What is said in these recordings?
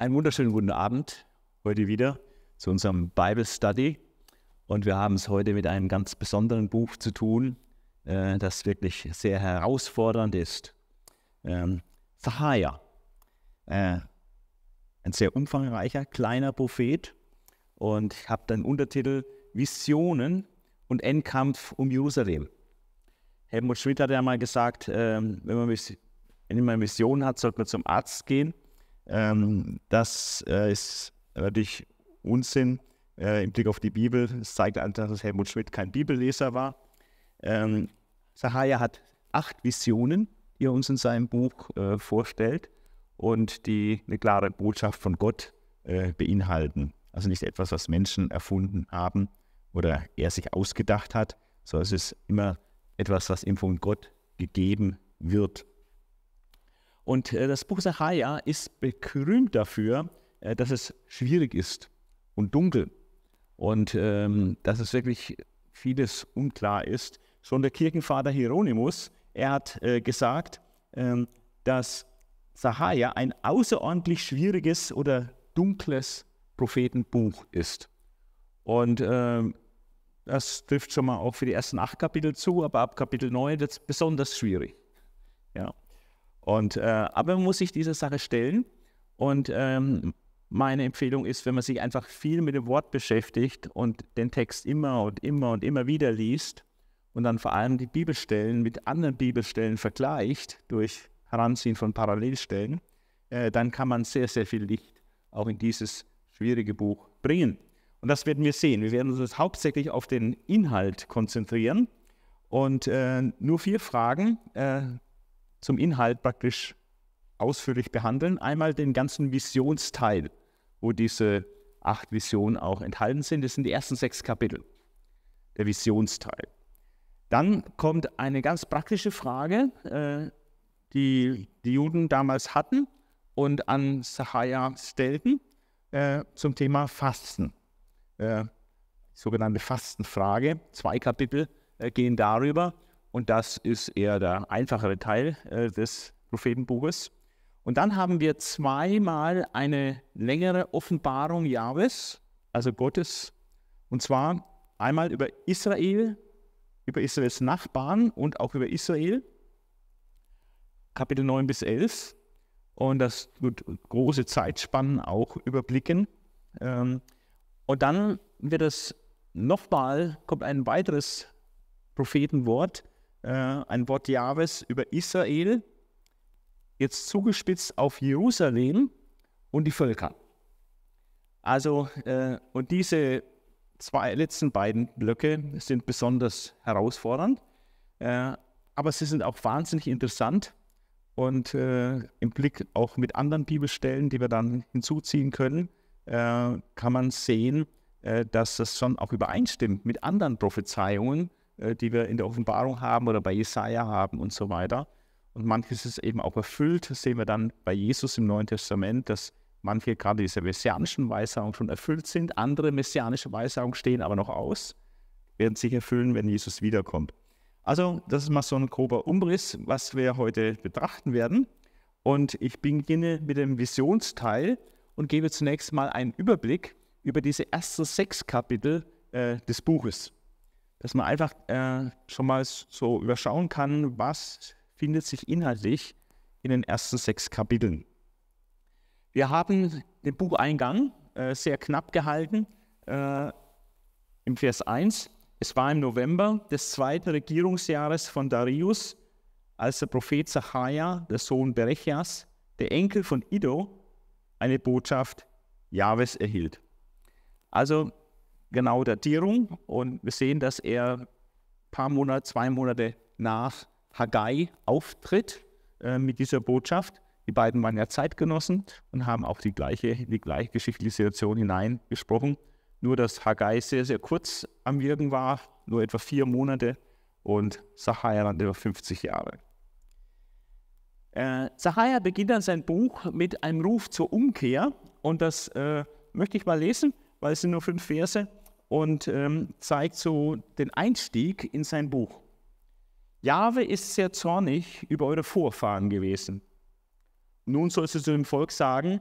Einen wunderschönen guten Abend heute wieder zu unserem Bible Study. Und wir haben es heute mit einem ganz besonderen Buch zu tun, äh, das wirklich sehr herausfordernd ist. Ähm, Zacharia, äh, ein sehr umfangreicher, kleiner Prophet. Und ich habe den Untertitel Visionen und Endkampf um Jerusalem. Helmut Schmidt hat ja mal gesagt, äh, wenn, man, wenn man Visionen hat, sollte man zum Arzt gehen ähm, das äh, ist natürlich Unsinn äh, im Blick auf die Bibel. Es zeigt einfach, dass Helmut Schmidt kein Bibelleser war. Ähm, Sahaya hat acht Visionen, die er uns in seinem Buch äh, vorstellt und die eine klare Botschaft von Gott äh, beinhalten. Also nicht etwas, was Menschen erfunden haben oder er sich ausgedacht hat, sondern es ist immer etwas, was ihm von Gott gegeben wird. Und äh, das Buch Sachaja ist berühmt dafür, äh, dass es schwierig ist und dunkel und ähm, dass es wirklich vieles unklar ist. Schon der Kirchenvater Hieronymus, er hat äh, gesagt, ähm, dass Sahaja ein außerordentlich schwieriges oder dunkles Prophetenbuch ist. Und ähm, das trifft schon mal auch für die ersten acht Kapitel zu, aber ab Kapitel 9 wird es besonders schwierig. Ja. Und, äh, aber man muss sich dieser Sache stellen. Und ähm, meine Empfehlung ist, wenn man sich einfach viel mit dem Wort beschäftigt und den Text immer und immer und immer wieder liest und dann vor allem die Bibelstellen mit anderen Bibelstellen vergleicht durch Heranziehen von Parallelstellen, äh, dann kann man sehr, sehr viel Licht auch in dieses schwierige Buch bringen. Und das werden wir sehen. Wir werden uns hauptsächlich auf den Inhalt konzentrieren und äh, nur vier Fragen äh, zum Inhalt praktisch ausführlich behandeln. Einmal den ganzen Visionsteil, wo diese acht Visionen auch enthalten sind. Das sind die ersten sechs Kapitel, der Visionsteil. Dann kommt eine ganz praktische Frage, äh, die die Juden damals hatten und an Sahaja stellten äh, zum Thema Fasten. Äh, sogenannte Fastenfrage. Zwei Kapitel äh, gehen darüber. Und das ist eher der einfachere Teil äh, des Prophetenbuches. Und dann haben wir zweimal eine längere Offenbarung Jahwes, also Gottes. Und zwar einmal über Israel, über Israels Nachbarn und auch über Israel. Kapitel 9 bis 11. Und das wird große Zeitspannen auch überblicken. Ähm, und dann wird es nochmal, kommt ein weiteres Prophetenwort, äh, ein Wort Jahres über Israel, jetzt zugespitzt auf Jerusalem und die Völker. Also, äh, und diese zwei letzten beiden Blöcke sind besonders herausfordernd, äh, aber sie sind auch wahnsinnig interessant und äh, im Blick auch mit anderen Bibelstellen, die wir dann hinzuziehen können, äh, kann man sehen, äh, dass das schon auch übereinstimmt mit anderen Prophezeiungen, äh, die wir in der Offenbarung haben oder bei Jesaja haben und so weiter. Und manches ist eben auch erfüllt, das sehen wir dann bei Jesus im Neuen Testament, dass manche gerade diese messianischen Weissagung schon erfüllt sind, andere messianische Weissagung stehen aber noch aus, werden sich erfüllen, wenn Jesus wiederkommt. Also, das ist mal so ein grober Umriss, was wir heute betrachten werden. Und ich beginne mit dem Visionsteil und gebe zunächst mal einen Überblick über diese ersten sechs Kapitel äh, des Buches dass man einfach äh, schon mal so überschauen kann, was findet sich inhaltlich in den ersten sechs Kapiteln. Wir haben den Bucheingang äh, sehr knapp gehalten äh, im Vers 1. Es war im November des zweiten Regierungsjahres von Darius, als der Prophet Zachariah, der Sohn Berechias, der Enkel von Ido, eine Botschaft Jahwes erhielt. Also genaue Datierung und wir sehen, dass er ein paar Monate, zwei Monate nach Haggai auftritt äh, mit dieser Botschaft. Die beiden waren ja Zeitgenossen und haben auch die gleiche, die gleiche geschichtliche Situation hineingesprochen. Nur, dass Haggai sehr, sehr kurz am Wirken war, nur etwa vier Monate und Sahaja dann etwa 50 Jahre. Äh, beginnt dann sein Buch mit einem Ruf zur Umkehr und das äh, möchte ich mal lesen, weil es sind nur fünf Verse und ähm, zeigt so den Einstieg in sein Buch. Jahwe ist sehr zornig über eure Vorfahren gewesen. Nun sollst du zu dem Volk sagen,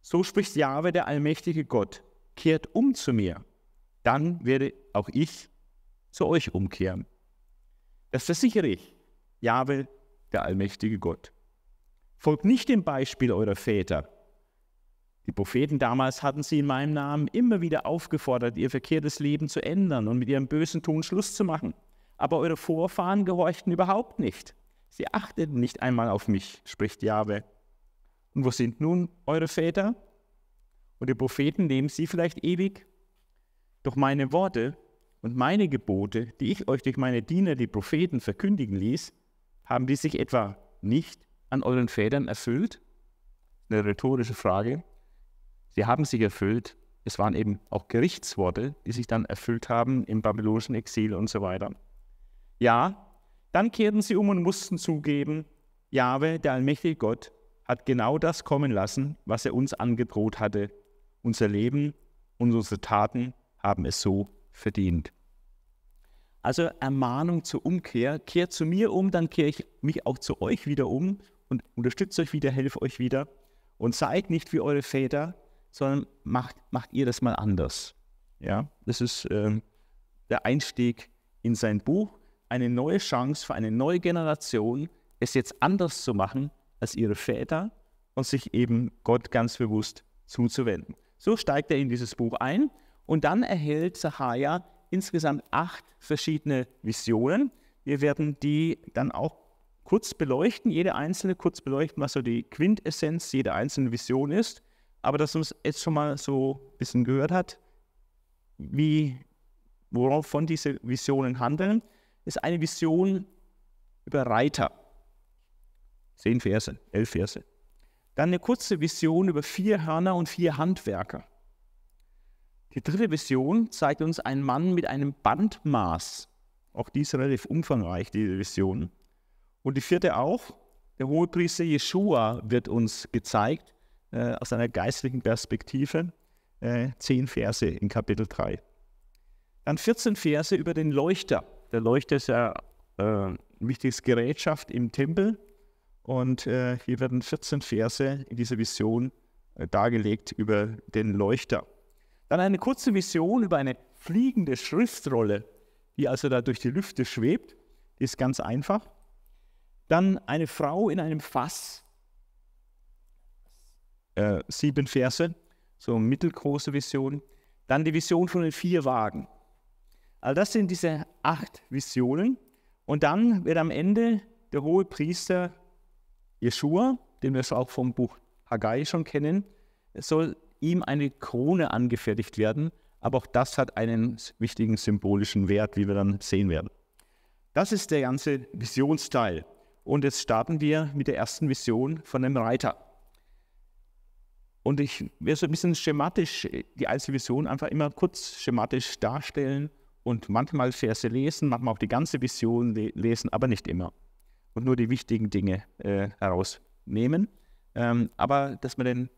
so spricht Jahwe, der allmächtige Gott, kehrt um zu mir, dann werde auch ich zu euch umkehren. Das versichere ich, Jahwe, der allmächtige Gott. Folgt nicht dem Beispiel eurer Väter, die Propheten damals hatten sie in meinem Namen immer wieder aufgefordert, ihr verkehrtes Leben zu ändern und mit ihrem bösen Tun Schluss zu machen. Aber eure Vorfahren gehorchten überhaupt nicht. Sie achteten nicht einmal auf mich, spricht Jahwe. Und wo sind nun eure Väter? Und die Propheten nehmen sie vielleicht ewig? Doch meine Worte und meine Gebote, die ich euch durch meine Diener, die Propheten, verkündigen ließ, haben die sich etwa nicht an euren Vätern erfüllt? Eine rhetorische Frage. Sie haben sich erfüllt. Es waren eben auch Gerichtsworte, die sich dann erfüllt haben im babylonischen Exil und so weiter. Ja, dann kehrten sie um und mussten zugeben, Jahwe, der allmächtige Gott, hat genau das kommen lassen, was er uns angedroht hatte. Unser Leben und unsere Taten haben es so verdient. Also Ermahnung zur Umkehr, kehrt zu mir um, dann kehre ich mich auch zu euch wieder um und unterstütze euch wieder, helfe euch wieder und seid nicht wie eure Väter, sondern macht, macht ihr das mal anders. Ja, das ist ähm, der Einstieg in sein Buch. Eine neue Chance für eine neue Generation, es jetzt anders zu machen als ihre Väter und sich eben Gott ganz bewusst zuzuwenden. So steigt er in dieses Buch ein und dann erhält Zachariah insgesamt acht verschiedene Visionen. Wir werden die dann auch kurz beleuchten, jede einzelne kurz beleuchten, was so die Quintessenz jeder einzelnen Vision ist aber dass uns jetzt schon mal so ein bisschen gehört hat, wie, worauf von diese Visionen handeln, ist eine Vision über Reiter. Zehn Verse, elf Verse. Dann eine kurze Vision über vier Hörner und vier Handwerker. Die dritte Vision zeigt uns einen Mann mit einem Bandmaß. Auch dies relativ umfangreich, diese Vision. Und die vierte auch, der Hohepriester Jeschua wird uns gezeigt äh, aus einer geistlichen Perspektive äh, zehn Verse in Kapitel 3. Dann 14 Verse über den Leuchter. Der Leuchter ist ja äh, ein wichtiges Gerätschaft im Tempel. Und äh, hier werden 14 Verse in dieser Vision äh, dargelegt über den Leuchter. Dann eine kurze Vision über eine fliegende Schriftrolle, die also da durch die Lüfte schwebt. Die ist ganz einfach. Dann eine Frau in einem Fass, äh, sieben Verse, so mittelgroße Vision. Dann die Vision von den vier Wagen. All das sind diese acht Visionen. Und dann wird am Ende der hohe Priester Jeschua, den wir auch vom Buch Haggai schon kennen, soll ihm eine Krone angefertigt werden. Aber auch das hat einen wichtigen symbolischen Wert, wie wir dann sehen werden. Das ist der ganze Visionsteil. Und jetzt starten wir mit der ersten Vision von dem Reiter. Und ich werde so ein bisschen schematisch äh, die einzelne Vision einfach immer kurz schematisch darstellen und manchmal Verse lesen, manchmal auch die ganze Vision le lesen, aber nicht immer. Und nur die wichtigen Dinge äh, herausnehmen. Ähm, aber dass man den,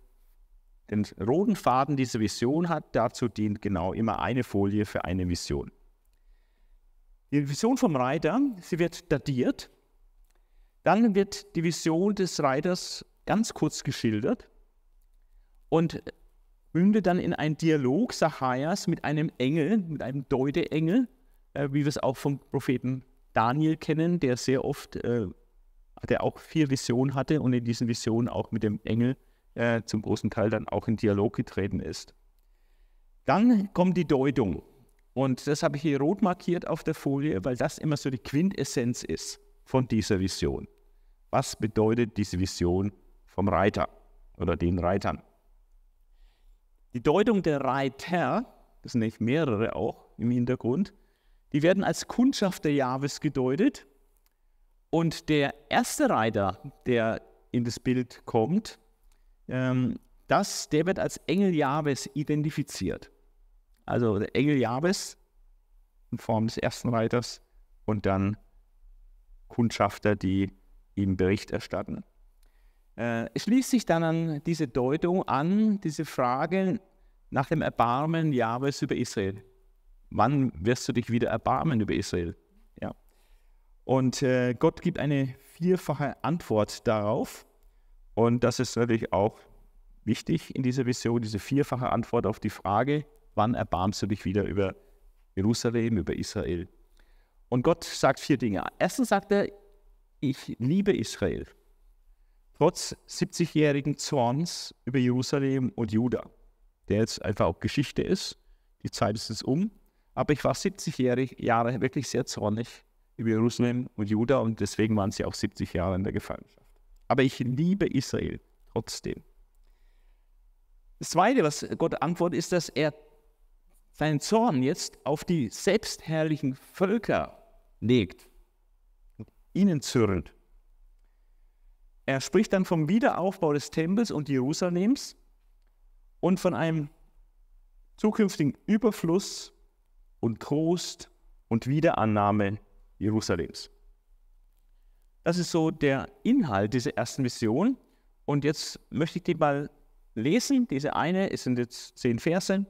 den roten Faden dieser Vision hat, dazu dient genau immer eine Folie für eine Vision. Die Vision vom Reiter, sie wird datiert. Dann wird die Vision des Reiters ganz kurz geschildert und mündet dann in einen Dialog Zacharias mit einem Engel, mit einem Deuteengel, äh, wie wir es auch vom Propheten Daniel kennen, der sehr oft, äh, der auch vier Visionen hatte und in diesen Visionen auch mit dem Engel äh, zum großen Teil dann auch in Dialog getreten ist. Dann kommt die Deutung. Und das habe ich hier rot markiert auf der Folie, weil das immer so die Quintessenz ist von dieser Vision. Was bedeutet diese Vision vom Reiter oder den Reitern? Die Deutung der Reiter, das sind nämlich mehrere auch im Hintergrund, die werden als Kundschaft der Jahwes gedeutet. Und der erste Reiter, der in das Bild kommt, ähm, das, der wird als Engel Jahwes identifiziert. Also der Engel Jahwes in Form des ersten Reiters und dann Kundschafter, die ihm Bericht erstatten. Äh, es schließt sich dann an diese Deutung an, diese Frage nach dem Erbarmen Jahwes über Israel. Wann wirst du dich wieder erbarmen über Israel? Ja. Und äh, Gott gibt eine vierfache Antwort darauf. Und das ist natürlich auch wichtig in dieser Vision, diese vierfache Antwort auf die Frage, wann erbarmst du dich wieder über Jerusalem, über Israel? Und Gott sagt vier Dinge. Erstens sagt er, ich liebe Israel trotz 70-jährigen Zorns über Jerusalem und Juda, der jetzt einfach auch Geschichte ist. Die Zeit ist jetzt um. Aber ich war 70 Jahre wirklich sehr zornig über Jerusalem und Juda und deswegen waren sie auch 70 Jahre in der Gefangenschaft. Aber ich liebe Israel trotzdem. Das Zweite, was Gott antwortet, ist, dass er seinen Zorn jetzt auf die selbstherrlichen Völker legt und ihnen zürnt. Er spricht dann vom Wiederaufbau des Tempels und Jerusalems und von einem zukünftigen Überfluss und Trost und Wiederannahme Jerusalems. Das ist so der Inhalt dieser ersten Vision. Und jetzt möchte ich die mal lesen. Diese eine, es sind jetzt zehn Verse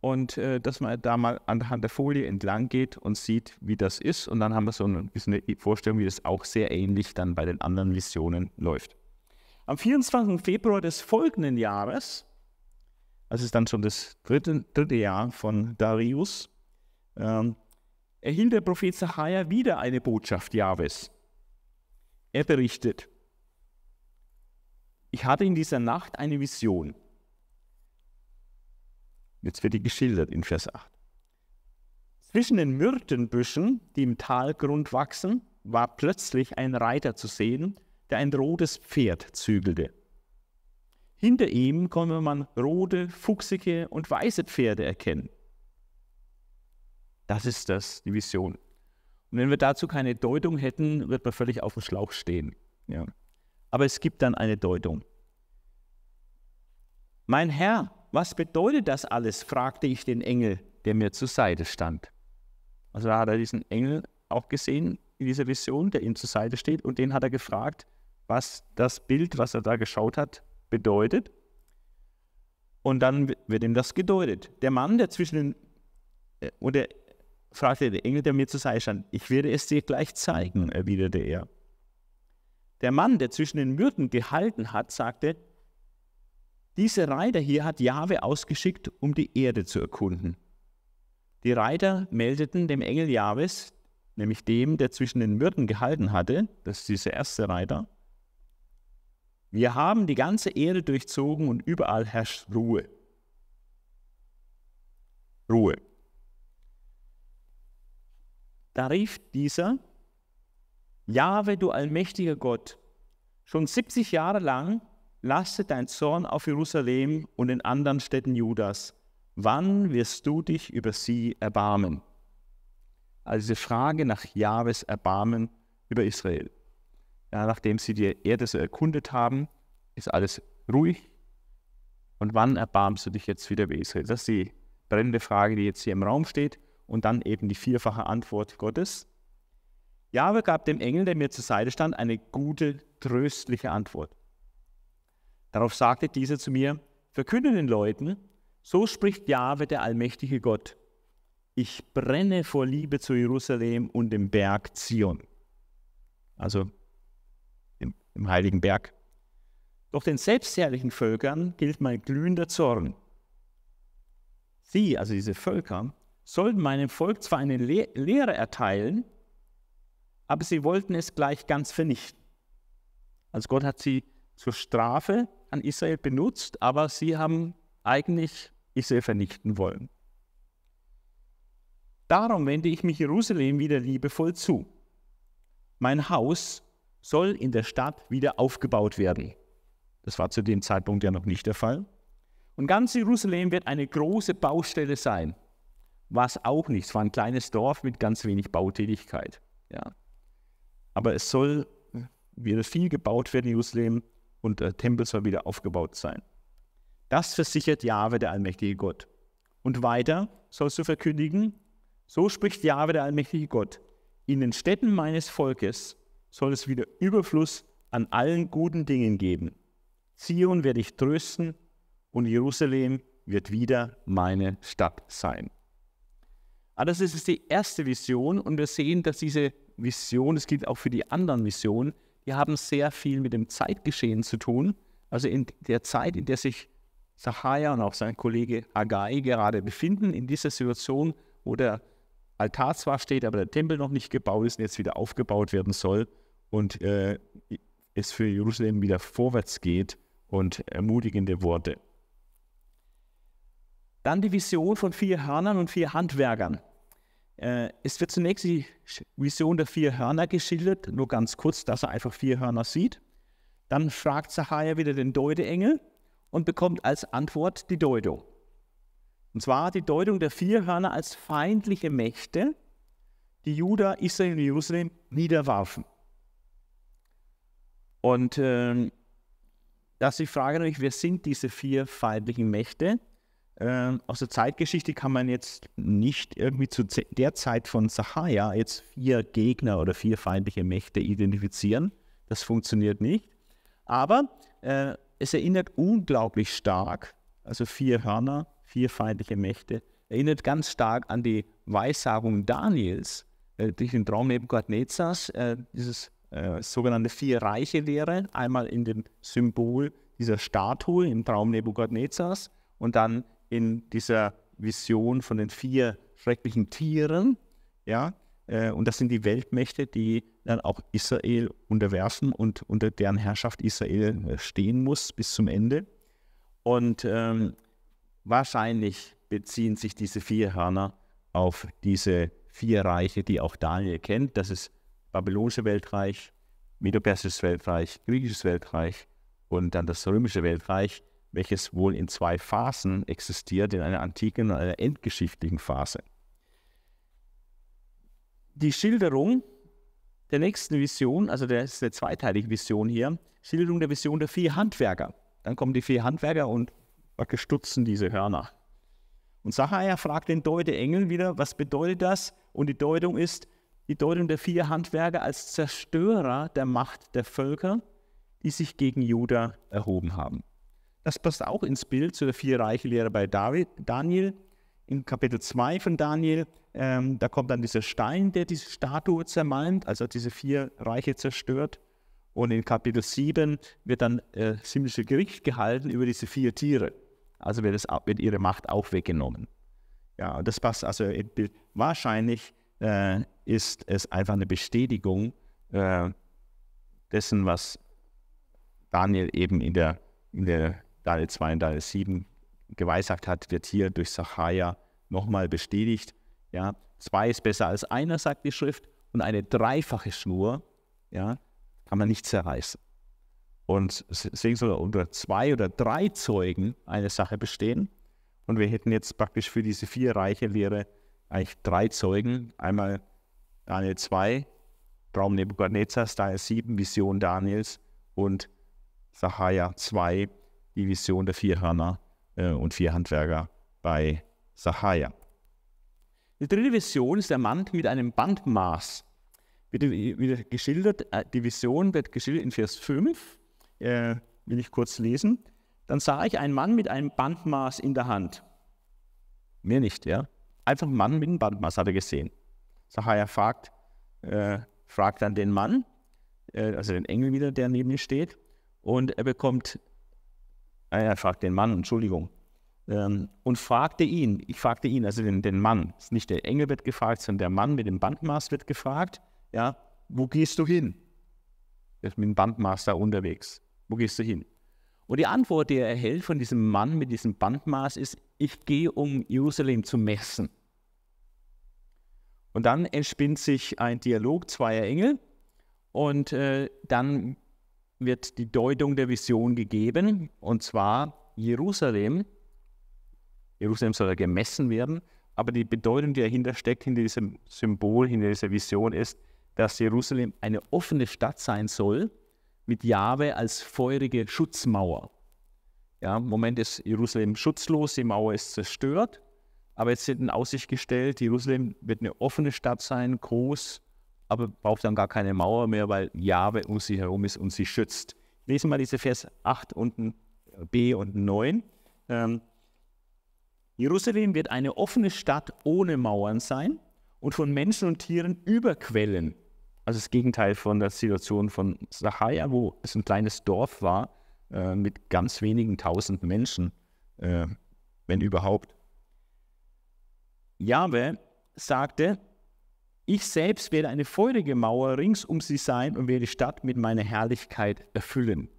und äh, dass man da mal anhand der Folie entlang geht und sieht, wie das ist. Und dann haben wir so eine, so eine Vorstellung, wie das auch sehr ähnlich dann bei den anderen Visionen läuft. Am 24. Februar des folgenden Jahres, das ist dann schon das dritte, dritte Jahr von Darius, ähm, erhielt der Prophet Zachariah wieder eine Botschaft Jahres. Er berichtet, ich hatte in dieser Nacht eine Vision. Jetzt wird die geschildert in Vers 8. Zwischen den Myrtenbüschen, die im Talgrund wachsen, war plötzlich ein Reiter zu sehen, der ein rotes Pferd zügelte. Hinter ihm konnte man rote, fuchsige und weiße Pferde erkennen. Das ist das, die Vision. Und wenn wir dazu keine Deutung hätten, wird man völlig auf dem Schlauch stehen. Ja. Aber es gibt dann eine Deutung. Mein Herr, was bedeutet das alles? fragte ich den Engel, der mir zur Seite stand. Also da hat er diesen Engel auch gesehen in dieser Vision, der ihm zur Seite steht, und den hat er gefragt, was das Bild, was er da geschaut hat, bedeutet. Und dann wird ihm das gedeutet. Der Mann, der zwischen den, äh, fragte der Engel, der mir zur Seite stand, ich werde es dir gleich zeigen, erwiderte er. Der Mann, der zwischen den Myrten gehalten hat, sagte, diese Reiter hier hat Jahwe ausgeschickt, um die Erde zu erkunden. Die Reiter meldeten dem Engel Jahwes, nämlich dem, der zwischen den Myrten gehalten hatte, das ist dieser erste Reiter, wir haben die ganze Erde durchzogen und überall herrscht Ruhe. Ruhe. Da rief dieser, Jahwe, du allmächtiger Gott, schon 70 Jahre lang lasse dein Zorn auf Jerusalem und den anderen Städten Judas. Wann wirst du dich über sie erbarmen? Also die Frage nach Jahwes Erbarmen über Israel. Ja, nachdem sie die Erde so erkundet haben, ist alles ruhig. Und wann erbarmst du dich jetzt wieder über Israel? Das ist die brennende Frage, die jetzt hier im Raum steht. Und dann eben die vierfache Antwort Gottes. Jahwe gab dem Engel, der mir zur Seite stand, eine gute, tröstliche Antwort. Darauf sagte dieser zu mir, verkünde den Leuten, so spricht Jahwe, der allmächtige Gott. Ich brenne vor Liebe zu Jerusalem und dem Berg Zion. Also im, im heiligen Berg. Doch den selbstherrlichen Völkern gilt mein glühender Zorn. Sie, also diese Völker, sollten meinem Volk zwar eine Le Lehre erteilen, aber sie wollten es gleich ganz vernichten. Also Gott hat sie zur Strafe an Israel benutzt, aber sie haben eigentlich Israel vernichten wollen. Darum wende ich mich Jerusalem wieder liebevoll zu. Mein Haus soll in der Stadt wieder aufgebaut werden. Das war zu dem Zeitpunkt ja noch nicht der Fall. Und ganz Jerusalem wird eine große Baustelle sein. War es auch nicht. Es war ein kleines Dorf mit ganz wenig Bautätigkeit. Ja. Aber es soll wieder viel gebaut werden in Jerusalem und der äh, Tempel soll wieder aufgebaut sein. Das versichert Jahwe, der allmächtige Gott. Und weiter sollst du verkündigen, so spricht Jahwe, der allmächtige Gott. In den Städten meines Volkes soll es wieder Überfluss an allen guten Dingen geben. Zion werde ich trösten und Jerusalem wird wieder meine Stadt sein. Aber ah, das ist die erste Vision und wir sehen, dass diese Vision, es gilt auch für die anderen Visionen, wir haben sehr viel mit dem Zeitgeschehen zu tun. Also in der Zeit, in der sich Sachaja und auch sein Kollege Agai gerade befinden, in dieser Situation, wo der Altar zwar steht, aber der Tempel noch nicht gebaut ist und jetzt wieder aufgebaut werden soll und äh, es für Jerusalem wieder vorwärts geht und ermutigende Worte. Dann die Vision von vier Hörnern und vier Handwerkern. Äh, es wird zunächst die Vision der vier Hörner geschildert, nur ganz kurz, dass er einfach vier Hörner sieht. Dann fragt Zachariah wieder den Deuteengel und bekommt als Antwort die Deutung. Und zwar die Deutung der vier Hörner als feindliche Mächte, die Judah, Israel und Jerusalem niederwarfen. Und äh, dass die Frage natürlich, wer sind diese vier feindlichen Mächte? Ähm, aus der Zeitgeschichte kann man jetzt nicht irgendwie zu der Zeit von Sahaya jetzt vier Gegner oder vier feindliche Mächte identifizieren. Das funktioniert nicht. Aber äh, es erinnert unglaublich stark, also vier Hörner, vier feindliche Mächte, erinnert ganz stark an die Weissagung Daniels äh, durch den Traum Nebukadnezars, äh, dieses äh, sogenannte Vier-Reiche-Lehre, einmal in dem Symbol dieser Statue im Traum Nebukadnezars und dann in dieser Vision von den vier schrecklichen Tieren, ja, äh, und das sind die Weltmächte, die dann auch Israel unterwerfen und unter deren Herrschaft Israel äh, stehen muss bis zum Ende. Und ähm, wahrscheinlich beziehen sich diese vier Hörner auf diese vier Reiche, die auch Daniel kennt. Das ist babylonische Weltreich, medopersisches Weltreich, griechisches Weltreich und dann das römische Weltreich welches wohl in zwei Phasen existiert, in einer antiken und einer endgeschichtlichen Phase. Die Schilderung der nächsten Vision, also das ist eine zweiteilige Vision hier, Schilderung der Vision der vier Handwerker. Dann kommen die vier Handwerker und gestutzen diese Hörner. Und Sachaja fragt den Deuteengel wieder, was bedeutet das? Und die Deutung ist, die Deutung der vier Handwerker als Zerstörer der Macht der Völker, die sich gegen Juda erhoben haben. Das passt auch ins Bild zu der vier reiche Lehre bei David, Daniel. In Kapitel 2 von Daniel, ähm, da kommt dann dieser Stein, der diese Statue zermalmt, also diese vier Reiche zerstört. Und in Kapitel 7 wird dann äh, ziemliches Gericht gehalten über diese vier Tiere. Also wird, es, wird ihre Macht auch weggenommen. Ja, das passt also in Bild. Wahrscheinlich äh, ist es einfach eine Bestätigung äh, dessen, was Daniel eben in der, in der Daniel 2 und Daniel 7 geweissagt hat, wird hier durch Sachaja nochmal bestätigt. Ja, zwei ist besser als einer, sagt die Schrift, und eine dreifache Schnur ja, kann man nicht zerreißen. Und deswegen soll unter zwei oder drei Zeugen eine Sache bestehen. Und wir hätten jetzt praktisch für diese vier reiche Lehre eigentlich drei Zeugen. Einmal Daniel 2, Traum Nebukadnezars, Daniel 7, Vision Daniels und Sahaja 2, die Vision der vier Hörner äh, und vier Handwerker bei Sahaja. Die dritte Vision ist der Mann mit einem Bandmaß. Wird, wird geschildert, äh, die Vision wird geschildert in Vers 5, äh, will ich kurz lesen. Dann sah ich einen Mann mit einem Bandmaß in der Hand. Mehr nicht, ja. Einfach einen Mann mit einem Bandmaß hat er gesehen. Sahaja fragt, äh, fragt dann den Mann, äh, also den Engel wieder, der neben ihm steht. Und er bekommt er fragt den Mann, Entschuldigung. Ähm, und fragte ihn, ich fragte ihn, also den, den Mann, ist nicht der Engel wird gefragt, sondern der Mann mit dem Bandmaß wird gefragt, ja, wo gehst du hin? Er ist mit dem Bandmaß da unterwegs. Wo gehst du hin? Und die Antwort, die er erhält von diesem Mann mit diesem Bandmaß, ist, ich gehe, um Jerusalem zu messen. Und dann entspinnt sich ein Dialog zweier Engel und äh, dann wird die Deutung der Vision gegeben, und zwar Jerusalem. Jerusalem soll ja gemessen werden, aber die Bedeutung, die dahinter steckt, hinter diesem Symbol, hinter dieser Vision ist, dass Jerusalem eine offene Stadt sein soll, mit Jahwe als feurige Schutzmauer. Ja, Im Moment ist Jerusalem schutzlos, die Mauer ist zerstört, aber jetzt wird in Aussicht gestellt, Jerusalem wird eine offene Stadt sein, groß, aber braucht dann gar keine Mauer mehr, weil Jahwe um sie herum ist und sie schützt. Lesen wir diese Vers 8 und äh, B und 9. Ähm, Jerusalem wird eine offene Stadt ohne Mauern sein und von Menschen und Tieren überquellen. Also das Gegenteil von der Situation von Sachaia, wo es ein kleines Dorf war äh, mit ganz wenigen tausend Menschen, äh, wenn überhaupt. Jahwe sagte, ich selbst werde eine feurige Mauer rings um sie sein und werde die Stadt mit meiner Herrlichkeit erfüllen.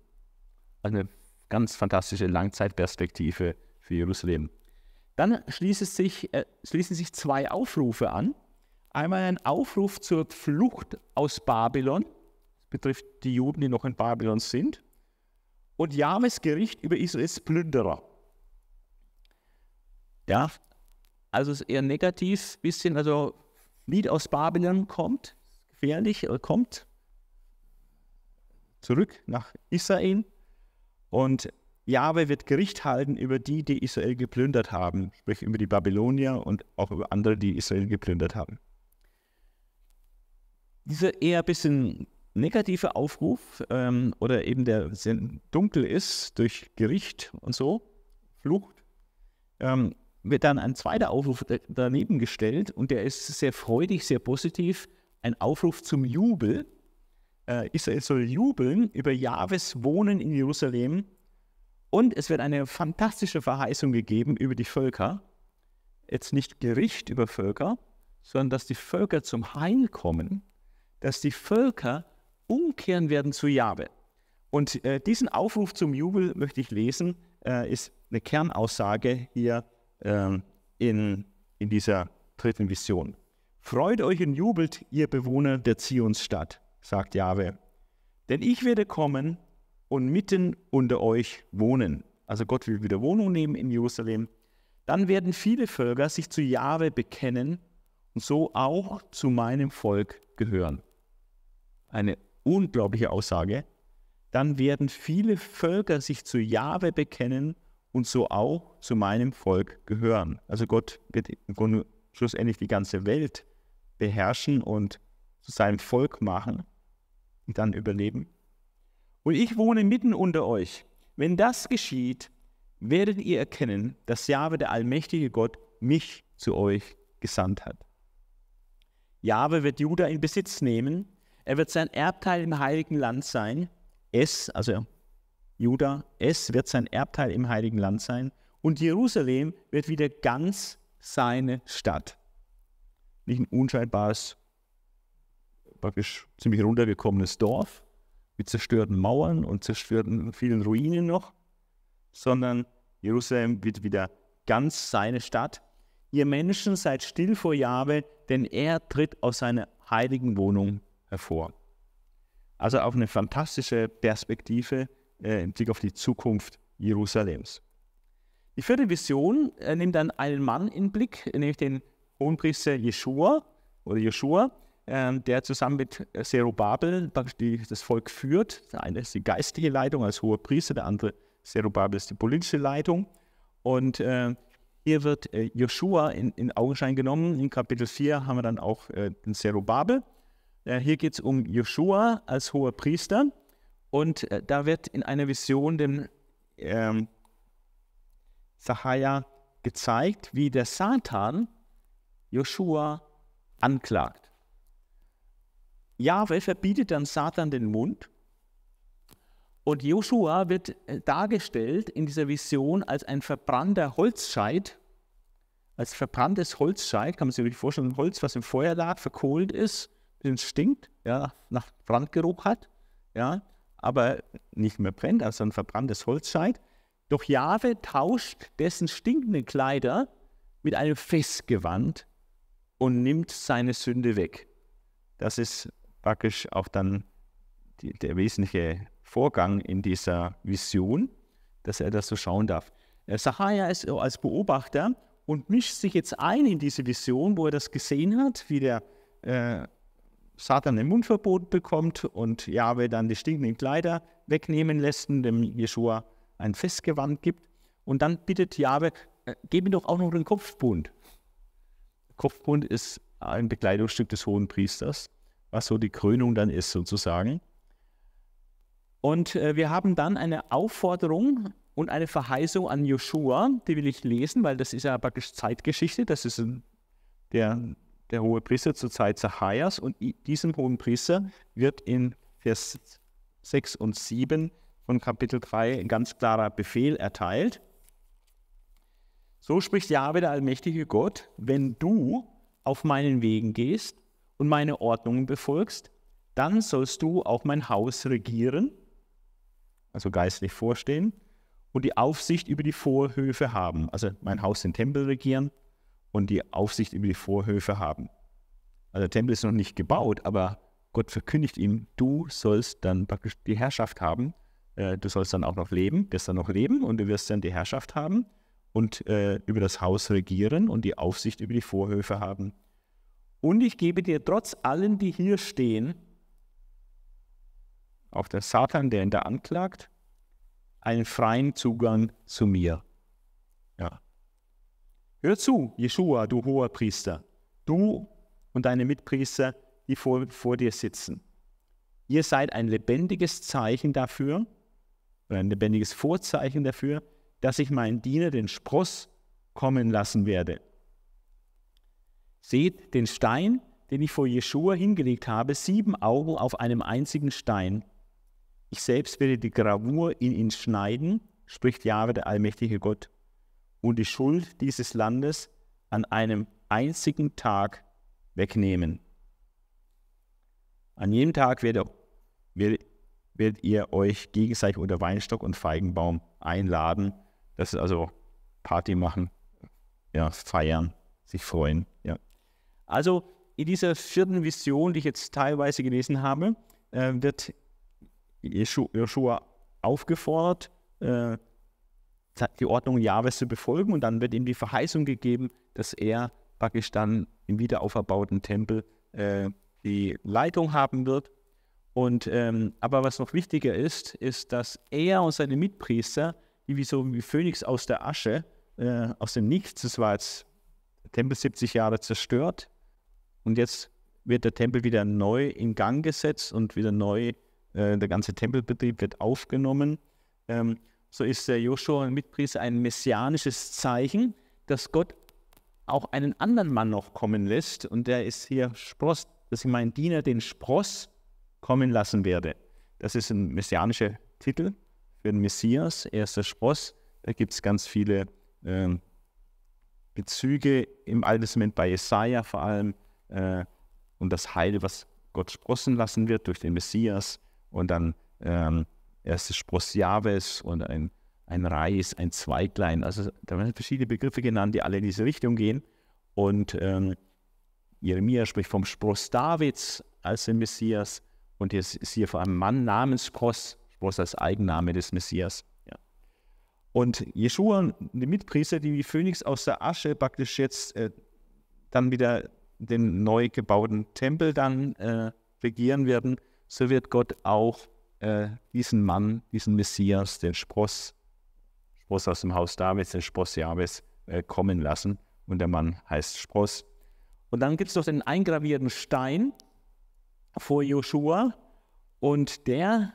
Also eine ganz fantastische Langzeitperspektive für Jerusalem. Dann sich, äh, schließen sich zwei Aufrufe an. Einmal ein Aufruf zur Flucht aus Babylon. Das betrifft die Juden, die noch in Babylon sind. Und Jahwes Gericht über Israels Plünderer. Ja, also ist eher negativ, bisschen, also Lied aus Babylon kommt, gefährlich, äh, kommt zurück nach Israel und Jahwe wird Gericht halten über die, die Israel geplündert haben, sprich über die Babylonier und auch über andere, die Israel geplündert haben. Dieser eher ein bisschen negative Aufruf ähm, oder eben der sehr dunkel ist durch Gericht und so, Flucht, ähm, wird dann ein zweiter Aufruf daneben gestellt und der ist sehr freudig, sehr positiv. Ein Aufruf zum Jubel. Äh, Israel soll jubeln über Jahwes Wohnen in Jerusalem. Und es wird eine fantastische Verheißung gegeben über die Völker. Jetzt nicht Gericht über Völker, sondern dass die Völker zum Heil kommen, dass die Völker umkehren werden zu Jahwe. Und äh, diesen Aufruf zum Jubel möchte ich lesen, äh, ist eine Kernaussage hier ähm, in, in dieser dritten Vision. Freut euch und jubelt, ihr Bewohner der Zionsstadt, sagt Jahwe. Denn ich werde kommen und mitten unter euch wohnen. Also Gott will wieder Wohnung nehmen in Jerusalem. Dann werden viele Völker sich zu Jahwe bekennen und so auch zu meinem Volk gehören. Eine unglaubliche Aussage. Dann werden viele Völker sich zu Jahwe bekennen und und so auch zu meinem Volk gehören. Also Gott wird im Grunde schlussendlich die ganze Welt beherrschen und zu seinem Volk machen und dann überleben. Und ich wohne mitten unter euch. Wenn das geschieht, werdet ihr erkennen, dass Jahwe, der allmächtige Gott, mich zu euch gesandt hat. Jahwe wird Juda in Besitz nehmen. Er wird sein Erbteil im heiligen Land sein. Es, also Juda, es wird sein Erbteil im heiligen Land sein und Jerusalem wird wieder ganz seine Stadt. Nicht ein unscheinbares, praktisch ziemlich runtergekommenes Dorf mit zerstörten Mauern und zerstörten vielen Ruinen noch, sondern Jerusalem wird wieder ganz seine Stadt. Ihr Menschen seid still vor Jahwe, denn er tritt aus seiner heiligen Wohnung hervor. Also auf eine fantastische Perspektive, äh, im Blick auf die Zukunft Jerusalems. Die vierte Vision äh, nimmt dann einen Mann in Blick, nämlich den Hohenpriester Jeschua oder Jeschua, äh, der zusammen mit Zerubabel die, das Volk führt. Der eine ist die geistige Leitung als hoher Priester, der andere Zerubabel ist die politische Leitung. Und äh, hier wird äh, Joshua in, in, Augenschein genommen. In Kapitel 4 haben wir dann auch äh, den Zerubabel. Äh, hier geht es um Joshua als hoher Priester. Und äh, da wird in einer Vision dem ähm, gezeigt, wie der Satan Joshua anklagt. Jahwe verbietet dann Satan den Mund und Joshua wird äh, dargestellt in dieser Vision als ein verbrannter Holzscheit, als verbranntes Holzscheit, kann man sich wirklich vorstellen, Holz, was im Feuer lag, verkohlt ist, ein bisschen stinkt, ja, nach Brandgeruch hat, ja, aber nicht mehr brennt, also ein verbranntes Holz Holzscheit. Doch Jahwe tauscht dessen stinkende Kleider mit einem Festgewand und nimmt seine Sünde weg. Das ist praktisch auch dann die, der wesentliche Vorgang in dieser Vision, dass er das so schauen darf. Äh, Sahaja ist als Beobachter und mischt sich jetzt ein in diese Vision, wo er das gesehen hat, wie der äh, Satan ein Mundverbot bekommt und Jahwe dann die stinkenden Kleider wegnehmen lässt und dem Jeschua ein Festgewand gibt. Und dann bittet Jahwe, äh, gib mir doch auch noch den Kopfbund. Kopfbund ist ein Bekleidungsstück des hohen Priesters, was so die Krönung dann ist sozusagen. Und äh, wir haben dann eine Aufforderung und eine Verheißung an Joshua, die will ich lesen, weil das ist ja praktisch Zeitgeschichte, das ist der der hohe Priester zur Zeit Zacharias und diesem hohen Priester wird in Vers 6 und 7 von Kapitel 3 ein ganz klarer Befehl erteilt. So spricht Jahwe, der allmächtige Gott, wenn du auf meinen Wegen gehst und meine Ordnungen befolgst, dann sollst du auch mein Haus regieren, also geistlich vorstehen, und die Aufsicht über die Vorhöfe haben, also mein Haus den Tempel regieren und die Aufsicht über die Vorhöfe haben. Also der Tempel ist noch nicht gebaut, aber Gott verkündigt ihm, du sollst dann praktisch die Herrschaft haben. Äh, du sollst dann auch noch leben, wirst dann noch leben und du wirst dann die Herrschaft haben und äh, über das Haus regieren und die Aufsicht über die Vorhöfe haben. Und ich gebe dir trotz allen, die hier stehen, auch der Satan, der ihn da anklagt, einen freien Zugang zu mir. Ja, Hör zu, Jeschua, du hoher Priester, du und deine Mitpriester, die vor, vor dir sitzen. Ihr seid ein lebendiges Zeichen dafür, oder ein lebendiges Vorzeichen dafür, dass ich meinen Diener, den Spross, kommen lassen werde. Seht den Stein, den ich vor Jeschua hingelegt habe, sieben Augen auf einem einzigen Stein. Ich selbst werde die Gravur in ihn schneiden, spricht Jahwe, der allmächtige Gott und die Schuld dieses Landes an einem einzigen Tag wegnehmen. An jedem Tag werdet, werdet, werdet ihr euch gegenseitig unter Weinstock und Feigenbaum einladen. Das ist also Party machen, ja, feiern, sich freuen. Ja. Also in dieser vierten Vision, die ich jetzt teilweise gelesen habe, äh, wird Joshua aufgefordert, äh, die Ordnung Jahwes zu befolgen. Und dann wird ihm die Verheißung gegeben, dass er praktisch dann im wiederauferbauten Tempel äh, die Leitung haben wird. Und, ähm, aber was noch wichtiger ist, ist, dass er und seine Mitpriester, die wie so wie Phönix aus der Asche, äh, aus dem Nichts, das war jetzt der Tempel 70 Jahre zerstört und jetzt wird der Tempel wieder neu in Gang gesetzt und wieder neu, äh, der ganze Tempelbetrieb wird aufgenommen. Ähm, so ist der Joshua ein Mitpriester ein messianisches Zeichen, dass Gott auch einen anderen Mann noch kommen lässt. Und der ist hier Spross, dass ich meinen Diener den Spross kommen lassen werde. Das ist ein messianischer Titel für den Messias. Er ist der Spross. Da gibt es ganz viele äh, Bezüge im Alten Testament bei Jesaja vor allem. Äh, und das Heil, was Gott sprossen lassen wird durch den Messias. Und dann ähm, erstes Spross Jahres und ein, ein Reis, ein Zweiglein. Also da werden verschiedene Begriffe genannt, die alle in diese Richtung gehen. Und ähm, Jeremia spricht vom Spross Davids als den Messias und jetzt ist hier vor einem Mann namens Kos, Spross als Eigenname des Messias. Ja. Und Jeschua, die Mitpriester, die wie Phönix aus der Asche praktisch jetzt äh, dann wieder den neu gebauten Tempel dann äh, regieren werden, so wird Gott auch äh, diesen Mann, diesen Messias, den Spross, Spross aus dem Haus Davids, den Spross Jabes, äh, kommen lassen. Und der Mann heißt Spross. Und dann gibt es noch den eingravierten Stein vor Joshua. Und der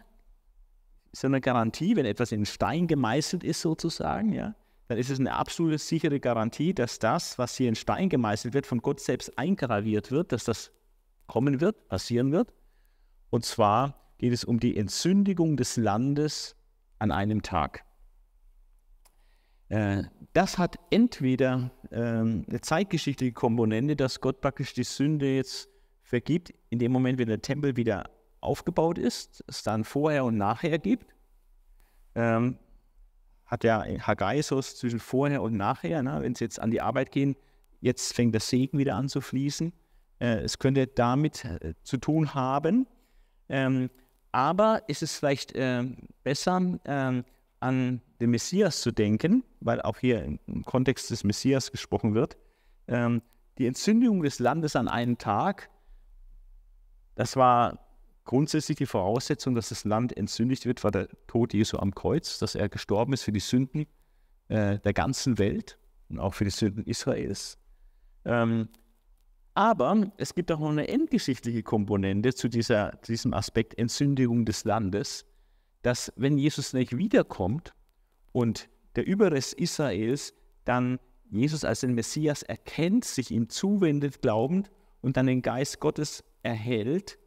ist eine Garantie, wenn etwas in Stein gemeißelt ist, sozusagen, ja, dann ist es eine absolute sichere Garantie, dass das, was hier in Stein gemeißelt wird, von Gott selbst eingraviert wird, dass das kommen wird, passieren wird. Und zwar geht es um die Entsündigung des Landes an einem Tag. Äh, das hat entweder ähm, eine zeitgeschichtliche Komponente, dass Gott praktisch die Sünde jetzt vergibt, in dem Moment, wenn der Tempel wieder aufgebaut ist, es dann vorher und nachher gibt. Ähm, hat ja Haggai zwischen vorher und nachher, ne? wenn sie jetzt an die Arbeit gehen, jetzt fängt der Segen wieder an zu fließen. Äh, es könnte damit äh, zu tun haben. Ähm, aber ist es vielleicht ähm, besser, ähm, an den Messias zu denken, weil auch hier im Kontext des Messias gesprochen wird. Ähm, die Entzündung des Landes an einem Tag, das war grundsätzlich die Voraussetzung, dass das Land entzündigt wird, war der Tod Jesu am Kreuz, dass er gestorben ist für die Sünden äh, der ganzen Welt und auch für die Sünden Israels. Ähm, aber es gibt auch noch eine endgeschichtliche Komponente zu dieser, diesem Aspekt Entsündigung des Landes, dass wenn Jesus nicht wiederkommt und der Überrest Israels dann Jesus als den Messias erkennt, sich ihm zuwendet, glaubend und dann den Geist Gottes erhält,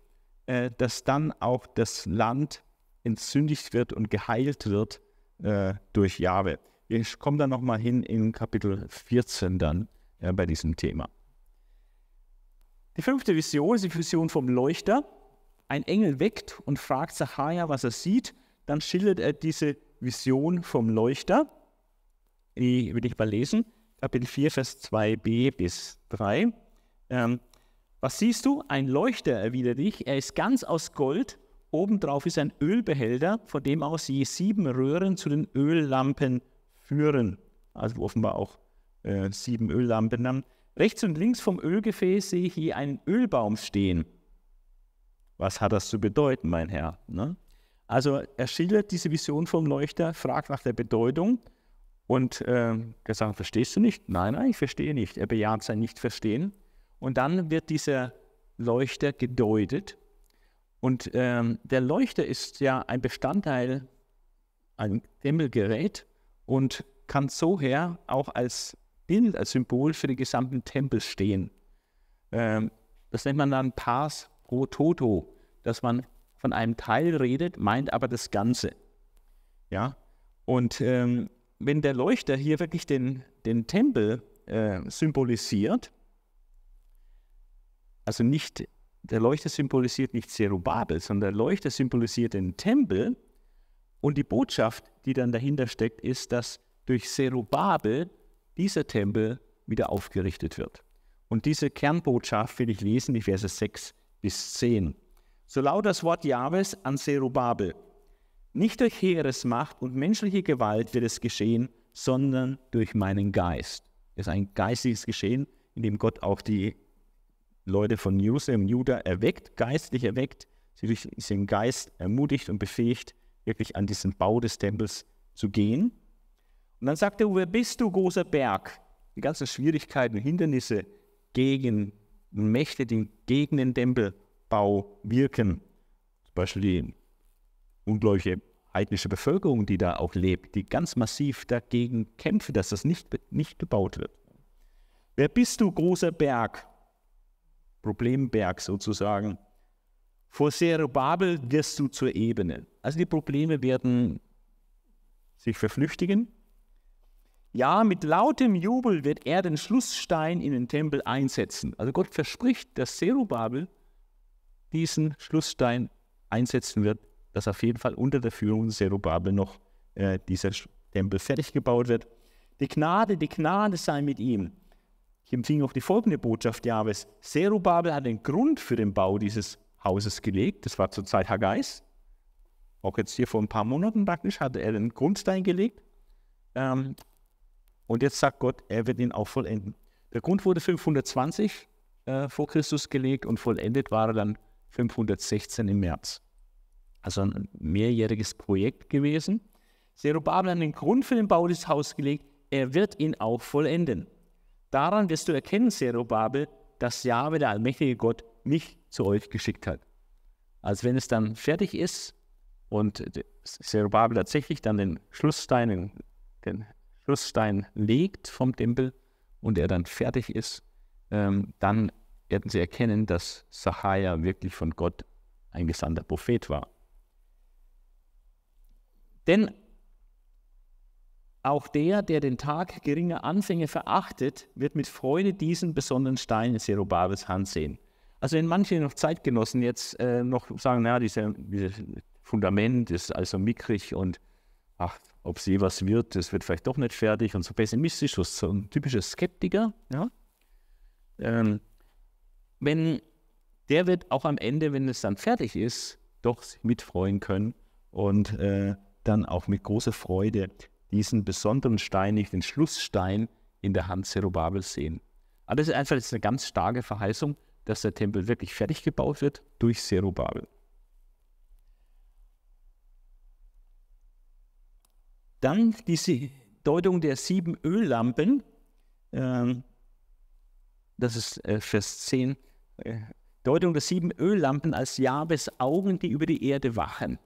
äh, dass dann auch das Land entsündigt wird und geheilt wird äh, durch Jahwe. Ich komme dann nochmal hin in Kapitel 14 dann äh, bei diesem Thema. Die fünfte Vision ist die Vision vom Leuchter. Ein Engel weckt und fragt Zachariah, was er sieht. Dann schildert er diese Vision vom Leuchter. Die will ich mal lesen. Kapitel 4, Vers 2b bis 3. Ähm, was siehst du? Ein Leuchter, erwidert ich. Er ist ganz aus Gold. Obendrauf ist ein Ölbehälter, von dem aus je sieben Röhren zu den Öllampen führen. Also offenbar auch äh, sieben Öllampen. dann. Rechts und links vom Ölgefäß sehe ich hier einen Ölbaum stehen. Was hat das zu bedeuten, mein Herr? Ne? Also er schildert diese Vision vom Leuchter, fragt nach der Bedeutung und äh, er sagt, verstehst du nicht? Nein, nein, ich verstehe nicht. Er bejaht sein Nichtverstehen. Und dann wird dieser Leuchter gedeutet. Und ähm, der Leuchter ist ja ein Bestandteil, ein Dämmelgerät und kann so her auch als Bild, als Symbol für den gesamten Tempel stehen. Ähm, das nennt man dann Pars pro Toto, dass man von einem Teil redet, meint aber das Ganze. Ja, und ähm, wenn der Leuchter hier wirklich den, den Tempel äh, symbolisiert, also nicht, der Leuchter symbolisiert nicht Zerubabel, sondern der Leuchter symbolisiert den Tempel und die Botschaft, die dann dahinter steckt, ist, dass durch Zerubabel dieser Tempel wieder aufgerichtet wird. Und diese Kernbotschaft will ich lesen, die Verse 6 bis 10. So laut das Wort Jahwes an Zerubabel. Nicht durch Heeresmacht und menschliche Gewalt wird es geschehen, sondern durch meinen Geist. Es ist ein geistiges Geschehen, in dem Gott auch die Leute von Jerusalem, Juda erweckt, geistlich erweckt, sie durch diesen Geist ermutigt und befähigt, wirklich an diesen Bau des Tempels zu gehen. Und dann sagt er, wer bist du, großer Berg? Die ganzen Schwierigkeiten, Hindernisse gegen Mächte, die gegen den Tempelbau wirken. Zum Beispiel die ungläubige heidnische Bevölkerung, die da auch lebt, die ganz massiv dagegen kämpft, dass das nicht, nicht gebaut wird. Wer bist du, großer Berg? Problemberg sozusagen. Vor Zerubabel wirst du zur Ebene. Also die Probleme werden sich verflüchtigen ja, mit lautem Jubel wird er den Schlussstein in den Tempel einsetzen. Also Gott verspricht, dass Zerubabel diesen Schlussstein einsetzen wird, dass auf jeden Fall unter der Führung von Zerubabel noch äh, dieser Tempel fertig gebaut wird. Die Gnade, die Gnade sei mit ihm. Ich empfing auch die folgende Botschaft Jahwes. Zerubabel hat den Grund für den Bau dieses Hauses gelegt. Das war zur Zeit Haggais. Auch jetzt hier vor ein paar Monaten praktisch hatte er den Grundstein gelegt. Ähm, und jetzt sagt Gott, er wird ihn auch vollenden. Der Grund wurde 520 äh, vor Christus gelegt und vollendet war er dann 516 im März. Also ein mehrjähriges Projekt gewesen. Zerubabel hat den Grund für den Bau des Hauses gelegt, er wird ihn auch vollenden. Daran wirst du erkennen, Zerubabel, dass Jahwe, der allmächtige Gott, mich zu euch geschickt hat. Als wenn es dann fertig ist und Zerubabel tatsächlich dann den Schlussstein, den Schlussstein legt vom Tempel und er dann fertig ist, ähm, dann werden sie erkennen, dass Sahaja wirklich von Gott ein gesandter Prophet war. Denn auch der, der den Tag geringer Anfänge verachtet, wird mit Freude diesen besonderen Stein in Zerubabels Hand sehen. Also wenn manche noch Zeitgenossen jetzt äh, noch sagen, naja, dieses Fundament ist also mickrig und ach, ob es je was wird, es wird vielleicht doch nicht fertig und so pessimistisch, so ein typischer Skeptiker. Ja? Ähm, wenn der wird auch am Ende, wenn es dann fertig ist, doch sich mitfreuen können und äh, dann auch mit großer Freude diesen besonderen Stein, nicht den Schlussstein in der Hand Zerubabels sehen. Aber das ist einfach das ist eine ganz starke Verheißung, dass der Tempel wirklich fertig gebaut wird durch Zerubabel. Dann diese Deutung der sieben Öllampen. Ähm, das ist äh, Vers 10. Äh, Deutung der sieben Öllampen als Jabes Augen, die über die Erde wachen.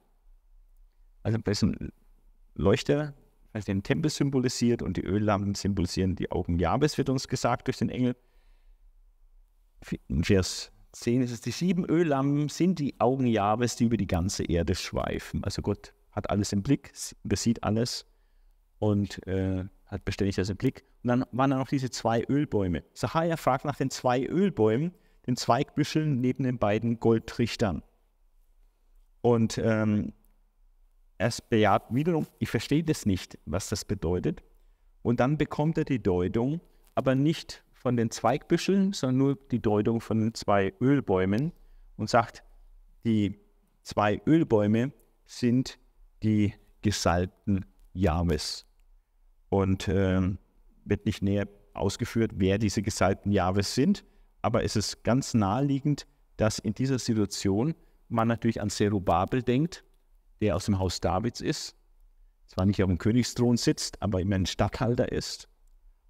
Also bei diesem Leuchter, also den Tempel symbolisiert und die Öllampen symbolisieren die Augen Jabes, wird uns gesagt durch den Engel. In Vers 10 ist es, die sieben Öllampen sind die Augen Jabes, die über die ganze Erde schweifen. Also Gott hat alles im Blick, besieht alles und äh, hat beständig das im Blick. Und dann waren da noch diese zwei Ölbäume. Sahaja fragt nach den zwei Ölbäumen, den Zweigbüscheln neben den beiden Goldtrichtern. Und ähm, es bejaht wiederum, ich verstehe das nicht, was das bedeutet. Und dann bekommt er die Deutung, aber nicht von den Zweigbüscheln, sondern nur die Deutung von den zwei Ölbäumen und sagt, die zwei Ölbäume sind die Gesalbten Jahwes. Und äh, wird nicht näher ausgeführt, wer diese Gesalbten Jahwes sind, aber es ist ganz naheliegend, dass in dieser Situation man natürlich an Zerubabel denkt, der aus dem Haus Davids ist, zwar nicht auf dem Königsthron sitzt, aber immer ein Statthalter ist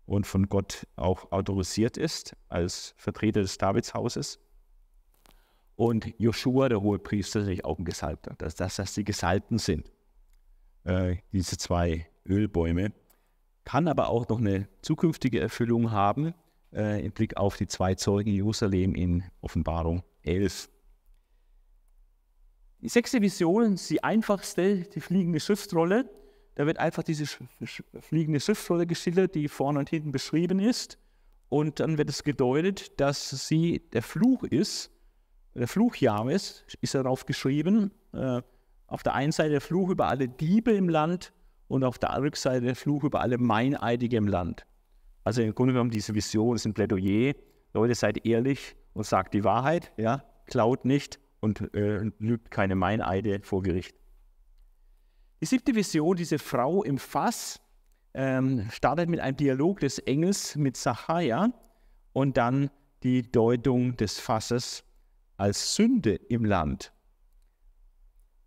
und von Gott auch autorisiert ist als Vertreter des Davidshauses. Und Joshua, der hohe Priester, ist natürlich auch ein Gesalbter, dass das dass die Gesalbten sind. Äh, diese zwei Ölbäume. Kann aber auch noch eine zukünftige Erfüllung haben äh, im Blick auf die zwei Zeugen Jerusalem in Offenbarung 11. Die sechste Vision ist die einfachste, die fliegende Schriftrolle. Da wird einfach diese Sch Sch fliegende Schriftrolle geschildert, die vorne und hinten beschrieben ist. Und dann wird es gedeutet, dass sie der Fluch ist, der Fluch Jahres ist darauf geschrieben. Äh, auf der einen Seite der Fluch über alle Diebe im Land und auf der anderen Seite der Fluch über alle Meineidige im Land. Also im Grunde genommen diese Vision ist ein Plädoyer. Leute, seid ehrlich und sagt die Wahrheit, ja? klaut nicht und äh, lügt keine Meineide vor Gericht. Die siebte Vision, diese Frau im Fass, ähm, startet mit einem Dialog des Engels mit Zacharia und dann die Deutung des Fasses als Sünde im Land.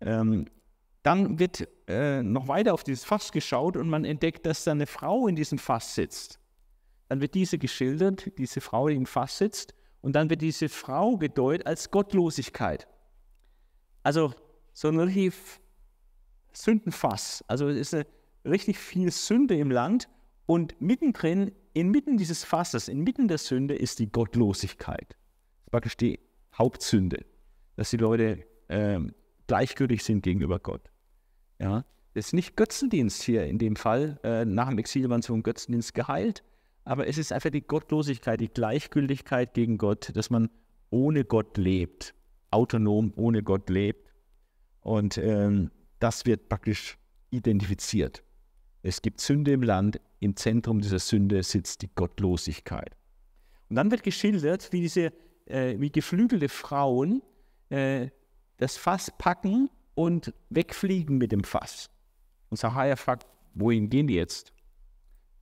Ähm, dann wird äh, noch weiter auf dieses Fass geschaut und man entdeckt, dass da eine Frau in diesem Fass sitzt. Dann wird diese geschildert, diese Frau, die im Fass sitzt, und dann wird diese Frau gedeutet als Gottlosigkeit. Also so ein richtig Sündenfass. Also es ist richtig viel Sünde im Land und mittendrin, inmitten dieses Fasses, inmitten der Sünde ist die Gottlosigkeit. Das ist Praktisch die Hauptsünde, dass die Leute ähm, gleichgültig sind gegenüber Gott. Ja, es ist nicht Götzendienst hier in dem Fall. Äh, nach dem Exil waren sie vom Götzendienst geheilt. Aber es ist einfach die Gottlosigkeit, die Gleichgültigkeit gegen Gott, dass man ohne Gott lebt, autonom ohne Gott lebt. Und ähm, das wird praktisch identifiziert. Es gibt Sünde im Land, im Zentrum dieser Sünde sitzt die Gottlosigkeit. Und dann wird geschildert, wie diese äh, wie geflügelte Frauen äh, das Fass packen und wegfliegen mit dem Fass. Und Sahaja fragt, wohin gehen die jetzt?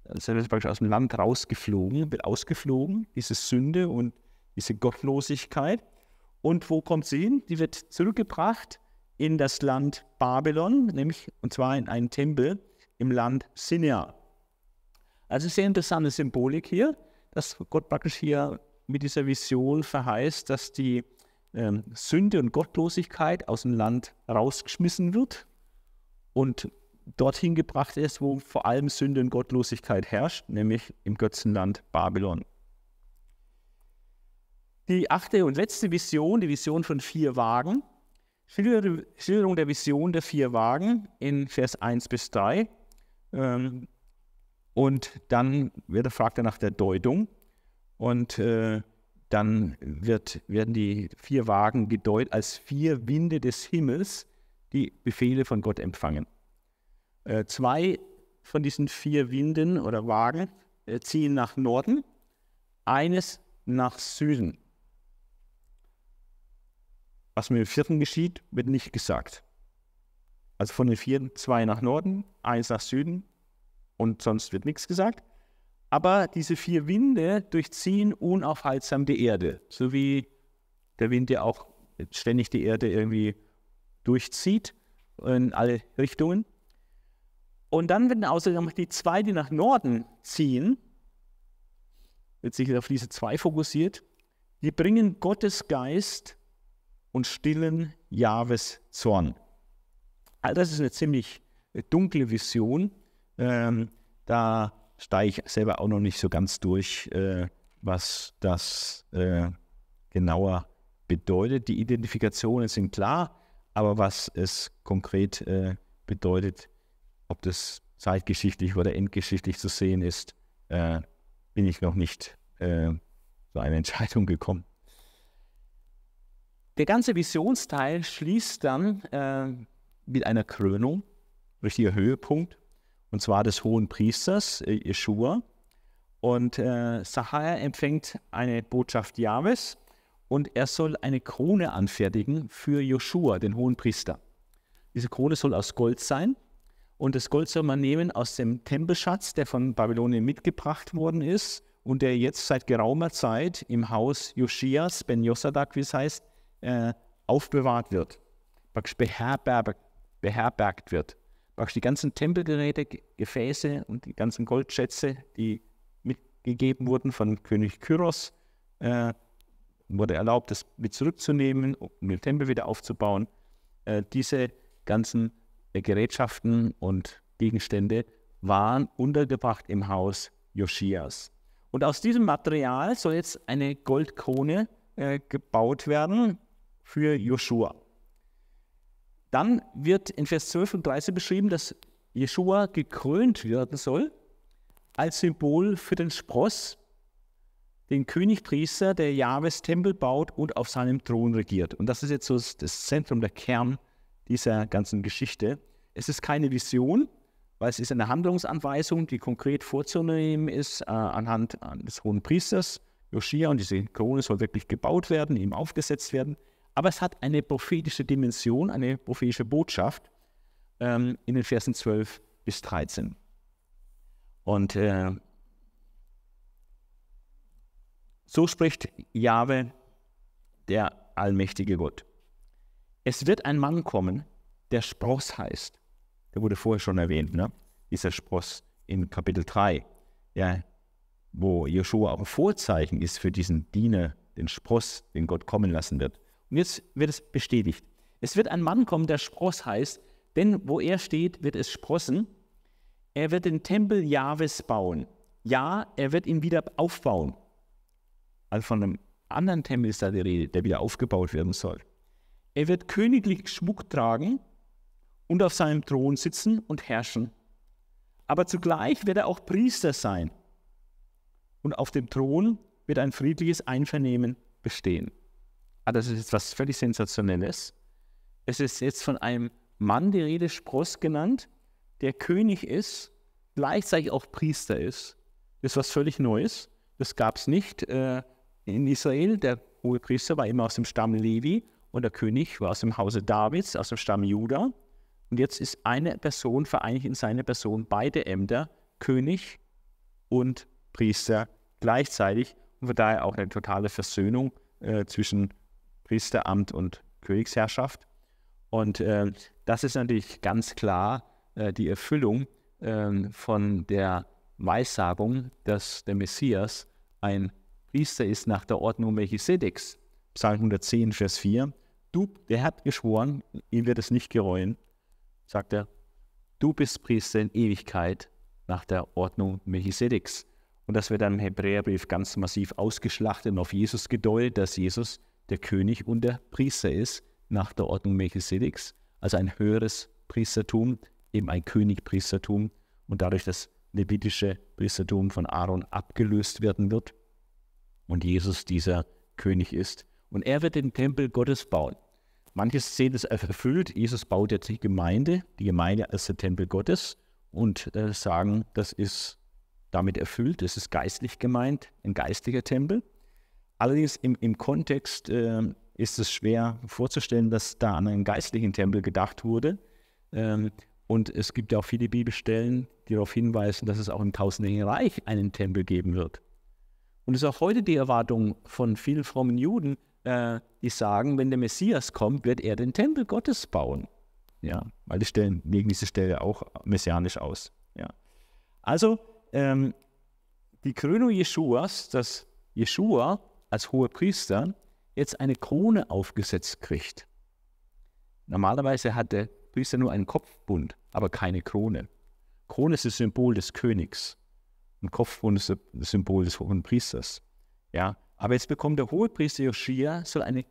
Dann sind wir praktisch aus dem Land rausgeflogen, wird ausgeflogen, diese Sünde und diese Gottlosigkeit. Und wo kommt sie hin? Die wird zurückgebracht in das Land Babylon, nämlich und zwar in einen Tempel im Land Sinea. Also sehr interessante Symbolik hier, dass Gott praktisch hier mit dieser Vision verheißt, dass die ähm, Sünde und Gottlosigkeit aus dem Land rausgeschmissen wird und dorthin gebracht ist, wo vor allem Sünde und Gottlosigkeit herrscht, nämlich im Götzenland Babylon. Die achte und letzte Vision, die Vision von vier Wagen, Schilderung der Vision der vier Wagen in Vers 1 bis 3. Ähm, und dann wird er fragt er nach der Deutung. Und äh, dann wird, werden die vier Wagen gedeutet als vier Winde des Himmels, die Befehle von Gott empfangen. Äh, zwei von diesen vier Winden oder Wagen äh, ziehen nach Norden, eines nach Süden. Was mit dem vierten geschieht, wird nicht gesagt. Also von den vier zwei nach Norden, eins nach Süden und sonst wird nichts gesagt. Aber diese vier Winde durchziehen unaufhaltsam die Erde, so wie der Wind ja auch ständig die Erde irgendwie durchzieht in alle Richtungen. Und dann werden außerdem die zwei, die nach Norden ziehen, wird sich auf diese zwei fokussiert, die bringen Gottes Geist und stillen Jahwes Zorn. All das ist eine ziemlich dunkle Vision. Ähm, da steige ich selber auch noch nicht so ganz durch, äh, was das äh, genauer bedeutet. Die Identifikationen sind klar, aber was es konkret äh, bedeutet, ob das zeitgeschichtlich oder endgeschichtlich zu sehen ist, äh, bin ich noch nicht äh, zu einer Entscheidung gekommen. Der ganze Visionsteil schließt dann äh, mit einer Krönung, richtiger Höhepunkt, und zwar des hohen Priesters äh, Und äh, Sahaja empfängt eine Botschaft Jahwes und er soll eine Krone anfertigen für Joshua, den hohen Priester. Diese Krone soll aus Gold sein und das Gold soll man nehmen aus dem Tempelschatz, der von Babylonien mitgebracht worden ist und der jetzt seit geraumer Zeit im Haus Joschias, Ben Josadak, wie es heißt, äh, aufbewahrt wird, praktisch beherbergt wird praktisch die ganzen Tempelgeräte, Gefäße und die ganzen Goldschätze, die mitgegeben wurden von König Kyros, äh, wurde erlaubt, das mit zurückzunehmen, um den Tempel wieder aufzubauen. Äh, diese ganzen äh, Gerätschaften und Gegenstände waren untergebracht im Haus Joschias. Und aus diesem Material soll jetzt eine Goldkrone äh, gebaut werden für Joshua. Dann wird in Vers 12 und 13 beschrieben, dass Jeshua gekrönt werden soll als Symbol für den Spross, den König Priester, der Jahwes Tempel baut und auf seinem Thron regiert. Und das ist jetzt so das Zentrum, der Kern dieser ganzen Geschichte. Es ist keine Vision, weil es ist eine Handlungsanweisung, die konkret vorzunehmen ist äh, anhand äh, des hohen Priesters Joschia. Und diese Krone soll wirklich gebaut werden, ihm aufgesetzt werden. Aber es hat eine prophetische Dimension, eine prophetische Botschaft ähm, in den Versen 12 bis 13. Und äh, so spricht Jahwe, der allmächtige Gott. Es wird ein Mann kommen, der Spross heißt. Der wurde vorher schon erwähnt, ne? dieser Spross in Kapitel 3, ja, wo Joshua auch ein Vorzeichen ist für diesen Diener, den Spross, den Gott kommen lassen wird. Und jetzt wird es bestätigt. Es wird ein Mann kommen, der Spross heißt, denn wo er steht, wird es sprossen. Er wird den Tempel Jahwes bauen. Ja, er wird ihn wieder aufbauen. Also von einem anderen Tempel ist da die Rede, der wieder aufgebaut werden soll. Er wird königlichen Schmuck tragen und auf seinem Thron sitzen und herrschen. Aber zugleich wird er auch Priester sein. Und auf dem Thron wird ein friedliches Einvernehmen bestehen aber ah, das ist jetzt was völlig Sensationelles. Es ist jetzt von einem Mann die Rede Spross genannt, der König ist, gleichzeitig auch Priester ist. Das ist was völlig Neues. Das gab es nicht äh, in Israel. Der hohe Priester war immer aus dem Stamm Levi und der König war aus dem Hause Davids, aus dem Stamm Juda. Und jetzt ist eine Person vereinigt in seiner Person beide Ämter, König und Priester gleichzeitig. Und von daher auch eine totale Versöhnung äh, zwischen Priesteramt und Königsherrschaft. Und äh, das ist natürlich ganz klar äh, die Erfüllung äh, von der Weissagung, dass der Messias ein Priester ist nach der Ordnung Melchisedeks. Psalm 110, Vers 4. Du, der hat geschworen, ihm wird es nicht gereuen, sagt er, du bist Priester in Ewigkeit nach der Ordnung Melchisedeks. Und das wird dann im Hebräerbrief ganz massiv ausgeschlachtet und auf Jesus gedeutet, dass Jesus der König und der Priester ist, nach der Ordnung Melchisedeks, also ein höheres Priestertum, eben ein Königpriestertum und dadurch das levitische Priestertum von Aaron abgelöst werden wird und Jesus dieser König ist. Und er wird den Tempel Gottes bauen. Manche sehen es erfüllt. Jesus baut jetzt die Gemeinde, die Gemeinde als der Tempel Gottes und äh, sagen, das ist damit erfüllt, es ist geistlich gemeint, ein geistlicher Tempel. Allerdings im, im Kontext äh, ist es schwer vorzustellen, dass da an einen geistlichen Tempel gedacht wurde. Ähm, und es gibt ja auch viele Bibelstellen, die darauf hinweisen, dass es auch im tausendjährigen Reich einen Tempel geben wird. Und es ist auch heute die Erwartung von vielen frommen Juden, äh, die sagen, wenn der Messias kommt, wird er den Tempel Gottes bauen. Ja, weil die Stellen legen diese Stelle auch messianisch aus. Ja. Also ähm, die Krönung Jeschuas, dass Jeschua als hoher Priester jetzt eine Krone aufgesetzt kriegt. Normalerweise hat der Priester nur einen Kopfbund, aber keine Krone. Krone ist das Symbol des Königs Ein Kopfbund ist das Symbol des hohen Priesters. Ja, aber jetzt bekommt der hohe Priester Joschia soll eine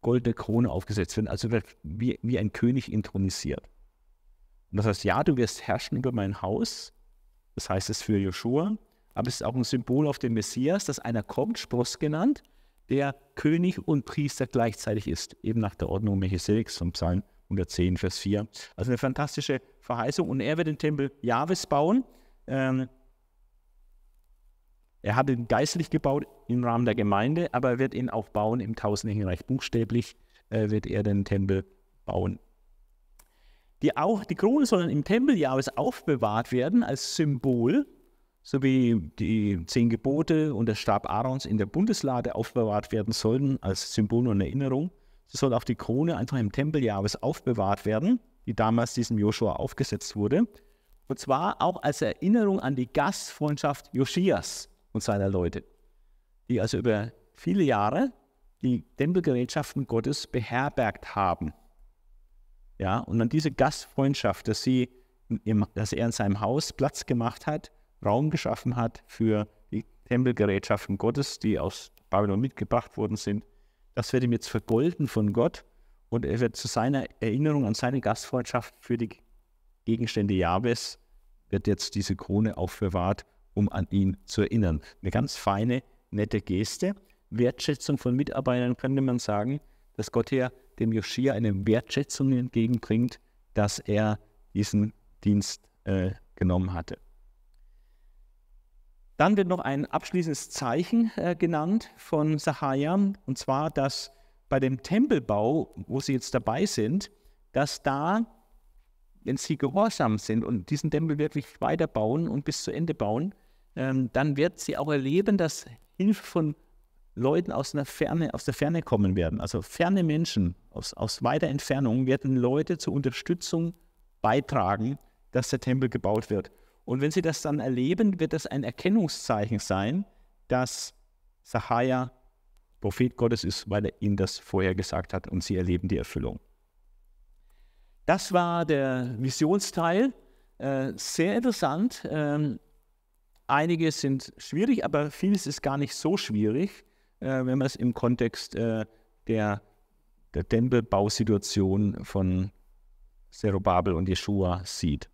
goldene Krone aufgesetzt werden, also wie, wie ein König intronisiert. Und das heißt, ja, du wirst herrschen über mein Haus. Das heißt es für Joshua aber es ist auch ein Symbol auf den Messias, dass einer kommt, Spross genannt, der König und Priester gleichzeitig ist, eben nach der Ordnung Melchisedeks vom Psalm 110, Vers 4. Also eine fantastische Verheißung. Und er wird den Tempel Jahwes bauen. Ähm, er hat ihn geistlich gebaut im Rahmen der Gemeinde, aber er wird ihn auch bauen im Tausendjährigen Buchstäblich äh, wird er den Tempel bauen. Die, auch, die Kronen sollen im Tempel Jahwes aufbewahrt werden als Symbol sowie die zehn Gebote und der Stab Aarons in der Bundeslade aufbewahrt werden sollen als Symbol und Erinnerung. So soll auch die Krone einfach im Tempel Jahres aufbewahrt werden, die damals diesem Joshua aufgesetzt wurde. Und zwar auch als Erinnerung an die Gastfreundschaft Josias und seiner Leute, die also über viele Jahre die Tempelgerätschaften Gottes beherbergt haben. Ja, und an diese Gastfreundschaft, dass, sie dass er in seinem Haus Platz gemacht hat Raum geschaffen hat für die Tempelgerätschaften Gottes, die aus Babylon mitgebracht worden sind. Das wird ihm jetzt vergolden von Gott und er wird zu seiner Erinnerung an seine Gastfreundschaft für die Gegenstände Jabes, wird jetzt diese Krone aufbewahrt, um an ihn zu erinnern. Eine ganz feine, nette Geste. Wertschätzung von Mitarbeitern könnte man sagen, dass Gott hier dem Joschia eine Wertschätzung entgegenbringt, dass er diesen Dienst äh, genommen hatte. Dann wird noch ein abschließendes Zeichen äh, genannt von Sachaja, und zwar, dass bei dem Tempelbau, wo sie jetzt dabei sind, dass da, wenn sie gehorsam sind und diesen Tempel wirklich weiterbauen und bis zu Ende bauen, ähm, dann wird sie auch erleben, dass Hilfe von Leuten aus, einer Ferne, aus der Ferne kommen werden. Also ferne Menschen aus, aus weiter Entfernung werden Leute zur Unterstützung beitragen, dass der Tempel gebaut wird. Und wenn sie das dann erleben, wird das ein Erkennungszeichen sein, dass Sahaja Prophet Gottes ist, weil er ihnen das vorher gesagt hat und sie erleben die Erfüllung. Das war der Visionsteil. Äh, sehr interessant. Ähm, einige sind schwierig, aber vieles ist gar nicht so schwierig, äh, wenn man es im Kontext äh, der, der Tempelbausituation von Zerubabel und Jeshua sieht.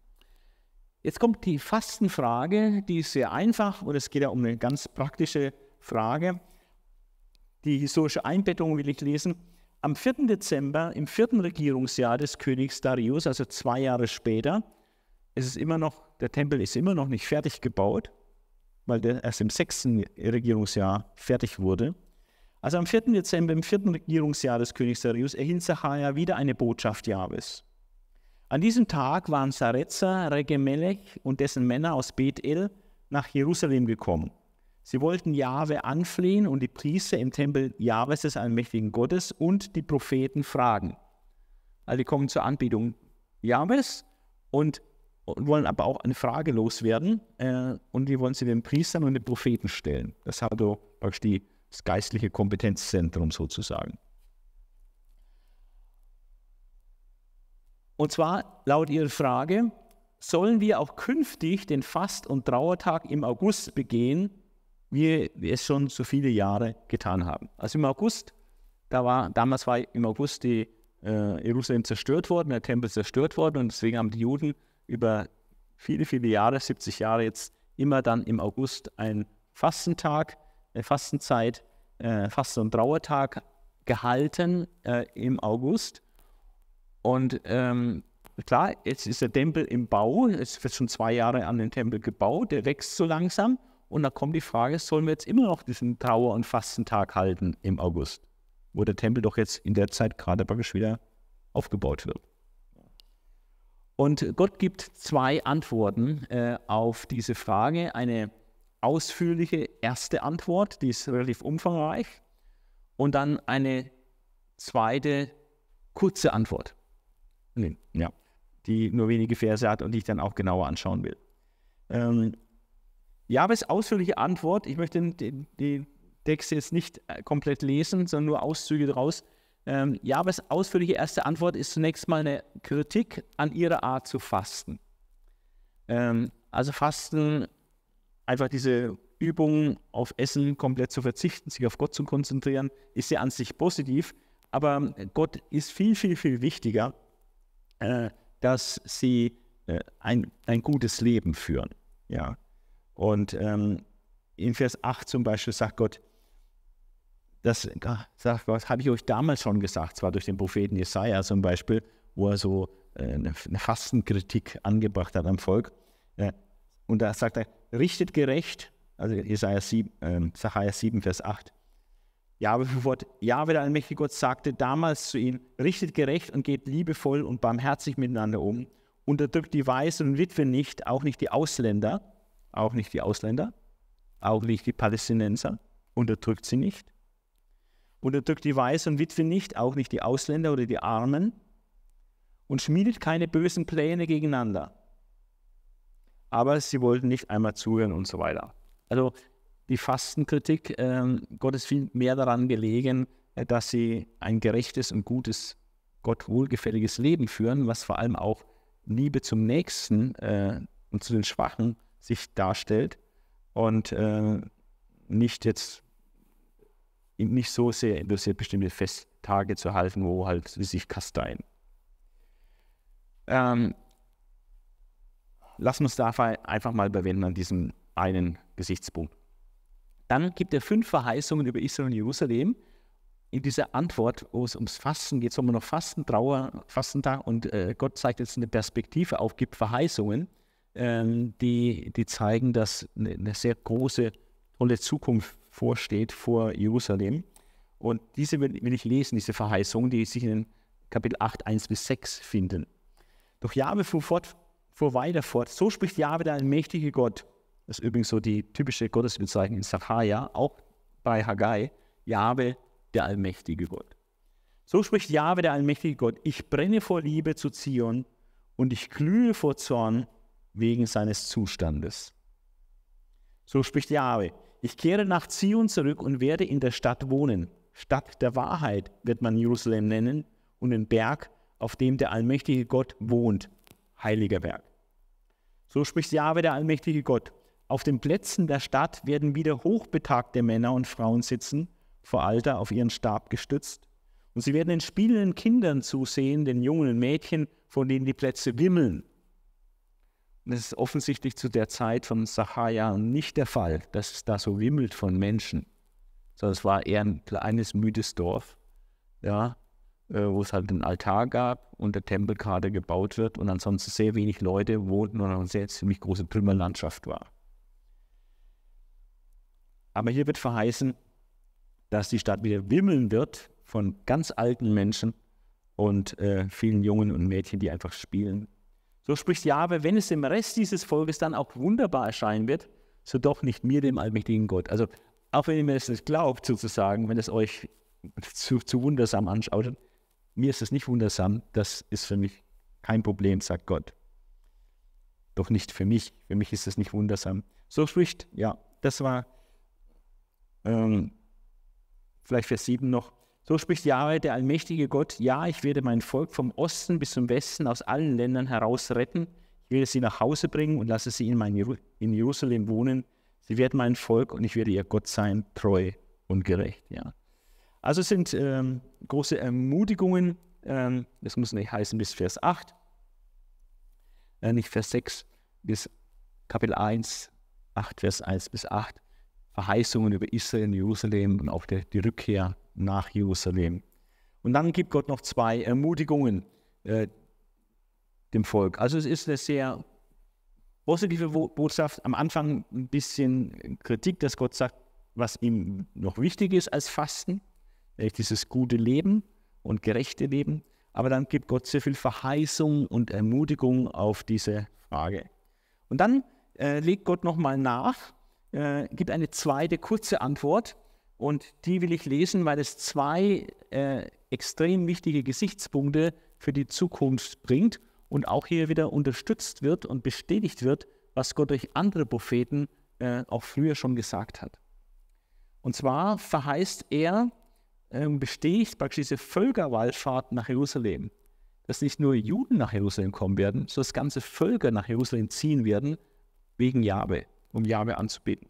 Jetzt kommt die Fastenfrage, die ist sehr einfach und es geht ja um eine ganz praktische Frage. Die historische Einbettung will ich lesen. Am 4. Dezember im vierten Regierungsjahr des Königs Darius, also zwei Jahre später, es ist immer noch, der Tempel ist immer noch nicht fertig gebaut, weil der erst im sechsten Regierungsjahr fertig wurde. Also am 4. Dezember im vierten Regierungsjahr des Königs Darius erhielt Sacharja wieder eine Botschaft Jahwes. An diesem Tag waren Saretzer, Regemelech und dessen Männer aus Bethel nach Jerusalem gekommen. Sie wollten Jahwe anflehen und die Priester im Tempel Jahwes des allmächtigen Gottes und die Propheten fragen. Also die kommen zur Anbetung Jahwes und wollen aber auch eine Frage loswerden äh, und die wollen sie den Priestern und den Propheten stellen. Das hat also praktisch die, das geistliche Kompetenzzentrum sozusagen. Und zwar laut Ihrer Frage, sollen wir auch künftig den Fast- und Trauertag im August begehen, wie wir es schon so viele Jahre getan haben. Also im August, da war, damals war im August die äh, Jerusalem zerstört worden, der Tempel zerstört worden und deswegen haben die Juden über viele, viele Jahre, 70 Jahre jetzt, immer dann im August einen Fastentag, eine Fastenzeit, äh, Fasten- und Trauertag gehalten äh, im August. Und ähm, klar, jetzt ist der Tempel im Bau, es wird schon zwei Jahre an den Tempel gebaut, der wächst so langsam. Und da kommt die Frage, sollen wir jetzt immer noch diesen Trauer- und Fastentag halten im August, wo der Tempel doch jetzt in der Zeit gerade praktisch wieder aufgebaut wird. Und Gott gibt zwei Antworten äh, auf diese Frage. Eine ausführliche erste Antwort, die ist relativ umfangreich, und dann eine zweite kurze Antwort. Nein. Ja. Die nur wenige Verse hat und die ich dann auch genauer anschauen will. Ähm, Jabes ausführliche Antwort, ich möchte den, den Text jetzt nicht äh, komplett lesen, sondern nur Auszüge daraus. Ähm, Jabes ausführliche erste Antwort ist zunächst mal eine Kritik an ihrer Art zu fasten. Ähm, also Fasten, einfach diese Übung auf Essen komplett zu verzichten, sich auf Gott zu konzentrieren, ist ja an sich positiv, aber Gott ist viel, viel, viel wichtiger. Äh, dass sie äh, ein, ein gutes Leben führen. Ja. Und ähm, in Vers 8 zum Beispiel sagt Gott, das ah, sagt Gott, habe ich euch damals schon gesagt, zwar durch den Propheten Jesaja zum Beispiel, wo er so äh, eine Fastenkritik angebracht hat am Volk. Äh, und da sagt er, richtet gerecht, also Jesaja 7, äh, Zacharias 7, Vers 8, Jahwe für Jahwe, der allmächtige Gott, sagte damals zu ihnen, richtet gerecht und geht liebevoll und barmherzig miteinander um, unterdrückt die Weißen und Witwen nicht, auch nicht die Ausländer, auch nicht die Ausländer, auch nicht die Palästinenser, unterdrückt sie nicht. Unterdrückt die Weißen und Witwen nicht, auch nicht die Ausländer oder die Armen und schmiedet keine bösen Pläne gegeneinander. Aber sie wollten nicht einmal zuhören und so weiter. Also die Fastenkritik, ähm, Gott viel mehr daran gelegen, äh, dass sie ein gerechtes und gutes, Gott wohlgefälliges Leben führen, was vor allem auch Liebe zum Nächsten äh, und zu den Schwachen sich darstellt und äh, nicht jetzt nicht so sehr interessiert, bestimmte Festtage zu halten, wo halt sie sich kasteien. Ähm, lassen wir uns da einfach mal bewenden an diesem einen Gesichtspunkt. Dann gibt er fünf Verheißungen über Israel und Jerusalem. In dieser Antwort, wo es ums Fasten geht, soll man noch Fasten, Trauer, Fastentag und äh, Gott zeigt jetzt eine Perspektive auf, gibt Verheißungen, ähm, die, die zeigen, dass eine, eine sehr große, tolle Zukunft vorsteht vor Jerusalem. Und diese will, ich lesen, diese Verheißungen, die sich in Kapitel 8, 1 bis 6 finden. Doch Jahwe fuhr, fort, fuhr weiter fort. So spricht Jahwe, der allmächtige Gott. Das ist übrigens so die typische Gottesbezeichnung in Sacharja, auch bei Haggai, Jahwe, der allmächtige Gott. So spricht Jahwe, der allmächtige Gott, ich brenne vor Liebe zu Zion und ich glühe vor Zorn wegen seines Zustandes. So spricht Jahwe, ich kehre nach Zion zurück und werde in der Stadt wohnen. Stadt der Wahrheit wird man Jerusalem nennen und den Berg, auf dem der allmächtige Gott wohnt, heiliger Berg. So spricht Jahwe, der allmächtige Gott, auf den Plätzen der Stadt werden wieder hochbetagte Männer und Frauen sitzen, vor Alter auf ihren Stab gestützt. Und sie werden den spielenden Kindern zusehen, den jungen Mädchen, von denen die Plätze wimmeln. Und das ist offensichtlich zu der Zeit von Sachaja nicht der Fall, dass es da so wimmelt von Menschen. Sondern es war eher ein kleines, müdes Dorf, ja, äh, wo es halt einen Altar gab und der Tempel gerade gebaut wird und ansonsten sehr wenig Leute wohnten und eine sehr ziemlich große Trümmerlandschaft war. Aber hier wird verheißen, dass die Stadt wieder wimmeln wird von ganz alten Menschen und äh, vielen Jungen und Mädchen, die einfach spielen. So spricht Jahwe, wenn es dem Rest dieses Volkes dann auch wunderbar erscheinen wird, so doch nicht mir, dem allmächtigen Gott. Also, auch wenn ihr mir das nicht glaubt, sozusagen, wenn es euch zu, zu wundersam anschaut, mir ist es nicht wundersam, das ist für mich kein Problem, sagt Gott. Doch nicht für mich, für mich ist es nicht wundersam. So spricht, ja, das war ähm, vielleicht Vers 7 noch. So spricht Jahwe, der allmächtige Gott, ja, ich werde mein Volk vom Osten bis zum Westen aus allen Ländern heraus retten. Ich werde sie nach Hause bringen und lasse sie in, mein Jeru in Jerusalem wohnen. Sie werden mein Volk und ich werde ihr Gott sein, treu und gerecht. Ja. Also es sind ähm, große Ermutigungen. Ähm, das muss nicht heißen bis Vers 8, äh, nicht Vers 6 bis Kapitel 1, 8, Vers 1 bis 8. Verheißungen über Israel und Jerusalem und auch die Rückkehr nach Jerusalem. Und dann gibt Gott noch zwei Ermutigungen äh, dem Volk. Also es ist eine sehr positive Botschaft. Am Anfang ein bisschen Kritik, dass Gott sagt, was ihm noch wichtig ist als Fasten, nämlich dieses gute Leben und gerechte Leben. Aber dann gibt Gott sehr viel Verheißung und Ermutigung auf diese Frage. Und dann äh, legt Gott nochmal nach äh, gibt eine zweite kurze Antwort und die will ich lesen, weil es zwei äh, extrem wichtige Gesichtspunkte für die Zukunft bringt und auch hier wieder unterstützt wird und bestätigt wird, was Gott durch andere Propheten äh, auch früher schon gesagt hat. Und zwar verheißt er, ähm, bestätigt praktisch diese Völkerwallfahrt nach Jerusalem, dass nicht nur Juden nach Jerusalem kommen werden, sondern dass ganze Völker nach Jerusalem ziehen werden, wegen Jahwe um Jahwe anzubeten.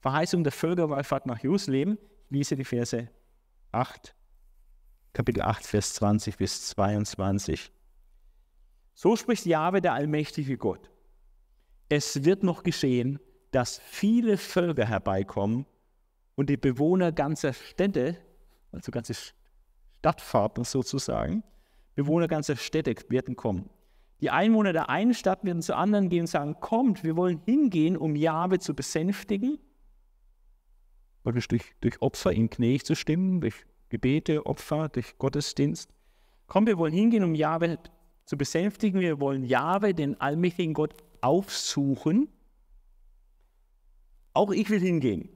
Verheißung der Völkerwallfahrt nach Jerusalem, ich lese die Verse 8, Kapitel 8, Vers 20 bis 22. So spricht Jahwe, der allmächtige Gott. Es wird noch geschehen, dass viele Völker herbeikommen und die Bewohner ganzer Städte, also ganze Stadtfahrten sozusagen, Bewohner ganzer Städte werden kommen. Die Einwohner der einen Stadt werden zur anderen gehen und sagen, kommt, wir wollen hingehen, um Jahwe zu besänftigen. durch, durch Opfer in Knecht zu stimmen, durch Gebete, Opfer, durch Gottesdienst. Komm, wir wollen hingehen, um Jahwe zu besänftigen. Wir wollen Jahwe, den allmächtigen Gott, aufsuchen. Auch ich will hingehen.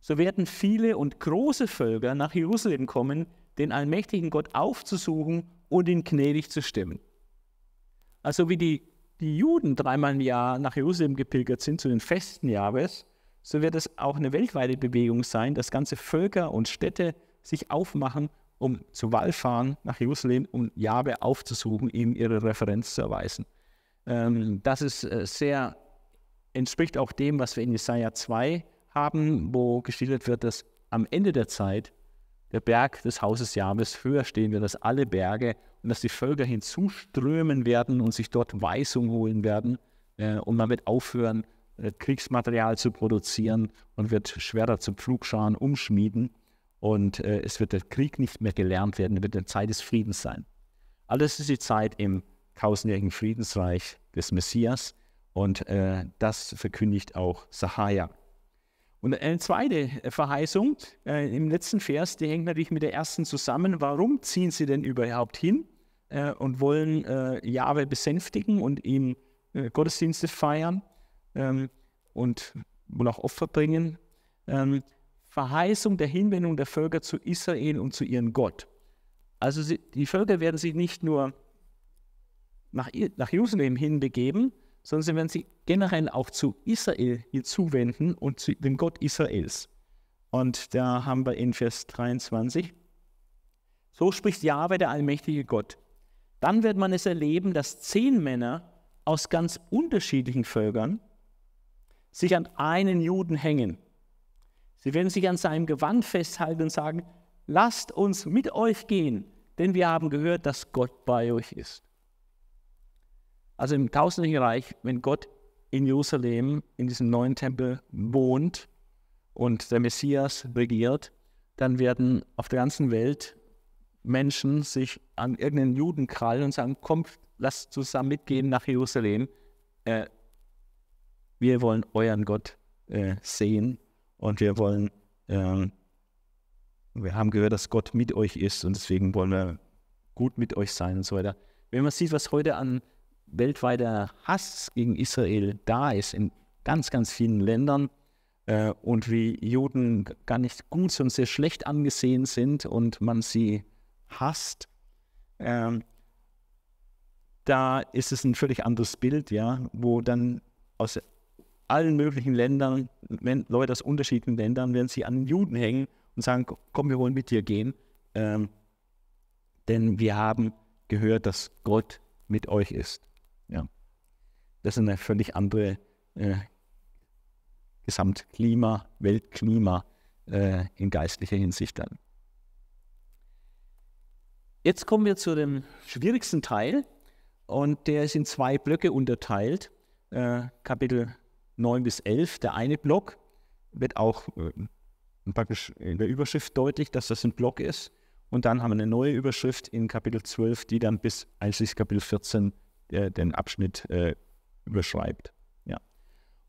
So werden viele und große Völker nach Jerusalem kommen, den allmächtigen Gott aufzusuchen und ihn gnädig zu stimmen. Also wie die, die Juden dreimal im Jahr nach Jerusalem gepilgert sind zu den Festen Jahres, so wird es auch eine weltweite Bewegung sein, dass ganze Völker und Städte sich aufmachen, um zu Wallfahren nach Jerusalem, um Jahwe aufzusuchen, ihm ihre Referenz zu erweisen. Ähm, das ist äh, sehr, entspricht auch dem, was wir in Jesaja 2 haben, wo geschildert wird, dass am Ende der Zeit der Berg des Hauses Jahwes höher stehen wird als alle Berge und dass die Völker hinzuströmen werden und sich dort Weisung holen werden. Äh, und man wird aufhören, äh, Kriegsmaterial zu produzieren und wird Schwerter zum Pflugscharen umschmieden. Und äh, es wird der Krieg nicht mehr gelernt werden, es wird eine Zeit des Friedens sein. Alles ist die Zeit im tausendjährigen Friedensreich des Messias. Und äh, das verkündigt auch Sahaja. Und eine zweite Verheißung äh, im letzten Vers, die hängt natürlich mit der ersten zusammen. Warum ziehen sie denn überhaupt hin? äh, und wollen äh, Jahwe besänftigen und ihm äh, Gottesdienste feiern ähm, und wohl auch Opfer bringen. Ähm, Verheißung der Hinwendung der Völker zu Israel und zu ihrem Gott. Also sie, die Völker werden sich nicht nur nach, nach Jerusalem hinbegeben, sondern sie werden sich generell auch zu Israel hier zuwenden und zu dem Gott Israels. Und da haben wir in Vers 23, so spricht Jahwe, der allmächtige Gott dann wird man es erleben, dass zehn Männer aus ganz unterschiedlichen Völkern sich an einen Juden hängen. Sie werden sich an seinem Gewand festhalten und sagen, lasst uns mit euch gehen, denn wir haben gehört, dass Gott bei euch ist. Also im tausendlichen Reich, wenn Gott in Jerusalem, in diesem neuen Tempel wohnt und der Messias regiert, dann werden auf der ganzen Welt Menschen sich an irgendeinen Juden krallen und sagen, komm, lasst zusammen mitgehen nach Jerusalem. Äh, wir wollen euren Gott äh, sehen und wir wollen, äh, wir haben gehört, dass Gott mit euch ist und deswegen wollen wir gut mit euch sein und so weiter. Wenn man sieht, was heute an weltweiter Hass gegen Israel da ist, in ganz, ganz vielen Ländern, äh, und wie Juden gar nicht gut sondern sehr schlecht angesehen sind und man sie hast, ähm, da ist es ein völlig anderes Bild, ja, wo dann aus allen möglichen Ländern, wenn Leute aus unterschiedlichen Ländern werden sie an den Juden hängen und sagen, komm, wir wollen mit dir gehen. Ähm, denn wir haben gehört, dass Gott mit euch ist. Ja. Das ist eine völlig andere äh, Gesamtklima, Weltklima äh, in geistlicher Hinsicht dann. Jetzt kommen wir zu dem schwierigsten Teil und der ist in zwei Blöcke unterteilt. Äh, Kapitel 9 bis 11, der eine Block wird auch äh, praktisch in der Überschrift deutlich, dass das ein Block ist. Und dann haben wir eine neue Überschrift in Kapitel 12, die dann bis einschließlich Kapitel 14 äh, den Abschnitt äh, überschreibt. Ja.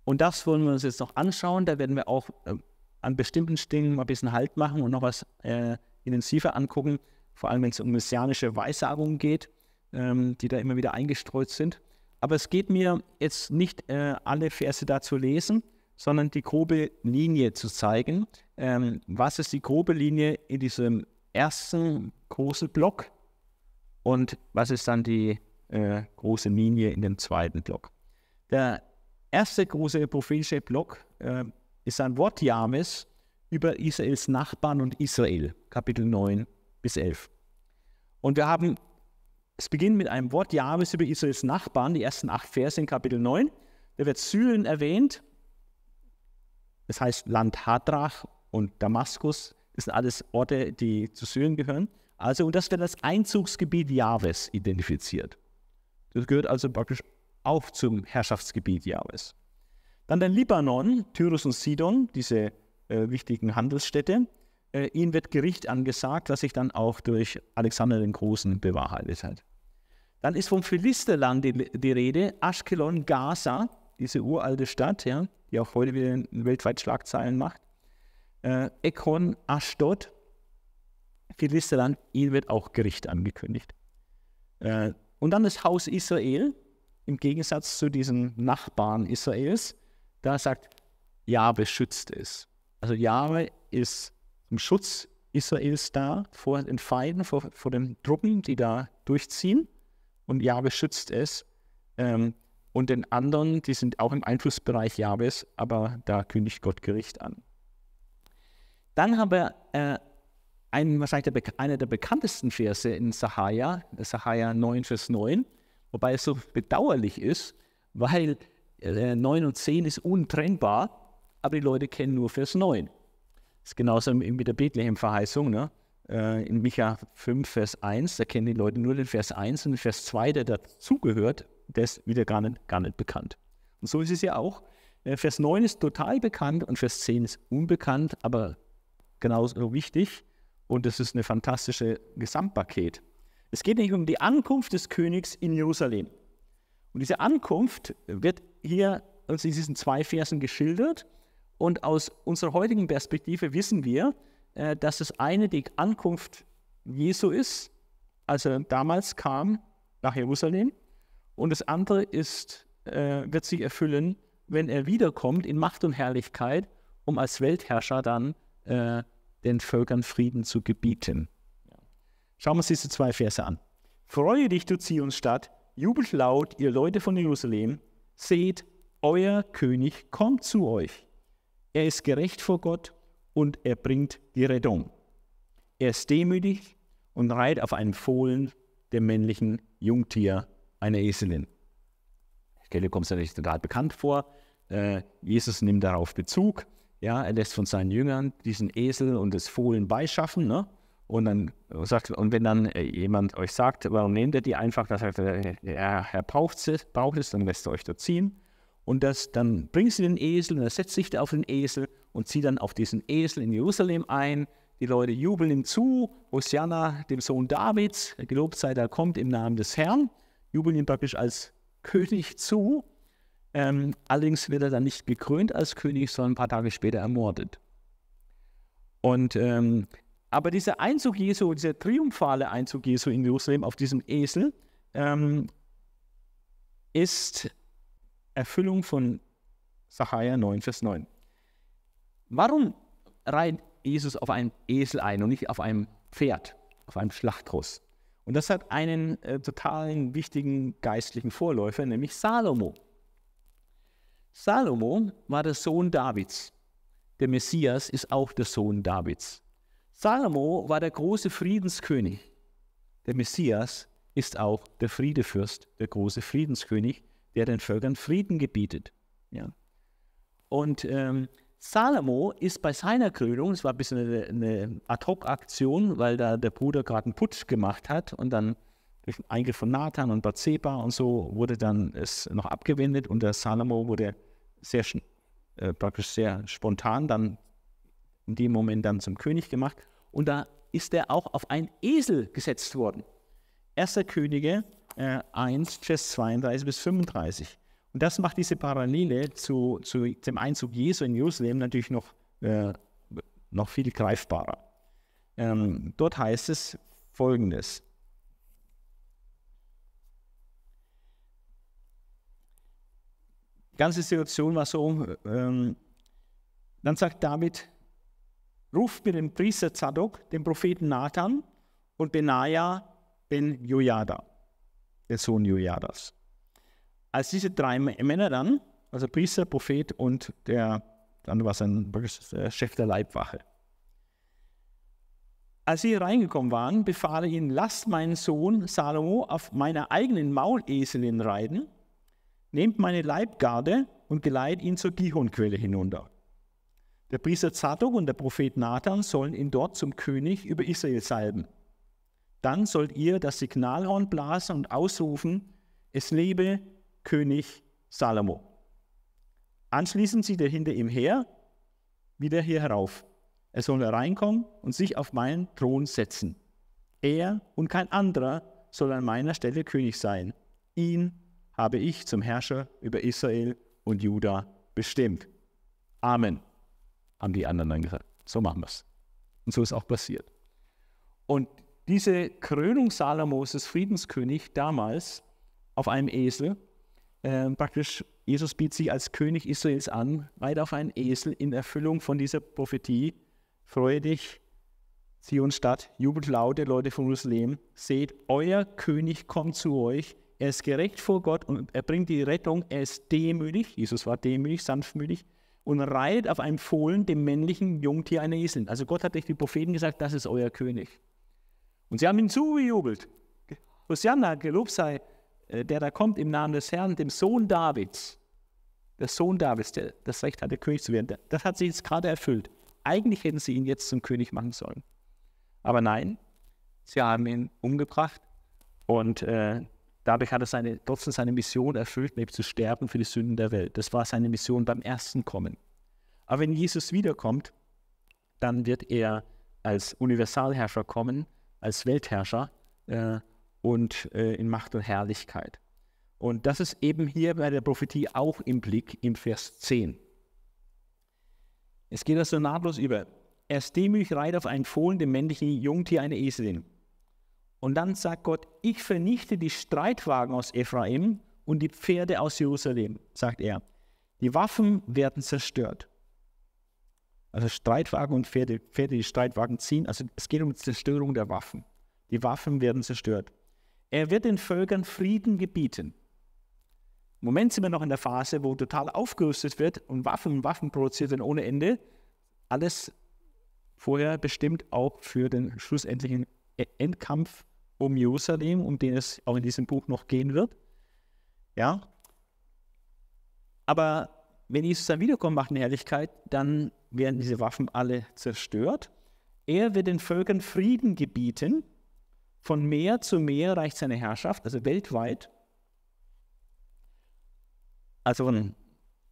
Und das wollen wir uns jetzt noch anschauen. Da werden wir auch äh, an bestimmten Stellen mal ein bisschen Halt machen und noch was äh, intensiver angucken vor allem wenn es um messianische Weissagungen geht, ähm, die da immer wieder eingestreut sind. Aber es geht mir jetzt nicht äh, alle Verse da zu lesen, sondern die grobe Linie zu zeigen. Ähm, was ist die grobe Linie in diesem ersten großen Block und was ist dann die äh, große Linie in dem zweiten Block? Der erste große prophetische Block äh, ist ein Wort James über Israels Nachbarn und Israel, Kapitel 9 bis 11. Und wir haben, es beginnt mit einem Wort Jahwes über Israels Nachbarn, die ersten acht Verse in Kapitel 9. Da wird Syrien erwähnt, das heißt Land Hadrach und Damaskus, das sind alles Orte, die zu Syrien gehören. Also, und das wird als Einzugsgebiet Jahwes identifiziert. Das gehört also praktisch auch zum Herrschaftsgebiet Jahwes. Dann der Libanon, Tyrus und Sidon, diese äh, wichtigen Handelsstädte äh, ihnen wird Gericht angesagt, was sich dann auch durch Alexander den Großen bewahrheitet hat. Dann ist vom Philisterland die, die Rede, Ashkelon, Gaza, diese uralte Stadt, ja, die auch heute wieder weltweit Schlagzeilen macht. Äh, Ekron, Ashdod, Philisterland, ihnen wird auch Gericht angekündigt. Äh, und dann das Haus Israel, im Gegensatz zu diesen Nachbarn Israels, da sagt, Jahwe schützt es. Also Jahwe ist zum Schutz Israels da vor den Feinden, vor, vor den Truppen, die da durchziehen. Und Jahwe schützt es. Ähm, und den anderen, die sind auch im Einflussbereich Jahwes, aber da kündigt Gott Gericht an. Dann haben wir äh, einen, wahrscheinlich der, einer der bekanntesten Verse in Sahaja, Sahaja 9, Vers 9, wobei es so bedauerlich ist, weil äh, 9 und 10 ist untrennbar, aber die Leute kennen nur Vers 9. Das ist genauso mit der Bethlehem-Verheißung, ne? Äh, in Micha 5, Vers 1, da kennen die Leute nur den Vers 1 und den Vers 2, der dazugehört, der ist wieder gar nicht, gar nicht bekannt. Und so ist es ja auch. Äh, Vers 9 ist total bekannt und Vers 10 ist unbekannt, aber genauso wichtig. Und es ist ein fantastisches Gesamtpaket. Es geht nicht um die Ankunft des Königs in Jerusalem. Und diese Ankunft wird hier uns also in diesen zwei Versen geschildert. Und aus unserer heutigen Perspektive wissen wir, äh, dass das eine die Ankunft Jesu ist, als er damals kam nach Jerusalem. Und das andere ist, äh, wird sich erfüllen, wenn er wiederkommt in Macht und Herrlichkeit, um als Weltherrscher dann äh, den Völkern Frieden zu gebieten. Schauen wir uns diese zwei Verse an. Freue dich, du Zionsstadt, jubelt laut, ihr Leute von Jerusalem, seht, euer König kommt zu euch. Er ist gerecht vor Gott und er bringt die Rettung. Er ist demütig und reiht auf einem Fohlen dem männlichen Jungtier einer Eselin. Die Stelle kommt es natürlich total bekannt vor. Äh, Jesus nimmt darauf Bezug. Ja, er lässt von seinen Jüngern diesen Esel und das Fohlen beischaffen. Ne? Und dann sagt, und wenn dann äh, jemand euch sagt, warum nehmt ihr die einfach, dann sagt er, ja, äh, er braucht es, braucht es, dann lässt er euch da ziehen. Und das, dann bringst du den Esel und er setzt sich da auf den Esel und zieht dann auf diesen Esel in Jerusalem ein. Die Leute jubeln ihm zu, Hosanna, dem Sohn Davids, gelobt sei, der kommt im Namen des Herrn, jubeln ihm praktisch als König zu. Ähm, allerdings wird er dann nicht gekrönt als König, sondern ein paar Tage später ermordet. Und ähm, aber dieser Einzug Jesu, dieser triumphale Einzug Jesu in Jerusalem auf diesem Esel, ähm, ist Erfüllung von Sacharja 9, Vers 9. Warum reiht Jesus auf einen Esel ein und nicht auf einem Pferd, auf einem Schlachtross? Und das hat einen äh, totalen wichtigen geistlichen Vorläufer, nämlich Salomo. Salomo war der Sohn Davids. Der Messias ist auch der Sohn Davids. Salomo war der große Friedenskönig. Der Messias ist auch der Friedefürst, der große Friedenskönig der den Völkern Frieden gebietet. Ja. Und ähm, Salomo ist bei seiner Krönung, es war ein bisschen eine, eine Ad-Hoc-Aktion, weil da der Bruder gerade einen Putsch gemacht hat und dann durch den Eingriff von Nathan und Bathseba und so wurde dann es noch abgewendet und der Salomo wurde sehr äh, praktisch sehr spontan dann in dem Moment dann zum König gemacht und da ist er auch auf einen Esel gesetzt worden. Erster Könige äh, 1, Vers 32 bis 35. Und das macht diese Parallele zu, zu dem Einzug Jesu in Jerusalem natürlich noch, äh, noch viel greifbarer. Ähm, dort heißt es folgendes. Die ganze Situation war so, ähm, dann sagt David, ruf mir den Priester Zadok, den Propheten Nathan und Benaja ben Jojada der Sohn Jojadas. Als diese drei Männer dann, also Priester, Prophet und der, dann war sein äh, Chef der Leibwache, als sie reingekommen waren, befahl er ihnen, lasst meinen Sohn Salomo auf meiner eigenen Mauleselin reiten, nehmt meine Leibgarde und geleitet ihn zur Gihonquelle hinunter. Der Priester Zadok und der Prophet Nathan sollen ihn dort zum König über Israel salben. Dann sollt ihr das Signalhorn blasen und ausrufen, es lebe König Salomo. Anschließend zieht er hinter ihm her, wieder hier herauf. Er soll hereinkommen und sich auf meinen Thron setzen. Er und kein anderer soll an meiner Stelle König sein. Ihn habe ich zum Herrscher über Israel und Juda bestimmt. Amen, haben die anderen dann gesagt. So machen wir es. Und so ist auch passiert. Und diese Krönung Salomos des Friedenskönig damals auf einem Esel, äh, praktisch Jesus bietet sich als König Israels an, reitet auf einen Esel in Erfüllung von dieser Prophetie. Freue dich, Zion Stadt, jubelt laut, ihr Leute von Jerusalem. Seht, euer König kommt zu euch. Er ist gerecht vor Gott und er bringt die Rettung. Er ist demütig. Jesus war demütig, sanftmütig und reitet auf einem Fohlen, dem männlichen Jungtier einer Esel. Also Gott hat durch die Propheten gesagt, das ist euer König. Und sie haben ihm zugejubelt. Hosanna, gelobt sei, äh, der da kommt im Namen des Herrn, dem Sohn Davids. Der Sohn Davids, der das Recht hatte, König zu werden. Das hat sich jetzt gerade erfüllt. Eigentlich hätten sie ihn jetzt zum König machen sollen. Aber nein, sie haben ihn umgebracht und äh, dadurch hat er seine, trotzdem seine Mission erfüllt, nämlich zu sterben für die Sünden der Welt. Das war seine Mission beim ersten Kommen. Aber wenn Jesus wiederkommt, dann wird er als Universalherrscher kommen als Weltherrscher äh, und äh, in Macht und Herrlichkeit. Und das ist eben hier bei der Prophetie auch im Blick im Vers 10. Es geht also nahtlos über. Erst demütig reitet auf einen Fohlen dem männlichen Jungtier eine Eselin. Und dann sagt Gott, ich vernichte die Streitwagen aus Ephraim und die Pferde aus Jerusalem, sagt er. Die Waffen werden zerstört. Also Streitwagen und Pferde, Pferde, die Streitwagen ziehen. Also es geht um die Zerstörung der Waffen. Die Waffen werden zerstört. Er wird den Völkern Frieden gebieten. Im Moment sind wir noch in der Phase, wo total aufgerüstet wird und Waffen und Waffen produziert werden ohne Ende. Alles vorher bestimmt auch für den schlussendlichen e-, Endkampf um Jerusalem, um den es auch in diesem Buch noch gehen wird. Ja. Aber wenn Jesus dann wiederkommt, macht in Herrlichkeit, dann werden diese Waffen alle zerstört. Er wird den Völkern Frieden gebieten. Von Meer zu Meer reicht seine Herrschaft, also weltweit. Also von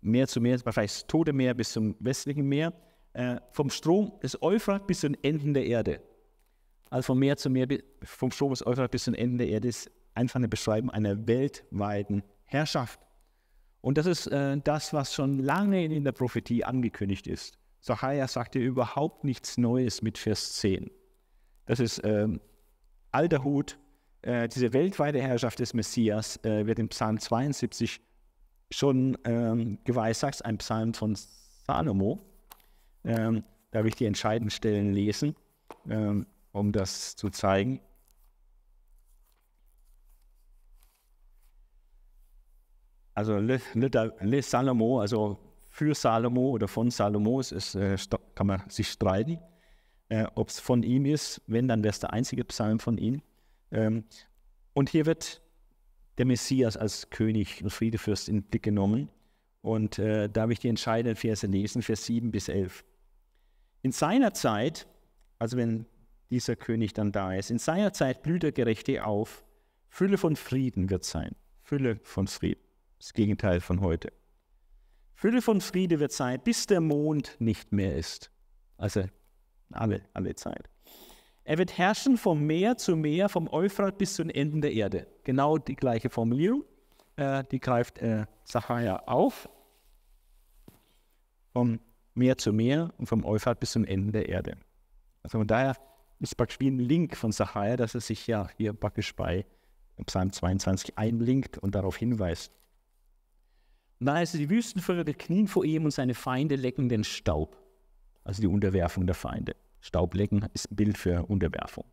Meer zu Meer, wahrscheinlich das Tote Meer bis zum westlichen Meer. Äh, vom Strom des Euphrat bis zum den Enden der Erde. Also vom Meer zu Meer, vom Strom des Euphrat bis zum den Enden der Erde ist einfach eine Beschreibung einer weltweiten Herrschaft. Und das ist äh, das, was schon lange in der Prophetie angekündigt ist. Zachariah sagte überhaupt nichts Neues mit Vers 10. Das ist ähm, alter Hut. Äh, diese weltweite Herrschaft des Messias äh, wird im Psalm 72 schon ähm, geweissagt, ein Psalm von Salomo. Ähm, da habe ich die entscheidenden Stellen lesen, ähm, um das zu zeigen. also Le, Le, Le Salomo, also für Salomo oder von Salomo, ist, äh, kann man sich streiten, äh, ob es von ihm ist. Wenn, dann wäre es der einzige Psalm von ihm. Ähm, und hier wird der Messias als König und Friedefürst in den Blick genommen. Und äh, da habe ich die entscheidenden Verse lesen, Vers 7 bis 11. In seiner Zeit, also wenn dieser König dann da ist, in seiner Zeit blüht der Gerechte auf, Fülle von Frieden wird sein. Fülle von Frieden. Das Gegenteil von heute. Fülle von Friede wird sein, bis der Mond nicht mehr ist. Also alle, alle Zeit. Er wird herrschen vom Meer zu Meer, vom Euphrat bis zum Enden der Erde. Genau die gleiche Formulierung, äh, die greift äh, Sachaja auf. Vom Meer zu Meer und vom Euphrat bis zum Ende der Erde. Also von daher ist praktisch wie ein Link von Sachaja, dass er sich ja hier praktisch bei Psalm 22 einlinkt und darauf hinweist. Und dann heißt es, die Wüstenvölker knien vor ihm und seine Feinde lecken den Staub. Also die Unterwerfung der Feinde. Staub lecken ist ein Bild für Unterwerfung.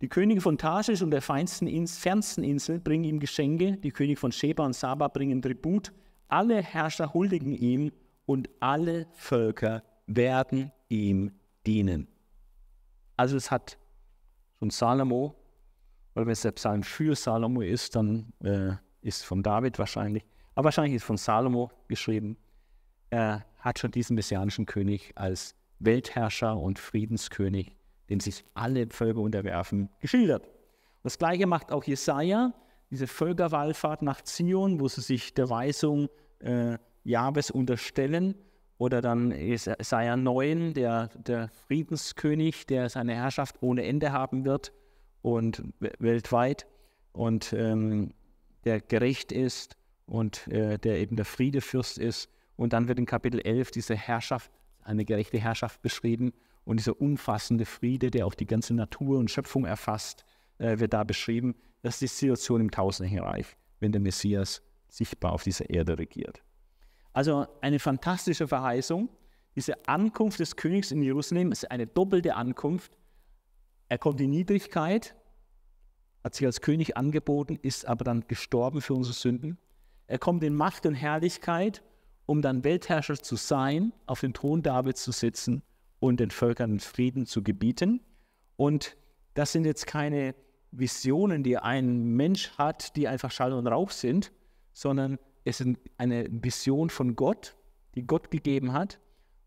Die Könige von Tarschisch und der fernsten Insel bringen ihm Geschenke, die Könige von Sheba und Saba bringen Tribut, alle Herrscher huldigen ihm und alle Völker werden ihm dienen. Also es hat schon Salomo, weil wenn es der Psalm für Salomo ist, dann äh, ist von David wahrscheinlich, aber wahrscheinlich ist von Salomo geschrieben, er hat schon diesen messianischen König als Weltherrscher und Friedenskönig, dem sich alle Völker unterwerfen, geschildert. Das gleiche macht auch Jesaja, diese Völkerwallfahrt nach Zion, wo sie sich der Weisung äh, Jahwes unterstellen. Oder dann Jesaja 9, der, der Friedenskönig, der seine Herrschaft ohne Ende haben wird und weltweit und ähm, der gerecht ist und äh, der eben der Friedefürst ist. Und dann wird in Kapitel 11 diese Herrschaft, eine gerechte Herrschaft beschrieben und dieser umfassende Friede, der auch die ganze Natur und Schöpfung erfasst, äh, wird da beschrieben. Das ist die Situation im Tausendreich, wenn der Messias sichtbar auf dieser Erde regiert. Also eine fantastische Verheißung. Diese Ankunft des Königs in Jerusalem ist eine doppelte Ankunft. Er kommt in Niedrigkeit, hat sich als König angeboten, ist aber dann gestorben für unsere Sünden. Er kommt in Macht und Herrlichkeit, um dann Weltherrscher zu sein, auf dem Thron Davids zu sitzen und den Völkern Frieden zu gebieten. Und das sind jetzt keine Visionen, die ein Mensch hat, die einfach Schall und Rauch sind, sondern es ist eine Vision von Gott, die Gott gegeben hat.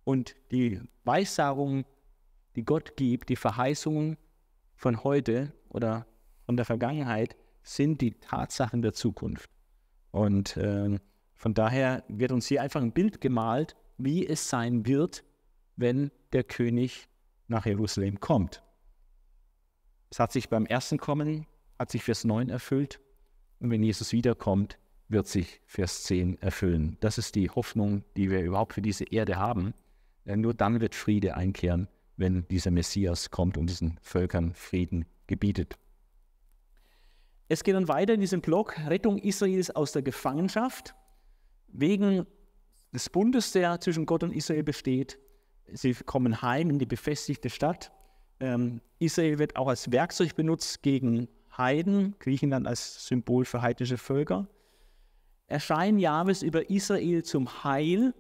Und die Weissagungen, die Gott gibt, die Verheißungen von heute oder von der Vergangenheit, sind die Tatsachen der Zukunft. Und äh, von daher wird uns hier einfach ein Bild gemalt, wie es sein wird, wenn der König nach Jerusalem kommt. Es hat sich beim ersten Kommen, hat sich Vers 9 erfüllt. Und wenn Jesus wiederkommt, wird sich Vers 10 erfüllen. Das ist die Hoffnung, die wir überhaupt für diese Erde haben. Denn nur dann wird Friede einkehren, wenn dieser Messias kommt und diesen Völkern Frieden gebietet. Es geht dann weiter in diesem Blog Rettung Israels aus der Gefangenschaft wegen des Bundes, der zwischen Gott und Israel besteht. Sie kommen heim in die befestigte Stadt. Ähm, Israel wird auch als Werkzeug benutzt gegen Heiden, Griechenland als Symbol für heidnische Völker. Erscheint Jahwes über Israel zum Heil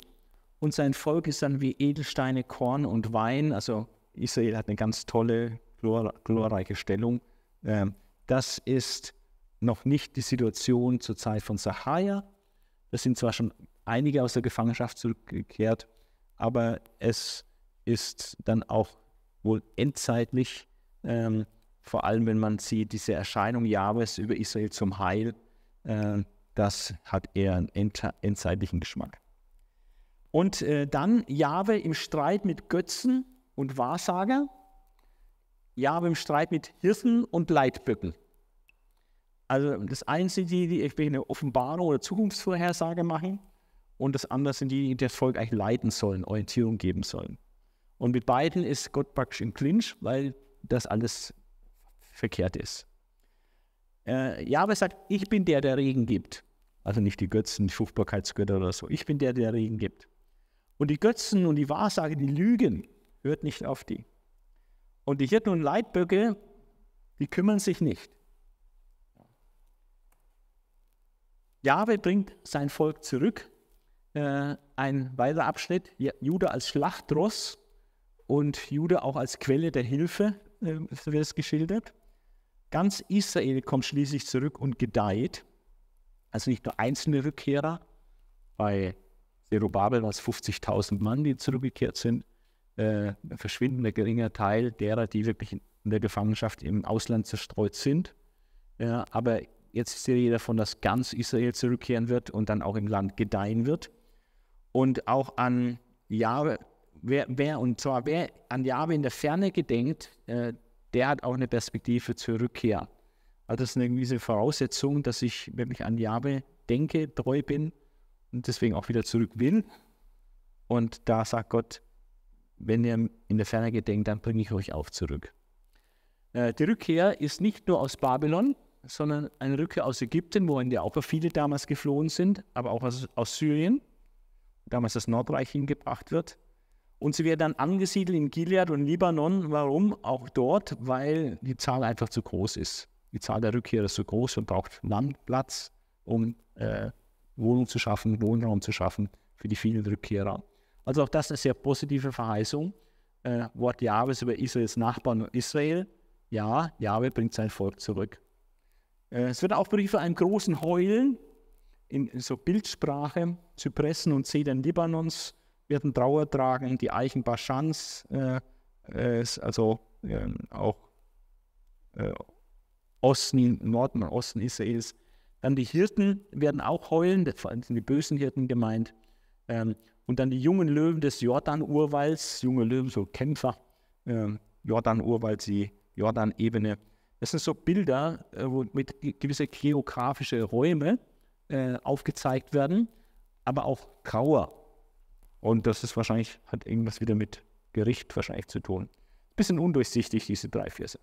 und sein Volk ist dann wie Edelsteine, Korn und Wein. Also Israel hat eine ganz tolle, glorreiche Stellung. Ähm, das ist noch nicht die Situation zur Zeit von Sahaya. Es sind zwar schon einige aus der Gefangenschaft zurückgekehrt, aber es ist dann auch wohl endzeitlich, ähm, vor allem wenn man sieht, diese Erscheinung Jahres über Israel zum Heil, äh, das hat eher einen endzeitlichen Geschmack. Und äh, dann Jahwe im Streit mit Götzen und Wahrsager, Jahwe im Streit mit Hirten und Leitböcken. Also das eine sind die, die irgendwie eine Offenbarung oder Zukunftsvorhersage machen und das andere sind die, die das Volk eigentlich leiten sollen, Orientierung geben sollen. Und mit beiden ist Gott praktisch im Clinch, weil das alles verkehrt ist. Äh, ja, sagt, ich bin der, der Regen gibt. Also nicht die Götzen, die Fruchtbarkeitsgötter oder so. Ich bin der, der Regen gibt. Und die Götzen und die Wahrsage, die Lügen, hört nicht auf die. Und die Hirten und Leitböcke, die kümmern sich nicht. Jahwe bringt sein Volk zurück. Äh, ein weiterer Abschnitt, Jude als Schlachtross und Jude auch als Quelle der Hilfe äh, wird es geschildert. Ganz Israel kommt schließlich zurück und gedeiht. Also nicht nur einzelne Rückkehrer. Bei Zerubabel waren es 50.000 Mann, die zurückgekehrt sind. Äh, ein verschwindender geringer Teil derer, die wirklich in der Gefangenschaft im Ausland zerstreut sind. Ja, äh, aber Jetzt ist die Rede davon, dass ganz Israel zurückkehren wird und dann auch im Land gedeihen wird. Und auch an Jahwe, wer, wer und zwar wer an Jahwe in der Ferne gedenkt, äh, der hat auch eine Perspektive zur Rückkehr. Also das ist eine gewisse Voraussetzung, dass ich wirklich an Jahwe denke, treu bin und deswegen auch wieder zurück will. Und da sagt Gott, wenn ihr in der Ferne gedenkt, dann bringe ich euch auch zurück. Äh, die Rückkehr ist nicht nur aus Babylon, sondern eine Rückkehr aus Ägypten, wohin ja auch viele damals geflohen sind, aber auch aus, aus Syrien, damals das Nordreich hingebracht wird. Und sie werden dann angesiedelt in Gilead und Libanon. Warum? Auch dort, weil die Zahl einfach zu groß ist. Die Zahl der Rückkehrer ist zu groß und braucht Landplatz, um äh, Wohnung zu schaffen, Wohnraum zu schaffen für die vielen Rückkehrer. Also auch das eine sehr positive Verheißung. Äh, Wort Jahwes über Israels Nachbarn und Israel. Ja, Jahwe bringt sein Volk zurück. Äh, es wird auch berichtet von einem großen Heulen in so Bildsprache. Zypressen und Zedern Libanons werden Trauer tragen, die Eichen Baschans, äh, äh also äh, auch äh, Osten, Norden und Osten Israels. Dann die Hirten werden auch heulen, vor allem sind die bösen Hirten gemeint. Ähm, und dann die jungen Löwen des Jordan-Urwalds, junge Löwen, so Kämpfer, ähm, Jordan-Urwald, die Jordan-Ebene das sind so Bilder, äh, wo mit gewisse geografische Räume äh, aufgezeigt werden, aber auch grauer. Und das ist wahrscheinlich, hat irgendwas wieder mit Gericht wahrscheinlich zu tun. Bisschen undurchsichtig, diese drei Verse.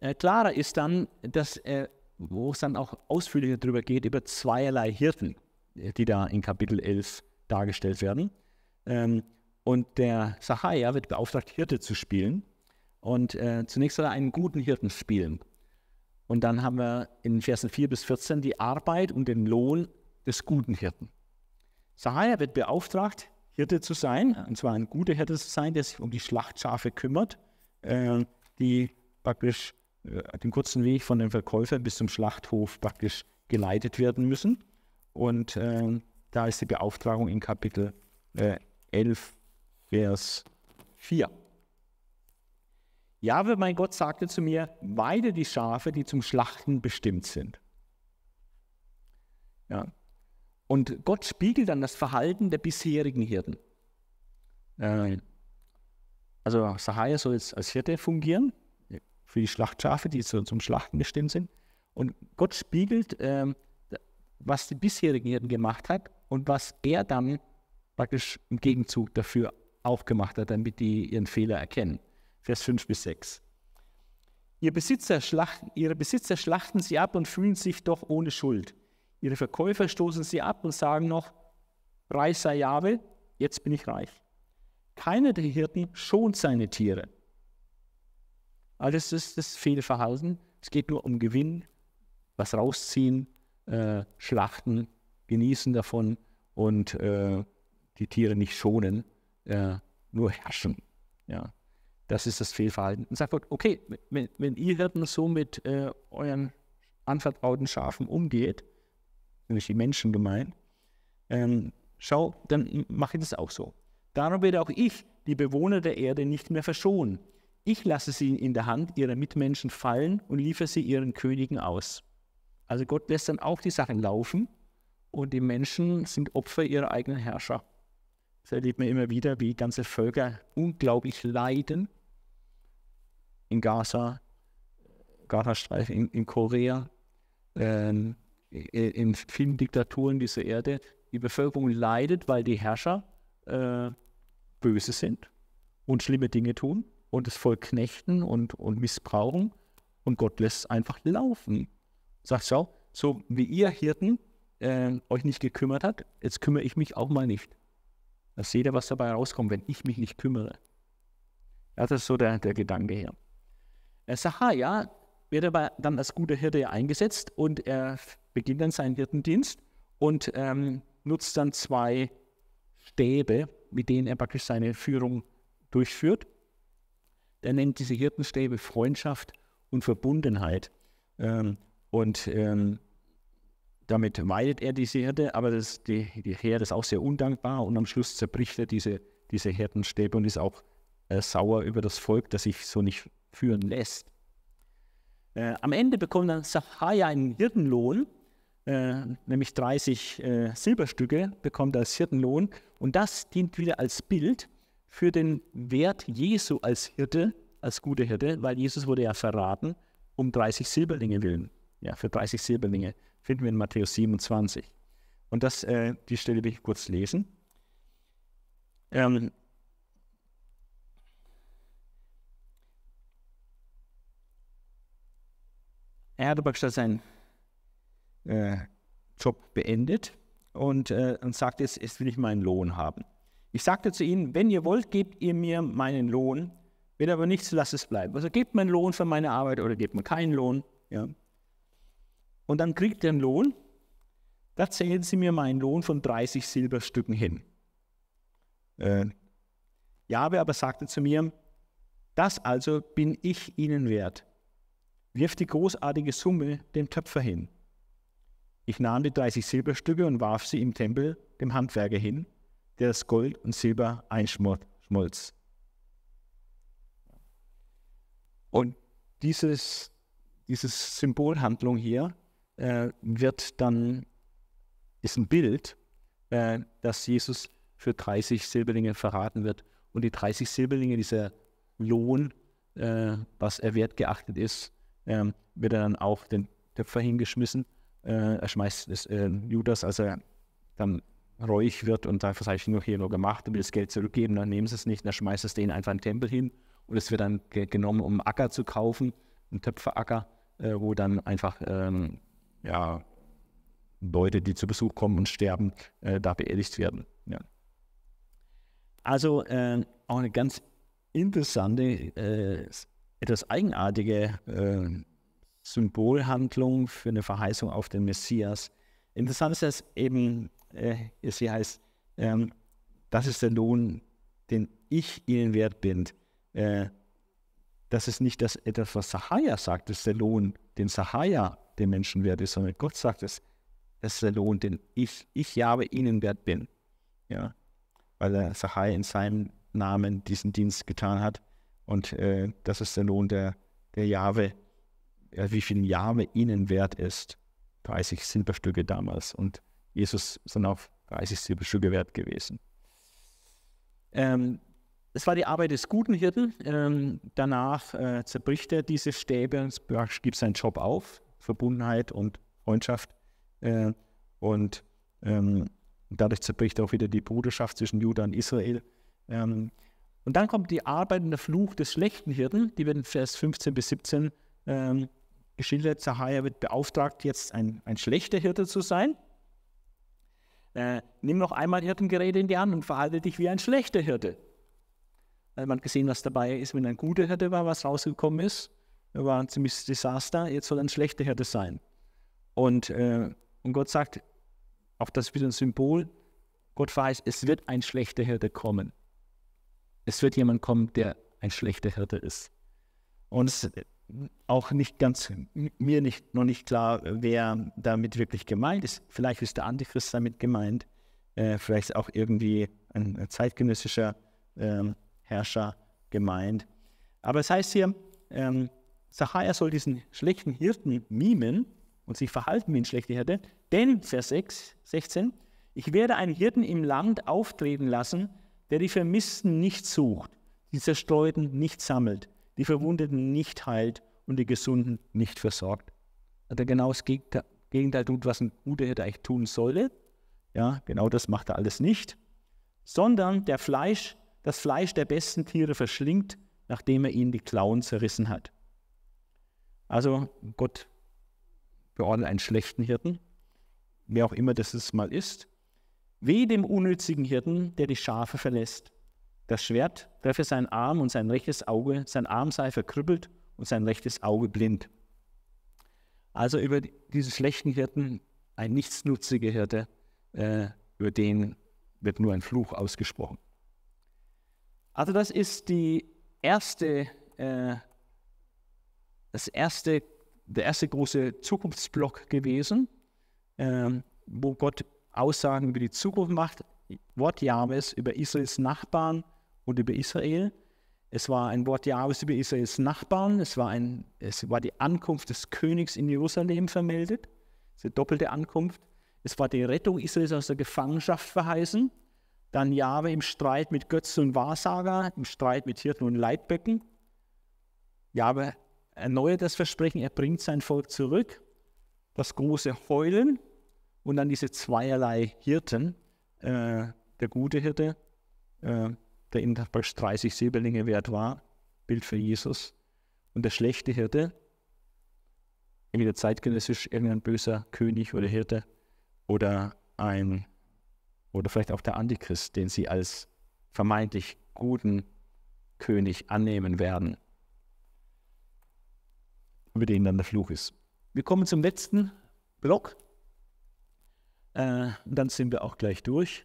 Äh, klarer ist dann, dass, äh, wo es dann auch ausführlicher darüber geht, über zweierlei Hirten, äh, die da in Kapitel 11 dargestellt werden. Ähm, und der Sahaja wird beauftragt, Hirte zu spielen und äh, zunächst soll er einen guten Hirten spielen. Und dann haben wir in Versen 4 bis 14 die Arbeit und den Lohn des guten Hirten. Sahaja wird beauftragt, Hirte zu sein, und zwar ein guter Hirte zu sein, der sich um die Schlachtschafe kümmert, äh, die praktisch äh, den kurzen Weg von den Verkäufern bis zum Schlachthof praktisch geleitet werden müssen. Und äh, da ist die Beauftragung in Kapitel äh, 11, Vers 4. Jahwe, mein Gott, sagte zu mir, weide die Schafe, die zum Schlachten bestimmt sind. Ja. Und Gott spiegelt dann das Verhalten der bisherigen Hirten. Äh, also Sahaja soll jetzt als Hirte fungieren für die Schlachtschafe, die zum Schlachten bestimmt sind. Und Gott spiegelt, ähm, was die bisherigen Hirten gemacht hat und was er dann praktisch im Gegenzug dafür auch gemacht hat, damit die ihren Fehler erkennen. Vers 5 bis 6. Ihr Besitzer schlachten, ihre Besitzer schlachten sie ab und fühlen sich doch ohne Schuld. Ihre Verkäufer stoßen sie ab und sagen noch, reich sei Jahwe, jetzt bin ich reich. Keiner der Hirten schont seine Tiere. All also das ist das Fehlverhalten. Es geht nur um Gewinn, was rausziehen, äh, schlachten, genießen davon und äh, die Tiere nicht schonen, äh, nur herrschen. Ja. Das ist das Fehlverhalten. Und sagt, okay, wenn, wenn ihr Hirten so mit äh, euren anvertrauten Schafen umgeht, nämlich die Menschen gemeint, ähm, schau, dann mache ich das auch so. Darum werde auch ich die Bewohner der Erde nicht mehr verschonen. Ich lasse sie in der Hand ihrer Mitmenschen fallen und liefere sie ihren Königen aus. Also Gott lässt dann auch die Sachen laufen und die Menschen sind Opfer ihrer eigenen Herrscher. Das erlebt man immer wieder, wie ganze Völker unglaublich leiden in Gaza, Gazastreifen in, in Korea, ähm, in vielen Diktaturen dieser Erde. Die Bevölkerung leidet, weil die Herrscher äh, böse sind und schlimme Dinge tun und das Volk knechten und, und missbrauchen. Und Gott lässt es einfach laufen. Sagt, schau, so wie ihr Hirten äh, euch nicht gekümmert habt, jetzt kümmere ich mich auch mal nicht. Da seht ihr, was dabei rauskommt, wenn ich mich nicht kümmere. Ja, das ist so der, der Gedanke hier. Äh, Sacharja wird aber dann als guter Hirte eingesetzt und er beginnt dann seinen Hirtendienst und ähm, nutzt dann zwei Stäbe, mit denen er praktisch seine Führung durchführt. Er nennt diese Hirtenstäbe Freundschaft und Verbundenheit. Ähm, und ähm, damit weidet er diese Herde, aber das, die, die Herde ist auch sehr undankbar und am Schluss zerbricht er diese, diese Herdenstäbe und ist auch äh, sauer über das Volk, das sich so nicht führen lässt. Äh, am Ende bekommt dann Sahaja einen Hirtenlohn, äh, nämlich 30 äh, Silberstücke bekommt er als Hirtenlohn. Und das dient wieder als Bild für den Wert Jesu als Hirte, als guter Hirte, weil Jesus wurde ja verraten um 30 Silberlinge willen. Ja, für 30 Silberlinge finden wir in Matthäus 27. Und das, äh, die Stelle will ich kurz lesen. Ähm, Er hat aber Erdogan seinen äh, Job beendet und, äh, und sagt, jetzt, jetzt will ich meinen Lohn haben. Ich sagte zu ihnen, wenn ihr wollt, gebt ihr mir meinen Lohn. Wenn aber nichts, lasst es bleiben. Also gebt mir einen Lohn für meine Arbeit oder gebt mir keinen Lohn. Ja. Und dann kriegt er einen Lohn. Da zählen sie mir meinen Lohn von 30 Silberstücken hin. Äh. Jabe aber sagte zu mir, das also bin ich ihnen wert wirf die großartige Summe dem Töpfer hin. Ich nahm die 30 Silberstücke und warf sie im Tempel dem Handwerker hin, der das Gold und Silber einschmolz. Und dieses, dieses Symbolhandlung hier äh, wird dann, ist ein Bild, äh, dass Jesus für 30 Silberlinge verraten wird. Und die 30 Silberlinge, dieser Lohn, äh, was er wert geachtet ist, ähm, wird er dann auf den Töpfer hingeschmissen. Äh, er schmeißt es äh, Judas, als er dann reuig wird und sagt, was habe ich nur hier nur gemacht und will das Geld zurückgeben, dann nehmen sie es nicht, dann schmeißt es denen einfach in den Tempel hin und es wird dann genommen, um einen Acker zu kaufen, einen Töpferacker, äh, wo dann einfach ähm, ja, Leute, die zu Besuch kommen und sterben, äh, da beerdigt werden. Ja. Also äh, auch eine ganz interessante äh, etwas eigenartige äh, Symbolhandlung für eine Verheißung auf den Messias. Interessant ist dass eben, äh, sie heißt, ähm, das ist der Lohn, den ich ihnen wert bin. Äh, das ist nicht das, etwas, was Sahaja sagt, das ist der Lohn, den Sahaja den Menschen wert ist, sondern Gott sagt es, das ist der Lohn, den ich, ich Jahwe ihnen wert bin. Ja, weil der Sahaja in seinem Namen diesen Dienst getan hat. Und äh, das ist der Lohn der, der Jahwe, ja, wie viel Jahwe ihnen wert ist. 30 Silberstücke damals. Und Jesus sind auf 30 Silberstücke wert gewesen. Ähm, es war die Arbeit des guten Hirten. Ähm, danach äh, zerbricht er diese Stäbe und gibt seinen Job auf. Verbundenheit und Freundschaft. Äh, und ähm, dadurch zerbricht auch wieder die Bruderschaft zwischen Juda und Israel. Ähm, und dann kommt die Arbeit und der Fluch des schlechten Hirten, die wird in Vers 15 bis 17 ähm, geschildert. Zachariah wird beauftragt, jetzt ein, ein schlechter Hirte zu sein. Äh, nimm noch einmal Hirtengeräte in die Hand und verhalte dich wie ein schlechter Hirte. Also man hat gesehen, was dabei ist, wenn ein guter Hirte war, was rausgekommen ist. Er war ein ziemliches Desaster, jetzt soll ein schlechter Hirte sein. Und, äh, und Gott sagt, auch das ist wieder ein Symbol, Gott weiß, es wird ein schlechter Hirte kommen. Es wird jemand kommen, der ein schlechter Hirte ist. Und es ist auch nicht ganz, mir nicht, noch nicht klar, wer damit wirklich gemeint ist. Vielleicht ist der Antichrist damit gemeint, äh, vielleicht auch irgendwie ein, ein zeitgenössischer ähm, Herrscher gemeint. Aber es heißt hier, ähm, Zachariah soll diesen schlechten Hirten mimen und sich verhalten wie ein schlechter Hirte, denn, Vers 6, 16, ich werde einen Hirten im Land auftreten lassen, der die Vermissten nicht sucht, die Zerstreuten nicht sammelt, die Verwundeten nicht heilt und die Gesunden nicht versorgt. er genau das Gegenteil tut, was ein guter Hirte eigentlich tun sollte. Ja, genau das macht er alles nicht. Sondern der Fleisch, das Fleisch der besten Tiere verschlingt, nachdem er ihnen die Klauen zerrissen hat. Also Gott beordert einen schlechten Hirten, wer auch immer das mal ist, Weh dem unnützigen Hirten, der die Schafe verlässt. Das Schwert treffe seinen Arm und sein rechtes Auge, sein Arm sei verkrüppelt und sein rechtes Auge blind. Also über diesen schlechten Hirten, ein nichtsnutziger Hirte, äh, über den wird nur ein Fluch ausgesprochen. Also das ist die erste, äh, das erste, der erste große Zukunftsblock gewesen, ähm, wo Gott Aussagen über die Zukunft macht, Wort Jahwes über Israels Nachbarn und über Israel. Es war ein Wort Jahwes über Israels Nachbarn. Es war, ein, es war die Ankunft des Königs in Jerusalem vermeldet. Diese doppelte Ankunft. Es war die Rettung Israels aus der Gefangenschaft verheißen. Dann Jahwe im Streit mit Götzen und Wahrsager, im Streit mit Hirten und Leitböcken. Jahwe erneuert das Versprechen, er bringt sein Volk zurück. Das große Heulen, und dann diese zweierlei Hirten, äh, der gute Hirte, äh, der in 30 Silberlinge wert war, Bild für Jesus, und der schlechte Hirte, entweder zeitgenössisch irgendein böser König oder Hirte oder ein oder vielleicht auch der Antichrist, den sie als vermeintlich guten König annehmen werden, über den dann der Fluch ist. Wir kommen zum letzten Block, äh, dann sind wir auch gleich durch.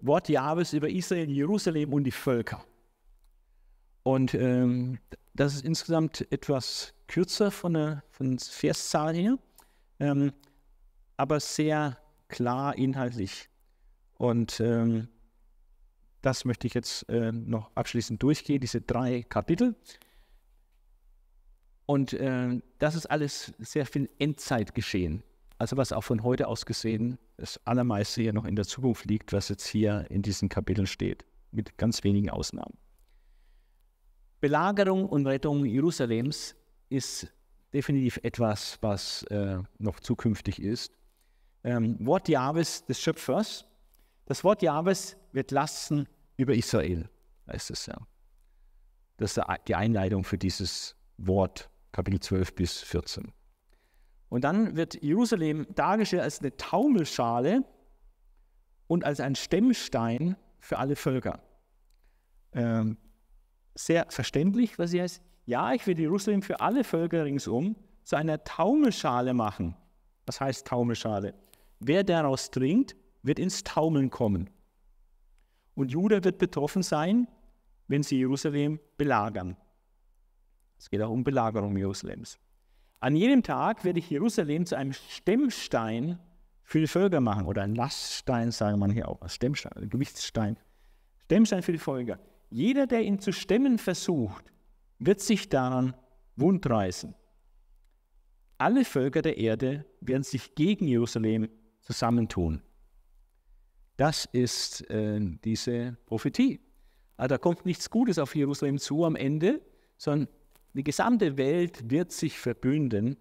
Wort Jahres über Israel, Jerusalem und die Völker. Und ähm, das ist insgesamt etwas kürzer von der, von der Verszahl her, ähm, aber sehr klar inhaltlich. Und ähm, das möchte ich jetzt äh, noch abschließend durchgehen, diese drei Kapitel. Und äh, das ist alles sehr viel Endzeitgeschehen. Also was auch von heute aus gesehen das allermeiste ja noch in der Zukunft liegt, was jetzt hier in diesen Kapiteln steht, mit ganz wenigen Ausnahmen. Belagerung und Rettung Jerusalems ist definitiv etwas, was äh, noch zukünftig ist. Ähm, Wort Jahwes des Schöpfers. Das Wort Jahwes wird lasten über Israel, heißt es ja. Das ist die Einleitung für dieses Wort, Kapitel 12 bis 14. Und dann wird Jerusalem dargestellt als eine Taumelschale und als ein Stemmstein für alle Völker. Ähm, sehr verständlich, was hier heißt. Ja, ich will Jerusalem für alle Völker ringsum zu einer Taumelschale machen. Was heißt Taumelschale? Wer daraus trinkt, wird ins Taumeln kommen. Und Juda wird betroffen sein, wenn sie Jerusalem belagern. Es geht auch um Belagerung Jerusalems. An jedem Tag werde ich Jerusalem zu einem Stemmstein für die Völker machen. Oder ein Laststein, sagen man hier auch. Stemmstein, Gewichtsstein. Stemmstein für die Völker. Jeder, der ihn zu stemmen versucht, wird sich daran wundreißen. Alle Völker der Erde werden sich gegen Jerusalem zusammentun. Das ist äh, diese Prophetie. Also da kommt nichts Gutes auf Jerusalem zu am Ende, sondern die gesamte Welt wird sich verbünden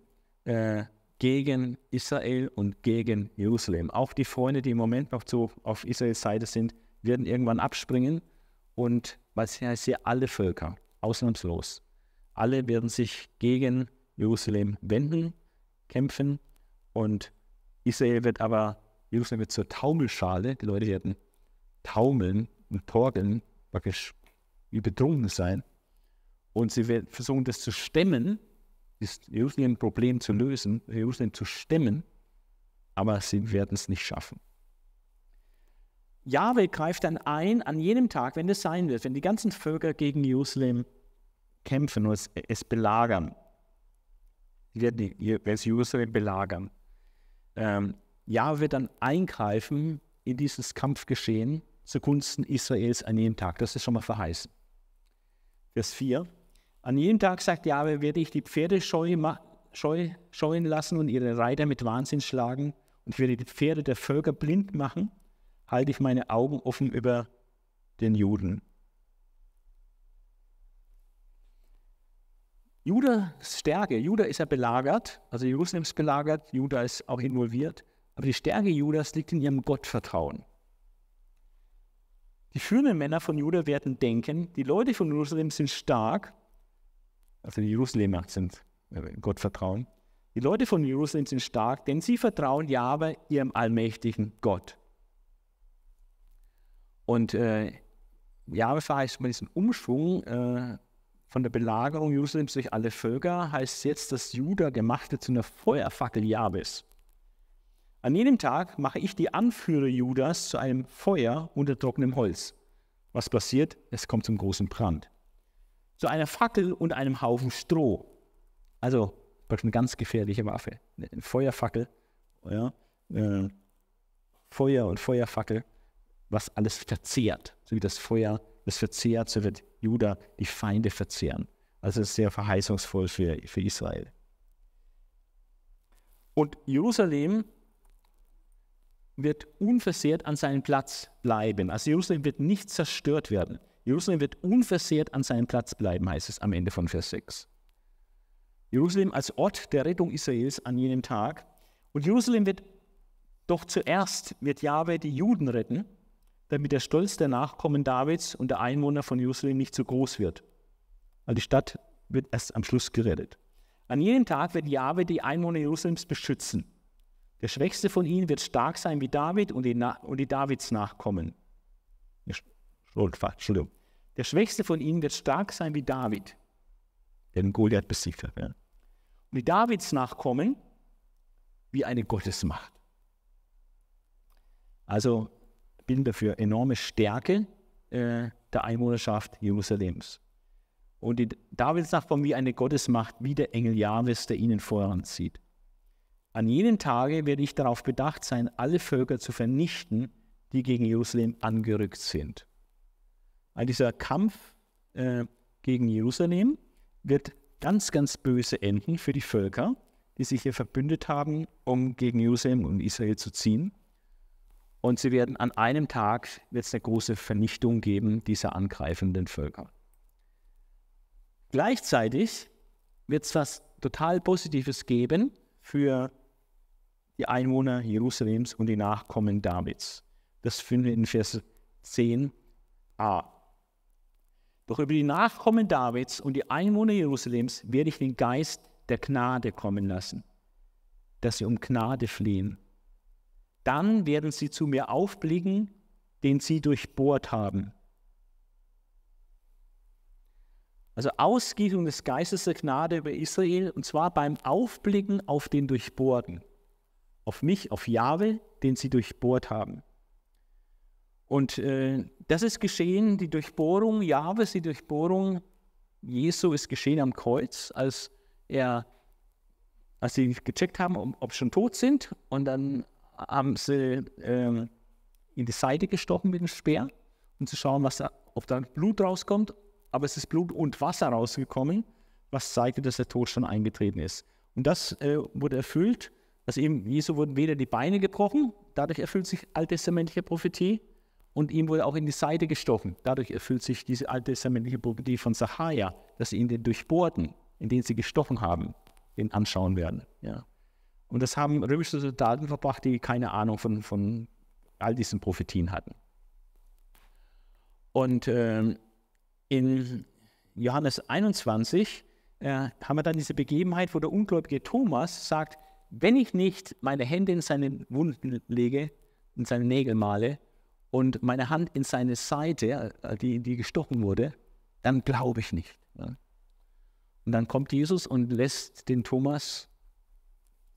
äh, gegen Israel und gegen Jerusalem. Auch die Freunde, die im Moment noch zu, auf Israels Seite sind, werden irgendwann abspringen. Und was heißt hier alle Völker, ausnahmslos. Alle werden sich gegen Jerusalem wenden, kämpfen. Und Israel wird aber, Jerusalem wird zur Taumelschale. Die Leute werden taumeln und torgeln, praktisch wie betrunken sein und sie versuchen, das zu stemmen, ist Jerusalem Problem zu lösen, Jerusalem zu stemmen, aber sie werden es nicht schaffen. Jahwe greift dann ein an jenem Tag, wenn es sein wird, wenn die ganzen Völker gegen Jerusalem kämpfen und es, es belagern. Sie werden es Jerusalem belagern. Ähm, Jahwe wird dann eingreifen in dieses Kampfgeschehen zugunsten Israels an jenem Tag. Das ist schon mal verheißen. Vers 4. An jedem Tag sagt Jahwe, werde ich die Pferde scheu, scheu, scheuen lassen und ihre Reiter mit Wahnsinn schlagen und ich werde die Pferde der Völker blind machen, halte ich meine Augen offen über den Juden. Judas Stärke, Judah ist ja belagert, also Jerusalem ist belagert, Judah ist auch involviert, aber die Stärke Judas liegt in ihrem Gottvertrauen. Die führenden Männer von Judah werden denken, die Leute von Jerusalem sind stark, also die Jerusalemer sind äh, Gott vertrauen. Die Leute von Jerusalem sind stark, denn sie vertrauen Jahwe, ihrem allmächtigen Gott. Und äh, Jahwe verheißt bei diesen Umschwung äh, von der Belagerung Jerusalems durch alle Völker, heißt jetzt, dass Juda gemacht wird zu einer Feuerfackel Jahwes. An jenem Tag mache ich die Anführer Judas zu einem Feuer unter trockenem Holz. Was passiert? Es kommt zum großen Brand zu einer Fackel und einem Haufen Stroh. Also eine ganz gefährliche Waffe. Eine Feuerfackel, ja, äh, Feuer und Feuerfackel, was alles verzehrt. So wie das Feuer, das verzehrt, so wird Juda die Feinde verzehren. Also es ist sehr verheißungsvoll für, für Israel. Und Jerusalem wird unversehrt an seinem Platz bleiben. Also Jerusalem wird nicht zerstört werden. Jerusalem wird unversehrt an seinem Platz bleiben, heißt es am Ende von Vers 6. Jerusalem als Ort der Rettung Israels an jenem Tag. Und Jerusalem wird doch zuerst, wird Jahwe die Juden retten, damit der Stolz der Nachkommen Davids und der Einwohner von Jerusalem nicht zu groß wird. Weil also die Stadt wird erst am Schluss gerettet. An jenem Tag wird Jahwe die Einwohner Jerusalems beschützen. Der Schwächste von ihnen wird stark sein wie David und die, Na und die Davids Nachkommen. Entschuldigung. Der Schwächste von ihnen wird stark sein wie David, der den Goliath besiegt hat. Ja. Und die Davids nachkommen wie eine Gottesmacht. Also bin dafür enorme Stärke äh, der Einwohnerschaft Jerusalems. Und die Davids Nachkommen wie eine Gottesmacht, wie der Engel Jahwes, der ihnen voranzieht. An jenen Tage werde ich darauf bedacht sein, alle Völker zu vernichten, die gegen Jerusalem angerückt sind. All dieser Kampf äh, gegen Jerusalem wird ganz, ganz böse enden für die Völker, die sich hier verbündet haben, um gegen Jerusalem und Israel zu ziehen. Und sie werden an einem Tag wird es eine große Vernichtung geben dieser angreifenden Völker. Gleichzeitig wird es was total Positives geben für die Einwohner Jerusalems und die Nachkommen Davids. Das finden wir in Vers 10a. Doch über die Nachkommen Davids und die Einwohner Jerusalems werde ich den Geist der Gnade kommen lassen, dass sie um Gnade flehen. Dann werden sie zu mir aufblicken, den sie durchbohrt haben. Also Ausgießung des Geistes der Gnade über Israel, und zwar beim Aufblicken auf den Durchbohrten, auf mich, auf Jahwe, den sie durchbohrt haben. Und äh, das ist geschehen, die Durchbohrung Jahwes, die Durchbohrung Jesu ist geschehen am Kreuz, als er, als sie gecheckt haben, ob, ob schon tot sind. Und dann haben sie äh, in die Seite gestochen mit dem Speer, um zu schauen, was da, ob da Blut rauskommt. Aber es ist Blut und Wasser rausgekommen, was zeigte, dass der Tod schon eingetreten ist. Und das äh, wurde erfüllt. Also eben Jesu wurden weder die Beine gebrochen, dadurch erfüllt sich alttestamentliche Prophetie, und ihm wurde auch in die Seite gestochen. Dadurch erfüllt sich diese alttestamentliche Prophetie von Sahaja, dass sie ihn den durchbohrten, in den sie gestochen haben, den anschauen werden. Ja. Und das haben römische Soldaten verbracht, die keine Ahnung von, von all diesen Prophetien hatten. Und ähm, in Johannes 21 äh, haben wir dann diese Begebenheit, wo der ungläubige Thomas sagt, wenn ich nicht meine Hände in seine Wunden lege, in seine Nägel male und meine Hand in seine Seite, äh, die, die gestochen wurde, dann glaube ich nicht. Und dann kommt Jesus und lässt den Thomas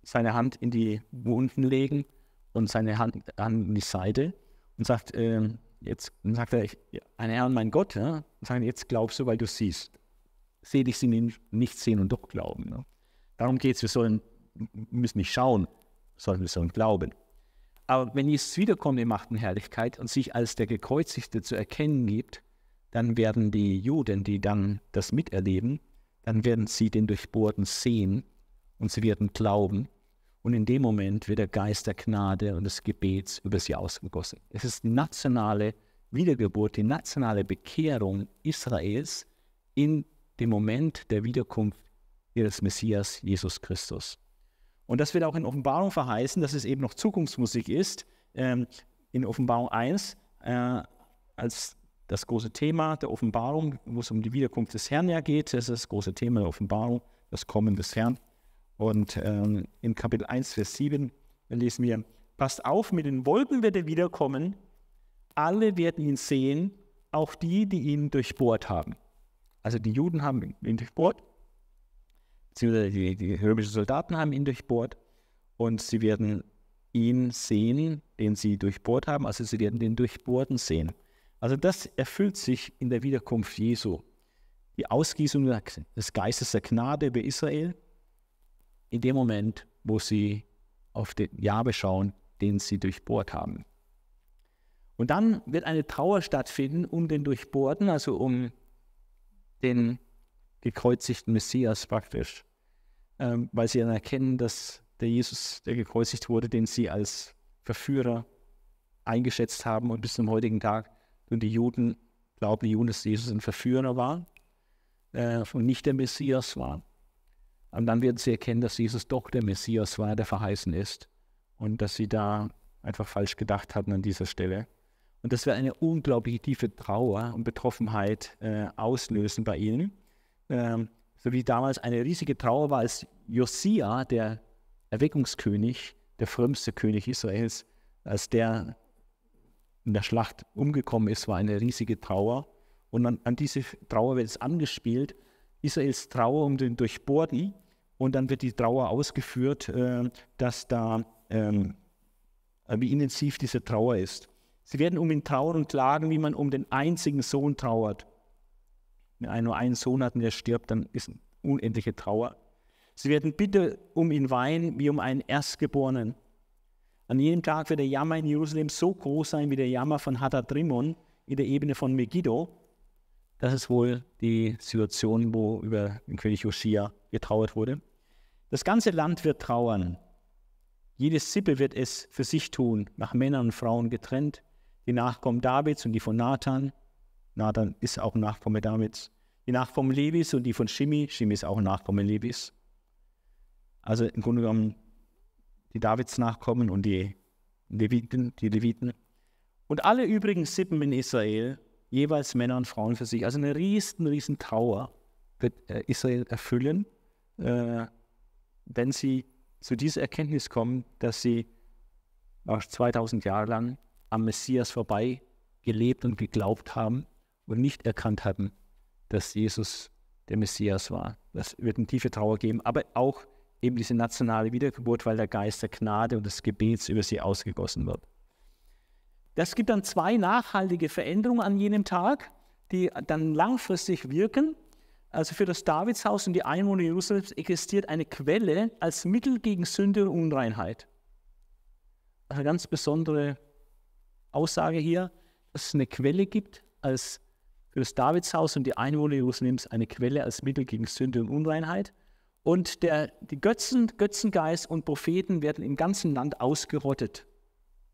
seine Hand in die Wunden legen und seine Hand an die Seite und sagt, äh, jetzt sagt er, ich, ein Herr und mein Gott, ja? und sagt, jetzt glaubst du, weil du siehst. Seh dich sie nicht sehen und doch glauben. Ne? Darum geht es, wir sollen, müssen nicht schauen, sondern wir sollen glauben. Aber wenn Jesus wiederkommt in Macht und Herrlichkeit und sich als der Gekreuzigte zu erkennen gibt, dann werden die Juden, die dann das miterleben, dann werden sie den Durchbohrten sehen und sie werden glauben. Und in dem Moment wird der Geist der Gnade und des Gebets über sie ausgegossen. Es ist die nationale Wiedergeburt, die nationale Bekehrung Israels in dem Moment der Wiederkunft ihres Messias Jesus Christus. Und das wird auch in Offenbarung verheißen, dass es eben noch Zukunftsmusik ist. Ähm, in Offenbarung 1, äh, als das große Thema der Offenbarung, wo es um die Wiederkunft des Herrn ja geht, das ist das große Thema der Offenbarung, das Kommen des Herrn. Und ähm, in Kapitel 1, Vers 7 lesen wir, passt auf, mit den Wolken wird er wiederkommen, alle werden ihn sehen, auch die, die ihn durchbohrt haben. Also die Juden haben ihn durchbohrt beziehungsweise die, die römischen Soldaten haben ihn durchbohrt und sie werden ihn sehen, den sie durchbohrt haben, also sie werden den Durchbohrten sehen. Also das erfüllt sich in der Wiederkunft Jesu. Die Ausgießung des Geistes der Gnade über Israel in dem Moment, wo sie auf den Jahwe schauen, den sie durchbohrt haben. Und dann wird eine Trauer stattfinden um den Durchbohrten, also um den gekreuzigten Messias praktisch, ähm, weil sie dann erkennen, dass der Jesus, der gekreuzigt wurde, den sie als Verführer eingeschätzt haben und bis zum heutigen Tag und die Juden glauben die Juden, dass Jesus ein Verführer war äh, und nicht der Messias war. Und dann werden sie erkennen, dass Jesus doch der Messias war, der verheißen ist. Und dass sie da einfach falsch gedacht hatten an dieser Stelle. Und das wird eine unglaublich tiefe Trauer und Betroffenheit äh, auslösen bei ihnen ähm, so wie damals eine riesige Trauer war, als Josia, der Erweckungskönig, der frömmste König Israels, als der in der Schlacht umgekommen ist, war eine riesige Trauer. Und an, an diese Trauer wird es angespielt, Israels Trauer um den Durchbohrten. Und dann wird die Trauer ausgeführt, äh, dass da, ähm, wie intensiv diese Trauer ist. Sie werden um ihn trauern und klagen, wie man um den einzigen Sohn trauert, wenn nur einen Sohn hat und der stirbt, dann ist unendliche Trauer. Sie werden bitter um ihn weinen wie um einen Erstgeborenen. An jedem Tag wird der Jammer in Jerusalem so groß sein wie der Jammer von Hadadrimon in der Ebene von Megiddo. Das ist wohl die Situation, wo über den König Josia getrauert wurde. Das ganze Land wird trauern. Jede Sippe wird es für sich tun, nach Männern und Frauen getrennt, die Nachkommen Davids und die von Nathan, na, dann ist auch ein Nachkomme Davids. Die Nachkommen Levis und die von Shimi. Shimi ist auch ein Nachkomme Levis. Also im Grunde genommen die Davids Nachkommen und die Leviten, die Leviten. Und alle übrigen Sippen in Israel, jeweils Männer und Frauen für sich. Also eine riesen, riesen Trauer wird äh, Israel erfüllen, äh, wenn sie zu dieser Erkenntnis kommen, dass sie 2000 äh, Jahre lang am Messias vorbei gelebt und geglaubt haben und nicht erkannt haben, dass Jesus der Messias war. Das wird eine tiefe Trauer geben, aber auch eben diese nationale Wiedergeburt, weil der Geist der Gnade und des Gebets über sie ausgegossen wird. Das gibt dann zwei nachhaltige Veränderungen an jenem Tag, die dann langfristig wirken. Also für das Davidshaus und die Einwohner Jerusalems existiert eine Quelle als Mittel gegen Sünde und Unreinheit. Also eine ganz besondere Aussage hier, dass es eine Quelle gibt als für das Davidshaus und die Einwohner Jerusalems eine Quelle als Mittel gegen Sünde und Unreinheit. Und der, die Götzen, Götzengeist und Propheten werden im ganzen Land ausgerottet.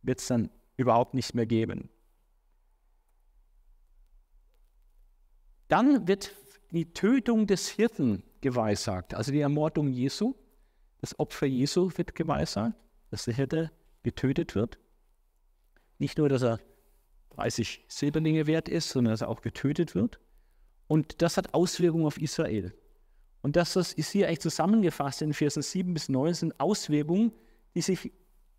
Wird es dann überhaupt nicht mehr geben. Dann wird die Tötung des Hirten geweissagt, also die Ermordung Jesu. Das Opfer Jesu wird geweissagt, dass der Hirte getötet wird. Nicht nur, dass er 30 Silberlinge wert ist, sondern dass er auch getötet wird. Und das hat Auswirkungen auf Israel. Und das ist hier eigentlich zusammengefasst in Versen 7 bis 9 sind Auswirkungen, die sich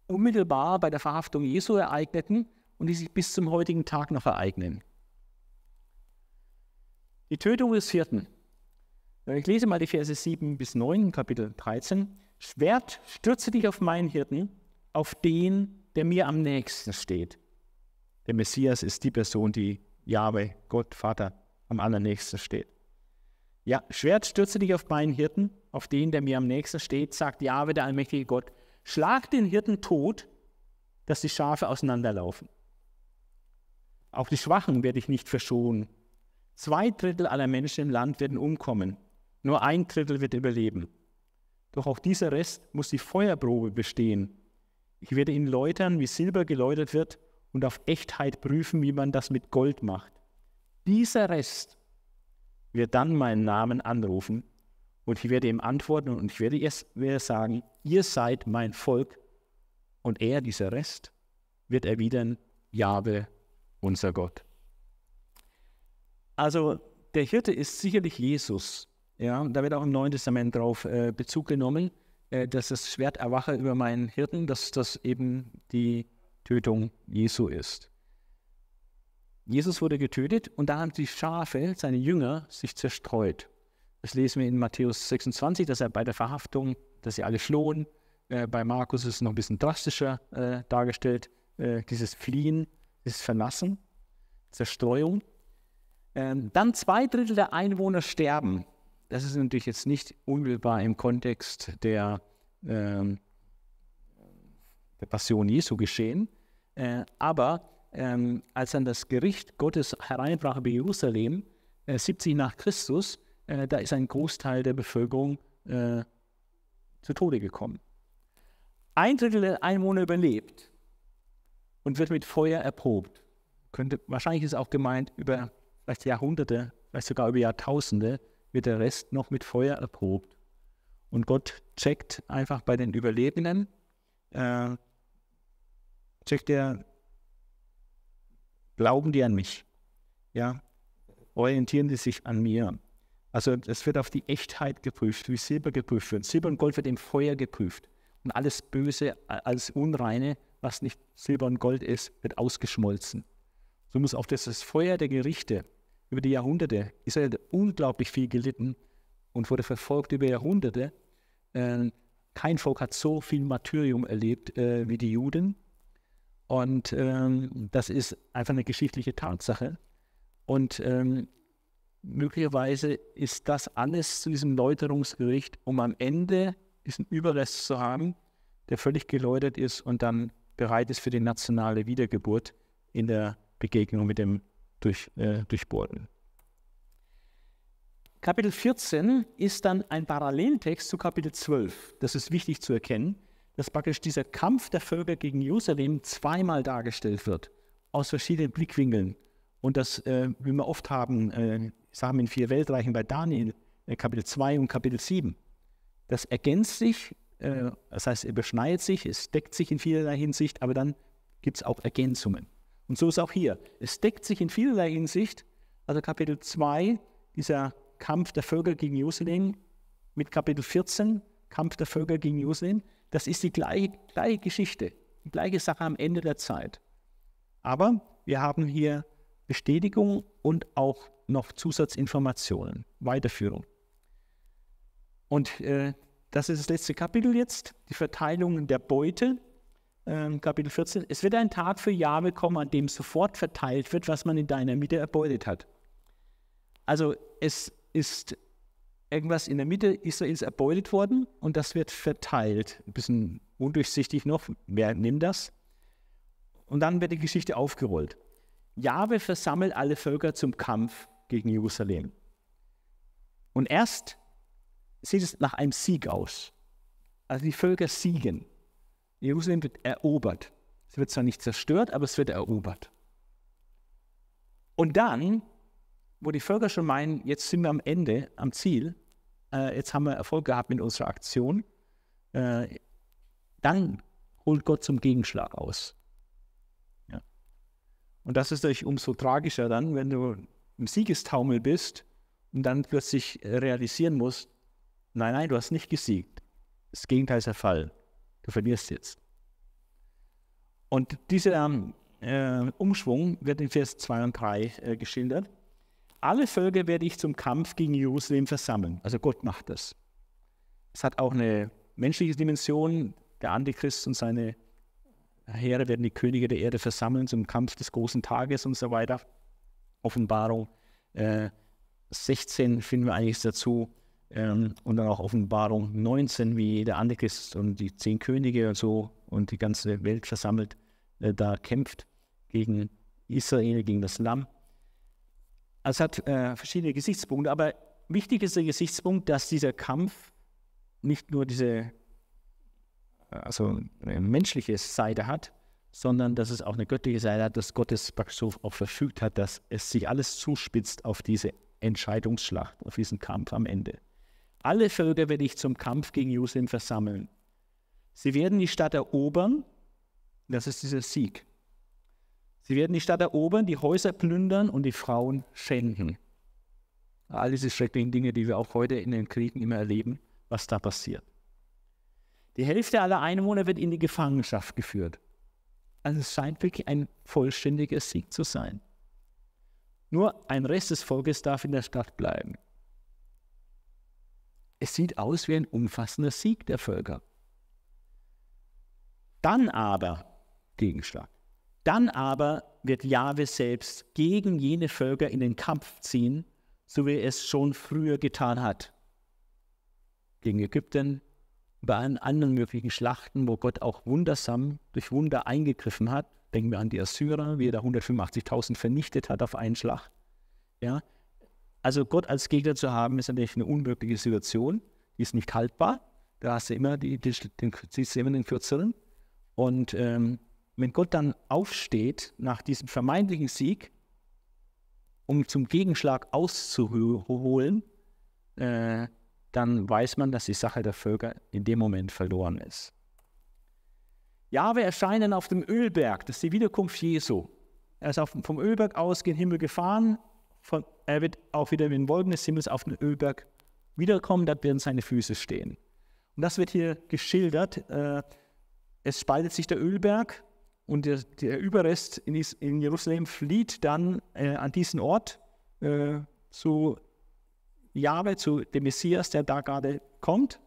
unmittelbar bei der Verhaftung Jesu ereigneten und die sich bis zum heutigen Tag noch ereignen. Die Tötung des Hirten. Ich lese mal die Verse 7 bis 9, Kapitel 13. Schwert, stürze dich auf meinen Hirten, auf den, der mir am nächsten steht der Messias ist die Person, die Jahwe, Gott, Vater, am allernächsten steht. Ja, Schwert stürze dich auf meinen Hirten, auf den, der mir am nächsten steht, sagt Jahwe, der allmächtige Gott. Schlag den Hirten tot, dass die Schafe auseinanderlaufen. Auch die Schwachen werde ich nicht verschonen. Zwei Drittel aller Menschen im Land werden umkommen. Nur ein Drittel wird überleben. Doch auch dieser Rest muss die Feuerprobe bestehen. Ich werde ihn läutern, wie Silber geläutert wird, und auf Echtheit prüfen, wie man das mit Gold macht. Dieser Rest wird dann meinen Namen anrufen und ich werde ihm antworten und ich werde ihr sagen, ihr seid mein Volk. Und er, dieser Rest, wird erwidern, Jahwe, unser Gott. Also der Hirte ist sicherlich Jesus. Ja, da wird auch im Neuen Testament darauf äh, Bezug genommen, äh, dass das Schwert erwache über meinen Hirten, dass das eben die Tötung Jesu ist. Jesus wurde getötet und da haben die Schafe, seine Jünger, sich zerstreut. Das lesen wir in Matthäus 26, dass er bei der Verhaftung, dass sie alle flohen. Äh, bei Markus ist es noch ein bisschen drastischer äh, dargestellt, äh, dieses Fliehen, dieses Verlassen, Zerstreuung. Ähm, dann zwei Drittel der Einwohner sterben. Das ist natürlich jetzt nicht unmittelbar im Kontext der ähm, der Passion Jesu geschehen. Äh, aber ähm, als dann das Gericht Gottes hereinbrach über Jerusalem, äh, 70 nach Christus, äh, da ist ein Großteil der Bevölkerung äh, zu Tode gekommen. Ein Drittel der Einwohner überlebt und wird mit Feuer erprobt. Könnte, wahrscheinlich ist auch gemeint, über vielleicht Jahrhunderte, vielleicht sogar über Jahrtausende wird der Rest noch mit Feuer erprobt. Und Gott checkt einfach bei den Überlebenden, äh, Sagt er, glauben die an mich? Ja, orientieren die sich an mir? Also es wird auf die Echtheit geprüft, wie Silber geprüft wird. Silber und Gold wird im Feuer geprüft. Und alles Böse, alles Unreine, was nicht Silber und Gold ist, wird ausgeschmolzen. So muss auch das, Feuer der Gerichte über die Jahrhunderte, Israel hat unglaublich viel gelitten und wurde verfolgt über Jahrhunderte. Ähm, kein Volk hat so viel Martyrium erlebt äh, wie die Juden. Und ähm, das ist einfach eine geschichtliche Tatsache. Und ähm, möglicherweise ist das alles zu diesem Läuterungsgericht, um am Ende diesen Überrest zu haben, der völlig geläutert ist und dann bereit ist für die nationale Wiedergeburt in der Begegnung mit dem Durch, äh, Durchbohrten. Kapitel 14 ist dann ein Paralleltext zu Kapitel 12. Das ist wichtig zu erkennen dass praktisch dieser Kampf der Völker gegen Jerusalem zweimal dargestellt wird, aus verschiedenen Blickwinkeln. Und das, äh, wie wir oft haben, äh, sagen wir in vier Weltreichen bei Daniel, äh, Kapitel 2 und Kapitel 7. Das ergänzt sich, äh, das heißt, er beschneidet sich, es deckt sich in vielerlei Hinsicht, aber dann gibt es auch Ergänzungen. Und so ist auch hier. Es deckt sich in vielerlei Hinsicht, also Kapitel 2, dieser Kampf der Völker gegen Jerusalem, mit Kapitel 14, Kampf der Völker gegen Jerusalem, das ist die gleiche, gleiche Geschichte, die gleiche Sache am Ende der Zeit. Aber wir haben hier Bestätigung und auch noch Zusatzinformationen, Weiterführung. Und äh, das ist das letzte Kapitel jetzt, die Verteilung der Beute, äh, Kapitel 14. Es wird ein Tag für Jahre kommen, an dem sofort verteilt wird, was man in deiner Mitte erbeutet hat. Also es ist irgendwas in der Mitte Israels erbeutet worden und das wird verteilt. Ein bisschen undurchsichtig noch, wer nimmt das? Und dann wird die Geschichte aufgerollt. Jahwe versammelt alle Völker zum Kampf gegen Jerusalem. Und erst sieht es nach einem Sieg aus. Also die Völker siegen. Jerusalem wird erobert. Es wird zwar nicht zerstört, aber es wird erobert. Und dann, wo die Völker schon meinen, jetzt sind wir am Ende, am Ziel, äh, jetzt haben wir Erfolg gehabt mit unserer Aktion, äh, dann holt Gott zum Gegenschlag aus. Ja. Und das ist natürlich umso tragischer dann, wenn du im Siegestaumel bist und dann plötzlich realisieren musst, nein, nein, du hast nicht gesiegt. Das Gegenteil ist der Fall. Du verlierst jetzt. Und dieser ähm, äh, Umschwung wird in Vers 2 und 3 äh, geschildert alle Völker werde ich zum Kampf gegen Jerusalem versammeln. Also Gott macht das. Es hat auch eine menschliche Dimension. Der Antichrist und seine Heere werden die Könige der Erde versammeln zum Kampf des großen Tages und so weiter. Offenbarung äh, 16 finden wir eigentlich dazu. Ähm, und dann auch Offenbarung 19, wie der Antichrist und die zehn Könige und so und die ganze Welt versammelt, äh, da kämpft gegen Israel, gegen das Lamm es hat äh, verschiedene Gesichtspunkte, aber wichtig ist der Gesichtspunkt, dass dieser Kampf nicht nur diese äh, also eine menschliche Seite hat, sondern dass es auch eine göttliche Seite hat, dass Gottes so auch verfügt hat, dass es sich alles zuspitzt auf diese Entscheidungsschlacht, auf diesen Kampf am Ende. Alle Völker werde ich zum Kampf gegen Jerusalem versammeln. Sie werden die Stadt erobern, das ist dieser Sieg. Sie werden die Stadt erobern, die Häuser plündern und die Frauen schänden. All diese schrecklichen Dinge, die wir auch heute in den Kriegen immer erleben, was da passiert. Die Hälfte aller Einwohner wird in die Gefangenschaft geführt. Also es scheint wirklich ein vollständiger Sieg zu sein. Nur ein Rest des Volkes darf in der Stadt bleiben. Es sieht aus wie ein umfassender Sieg der Völker. Dann aber Gegenschlag. Dann aber wird Jahwe selbst gegen jene Völker in den Kampf ziehen, so wie er es schon früher getan hat. Gegen Ägypten, bei allen anderen möglichen Schlachten, wo Gott auch wundersam durch Wunder eingegriffen hat. Denken wir an die Assyrer, wie er da 185.000 vernichtet hat auf einen Schlag. Ja? Also Gott als Gegner zu haben, ist natürlich eine unmögliche Situation. Die ist nicht haltbar. Da hast du immer, die, die, den, ziehst du immer den Kürzeren. Und ähm, wenn Gott dann aufsteht nach diesem vermeintlichen Sieg, um zum Gegenschlag auszuholen, äh, dann weiß man, dass die Sache der Völker in dem Moment verloren ist. Jahwe erscheint dann auf dem Ölberg, das ist die Wiederkunft Jesu. Er ist auf, vom Ölberg aus gen Himmel gefahren, von, er wird auch wieder mit den Wolken des Himmels auf den Ölberg wiederkommen, da werden seine Füße stehen. Und das wird hier geschildert. Äh, es spaltet sich der Ölberg und der, der Überrest in, Is in Jerusalem flieht dann äh, an diesen Ort äh, zu Jahwe, zu dem Messias, der da gerade kommt.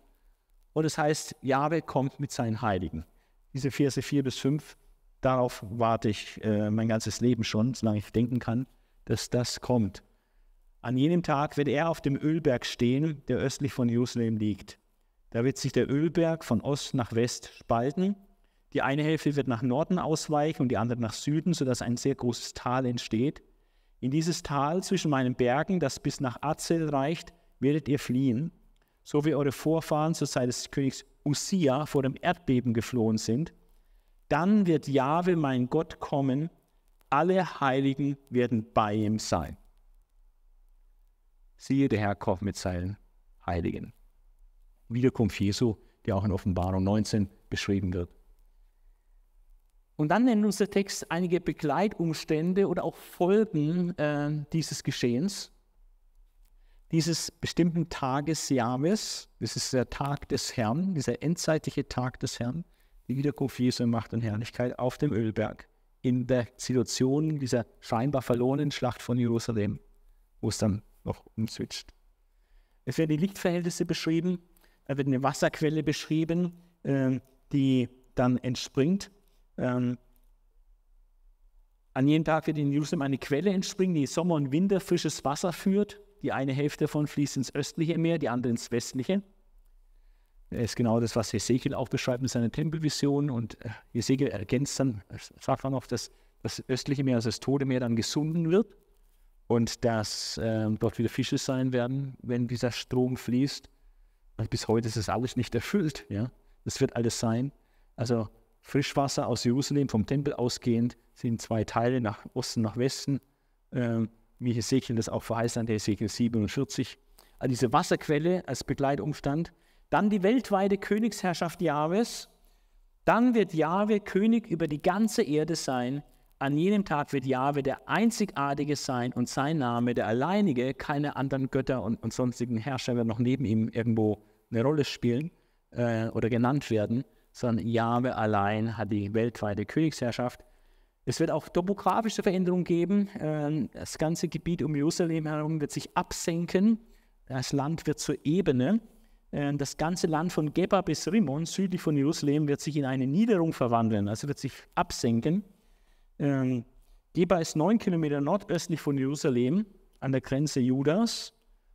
Und es das heißt, Jahwe kommt mit seinen Heiligen. Diese Verse 4 bis 5, darauf warte ich äh, mein ganzes Leben schon, solange ich denken kann, dass das kommt. An jenem Tag wird er auf dem Ölberg stehen, der östlich von Jerusalem liegt. Da wird sich der Ölberg von Ost nach West spalten die eine Hälfte wird nach Norden ausweichen und die andere nach Süden, sodass ein sehr großes Tal entsteht. In dieses Tal zwischen meinen Bergen, das bis nach Azel reicht, werdet ihr fliehen, so wie eure Vorfahren zur Zeit des Königs Usia vor dem Erdbeben geflohen sind. Dann wird Jahwe, mein Gott, kommen, alle Heiligen werden bei ihm sein. Siehe, der Herr kommt mit seinen Heiligen. Wiederkunft Jesu, die auch in Offenbarung 19 beschrieben wird. Und dann nennt uns der Text einige Begleitumstände oder auch Folgen äh, dieses Geschehens, dieses bestimmten Tages, Jahres. Das ist der Tag des Herrn, dieser endzeitliche Tag des Herrn, die Wiederkunft Jesu in Macht und Herrlichkeit auf dem Ölberg, in der Situation dieser scheinbar verlorenen Schlacht von Jerusalem, wo es dann noch umswitcht. Es werden die Lichtverhältnisse beschrieben, da wird eine Wasserquelle beschrieben, äh, die dann entspringt ähm, an jedem Tag wird in Jerusalem eine Quelle entspringen, die Sommer und Winter frisches Wasser führt. Die eine Hälfte davon fließt ins östliche Meer, die andere ins westliche. Das ist genau das, was Hesekiel auch beschreibt in seiner Tempelvision. Und äh, Hesekiel ergänzt dann, äh, sagt man noch, dass das östliche Meer, also das Tote Meer, dann gesunden wird und dass äh, dort wieder Fische sein werden, wenn dieser Strom fließt. Und bis heute ist es alles nicht erfüllt. Ja? Das wird alles sein. Also Frischwasser aus Jerusalem, vom Tempel ausgehend, sind zwei Teile nach Osten, nach Westen, ähm, wie Hesekiel das auch verheißt an der Hesekiel 47. Also diese Wasserquelle als Begleitumstand. Dann die weltweite Königsherrschaft Jahwes. Dann wird Jahwe König über die ganze Erde sein. An jenem Tag wird Jahwe der Einzigartige sein und sein Name der Alleinige. Keine anderen Götter und, und sonstigen Herrscher werden noch neben ihm irgendwo eine Rolle spielen äh, oder genannt werden sondern Jahwe allein hat die weltweite Königsherrschaft. Es wird auch topografische Veränderungen geben. Ähm, das ganze Gebiet um Jerusalem herum wird sich absenken. Das Land wird zur Ebene. Ähm, das ganze Land von Geba bis Rimon, südlich von Jerusalem, wird sich in eine Niederung verwandeln, also wird sich absenken. Ähm, Geba ist neun Kilometer nordöstlich von Jerusalem, an der Grenze Judas,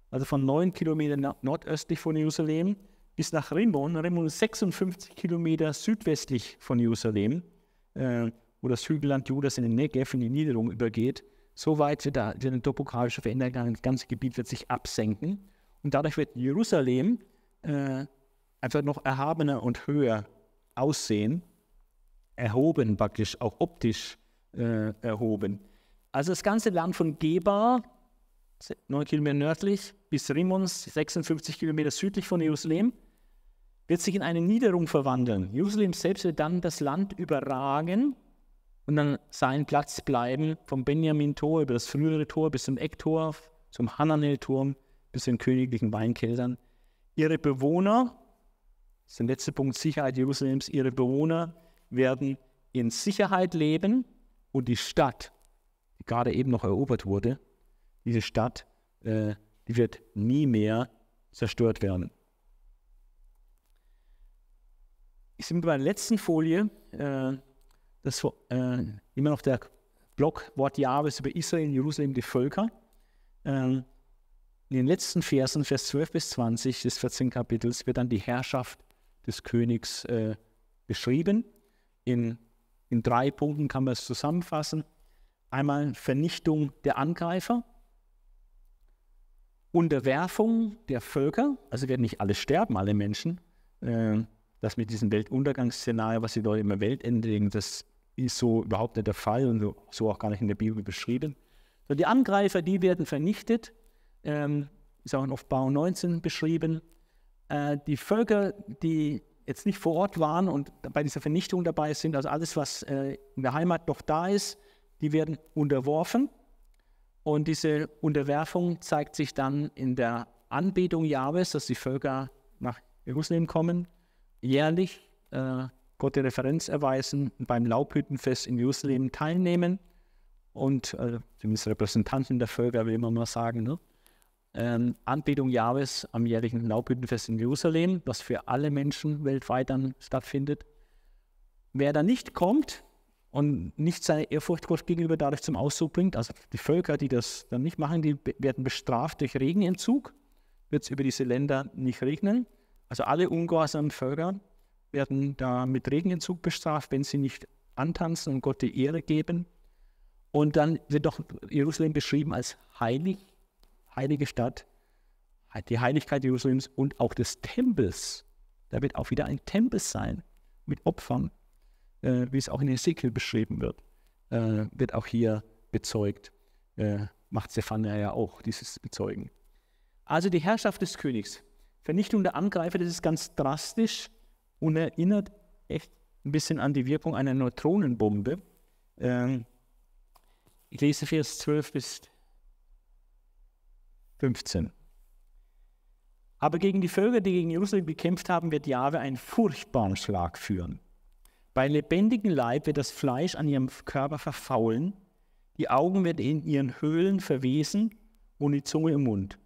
also von neun Kilometern nordöstlich von Jerusalem bis nach Rimmon. Rimmon ist 56 Kilometer südwestlich von Jerusalem, äh, wo das Hügelland Judas in den Negev, in die Niederung übergeht. So weit wird da eine topografische Veränderung, das ganze Gebiet wird sich absenken. Und dadurch wird Jerusalem äh, einfach noch erhabener und höher aussehen, erhoben praktisch, auch optisch äh, erhoben. Also das ganze Land von Gebar 9 Kilometer nördlich bis Rimons, 56 Kilometer südlich von Jerusalem, wird sich in eine Niederung verwandeln. Jerusalem selbst wird dann das Land überragen und dann seinen Platz bleiben vom Benjamin-Tor über das frühere Tor bis zum Ecktor, zum Hananel-Turm bis zu den königlichen Weinkeldern. Ihre Bewohner, das ist der letzte Punkt Sicherheit Jerusalems, ihre Bewohner werden in Sicherheit leben und die Stadt, die gerade eben noch erobert wurde, diese Stadt, äh, die wird nie mehr zerstört werden. Ich bin bei der letzten Folie, äh, das äh, immer noch der Block Wort Jahres über Israel, Jerusalem, die Völker. Ähm, in den letzten Versen, Vers 12 bis 20 des 14. Kapitels, wird dann die Herrschaft des Königs äh, beschrieben. In, in drei Punkten kann man es zusammenfassen. Einmal Vernichtung der Angreifer, Unterwerfung der Völker, also werden nicht alle sterben, alle Menschen. Äh, das mit diesem Weltuntergangsszenario, was die Leute immer Weltende denken, das ist so überhaupt nicht der Fall und so, so auch gar nicht in der Bibel beschrieben. So, die Angreifer, die werden vernichtet, ähm, ist auch in Offenbarung 19 beschrieben. Äh, die Völker, die jetzt nicht vor Ort waren und bei dieser Vernichtung dabei sind, also alles, was äh, in der Heimat noch da ist, die werden unterworfen und diese Unterwerfung zeigt sich dann in der Anbetung Jahwes, dass die Völker nach Jerusalem kommen, jährlich äh, Gott die Referenz erweisen, beim Laubhüttenfest in Jerusalem teilnehmen und äh, zumindest Repräsentanten der Völker, wie man mal sagen, ne? ähm, Anbetung Jahwes am jährlichen Laubhüttenfest in Jerusalem, was für alle Menschen weltweit dann stattfindet. Wer da nicht kommt, und nicht seine Ehrfurcht Gott gegenüber dadurch zum Ausdruck bringt. Also die Völker, die das dann nicht machen, die werden bestraft durch Regenentzug. Wird es über diese Länder nicht regnen. Also alle ungehorsamen Völker werden da mit Regenentzug bestraft, wenn sie nicht antanzen und Gott die Ehre geben. Und dann wird doch Jerusalem beschrieben als heilig, heilige Stadt, die Heiligkeit Jerusalems und auch des Tempels. Da wird auch wieder ein Tempel sein mit Opfern äh, wie es auch in Ezekiel beschrieben wird, äh, wird auch hier bezeugt. Äh, macht Zephania ja auch, dieses Bezeugen. Also die Herrschaft des Königs. Vernichtung der Angreifer, das ist ganz drastisch und erinnert echt ein bisschen an die Wirkung einer Neutronenbombe. Ähm, ich lese Vers 12 bis 15. Aber gegen die Völker, die gegen Jerusalem gekämpft haben, wird Jahwe einen furchtbaren Schlag führen. Bei lebendigem Leib wird das Fleisch an ihrem Körper verfaulen, die Augen werden in ihren Höhlen verwesen und die Zunge im Mund.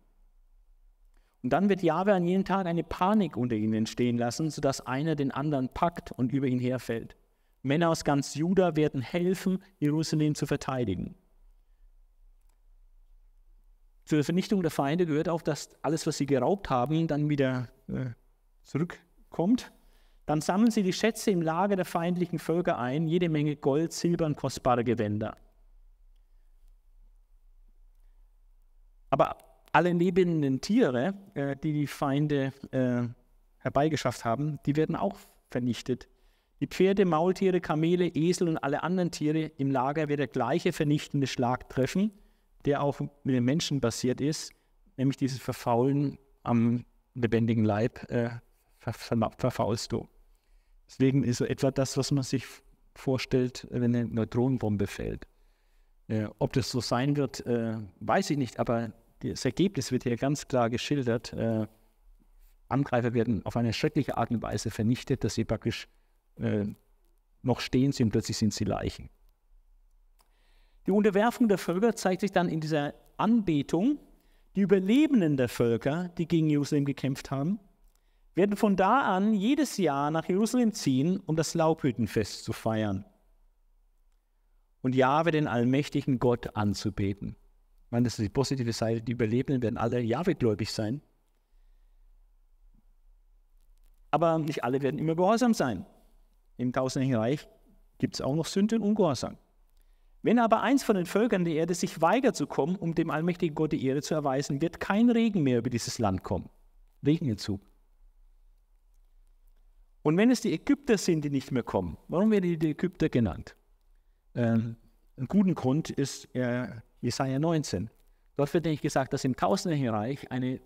Und dann wird Jahwe an jenem Tag eine Panik unter ihnen entstehen lassen, sodass einer den anderen packt und über ihn herfällt. Männer aus ganz Juda werden helfen, Jerusalem zu verteidigen. Zur Vernichtung der Feinde gehört auch, dass alles, was sie geraubt haben, dann wieder äh, zurückkommt dann sammeln sie die Schätze im Lager der feindlichen Völker ein, jede Menge Gold, Silber und kostbare Gewänder. Aber alle lebenden Tiere, äh, die die Feinde äh, herbeigeschafft haben, die werden auch vernichtet. Die Pferde, Maultiere, Kamele, Esel und alle anderen Tiere im Lager wird der gleiche vernichtende Schlag treffen, der auch mit den Menschen basiert ist, nämlich dieses Verfaulen am lebendigen Leib äh, ver ver verfaulst du. Deswegen ist so etwa das, was man sich vorstellt, äh, wenn eine Neutronenbombe fällt. Äh, ob das so sein wird, äh, weiß ich nicht, aber das Ergebnis wird hier ganz klar geschildert. Äh, Angreifer werden auf eine schreckliche Art und Weise vernichtet, dass sie praktisch äh, noch stehen sind, plötzlich sind sie Leichen. Die Unterwerfung der Völker zeigt sich dann in dieser Anbetung. Die Überlebenden der Völker, die gegen Jerusalem gekämpft haben, werden von da an jedes Jahr nach Jerusalem ziehen, um das Laubhüttenfest zu feiern und Jahwe, den allmächtigen Gott, anzubeten. Ich meine, das ist die positive Seite. Die Überlebenden werden alle Jahwe-gläubig sein. Aber nicht alle werden immer gehorsam sein. Im tausendjährigen Reich gibt es auch noch Sünde und Ungehorsam. Wenn aber eins von den Völkern der Erde sich weigert zu kommen, um dem allmächtigen Gott die Ehre zu erweisen, wird kein Regen mehr über dieses Land kommen. Regenentzug. Und wenn es die Ägypter sind, die nicht mehr kommen, warum werden die Ägypter genannt? Ähm, einen guten Grund ist äh, Jesaja 19. Dort wird nämlich gesagt, dass im Tausendreich eine,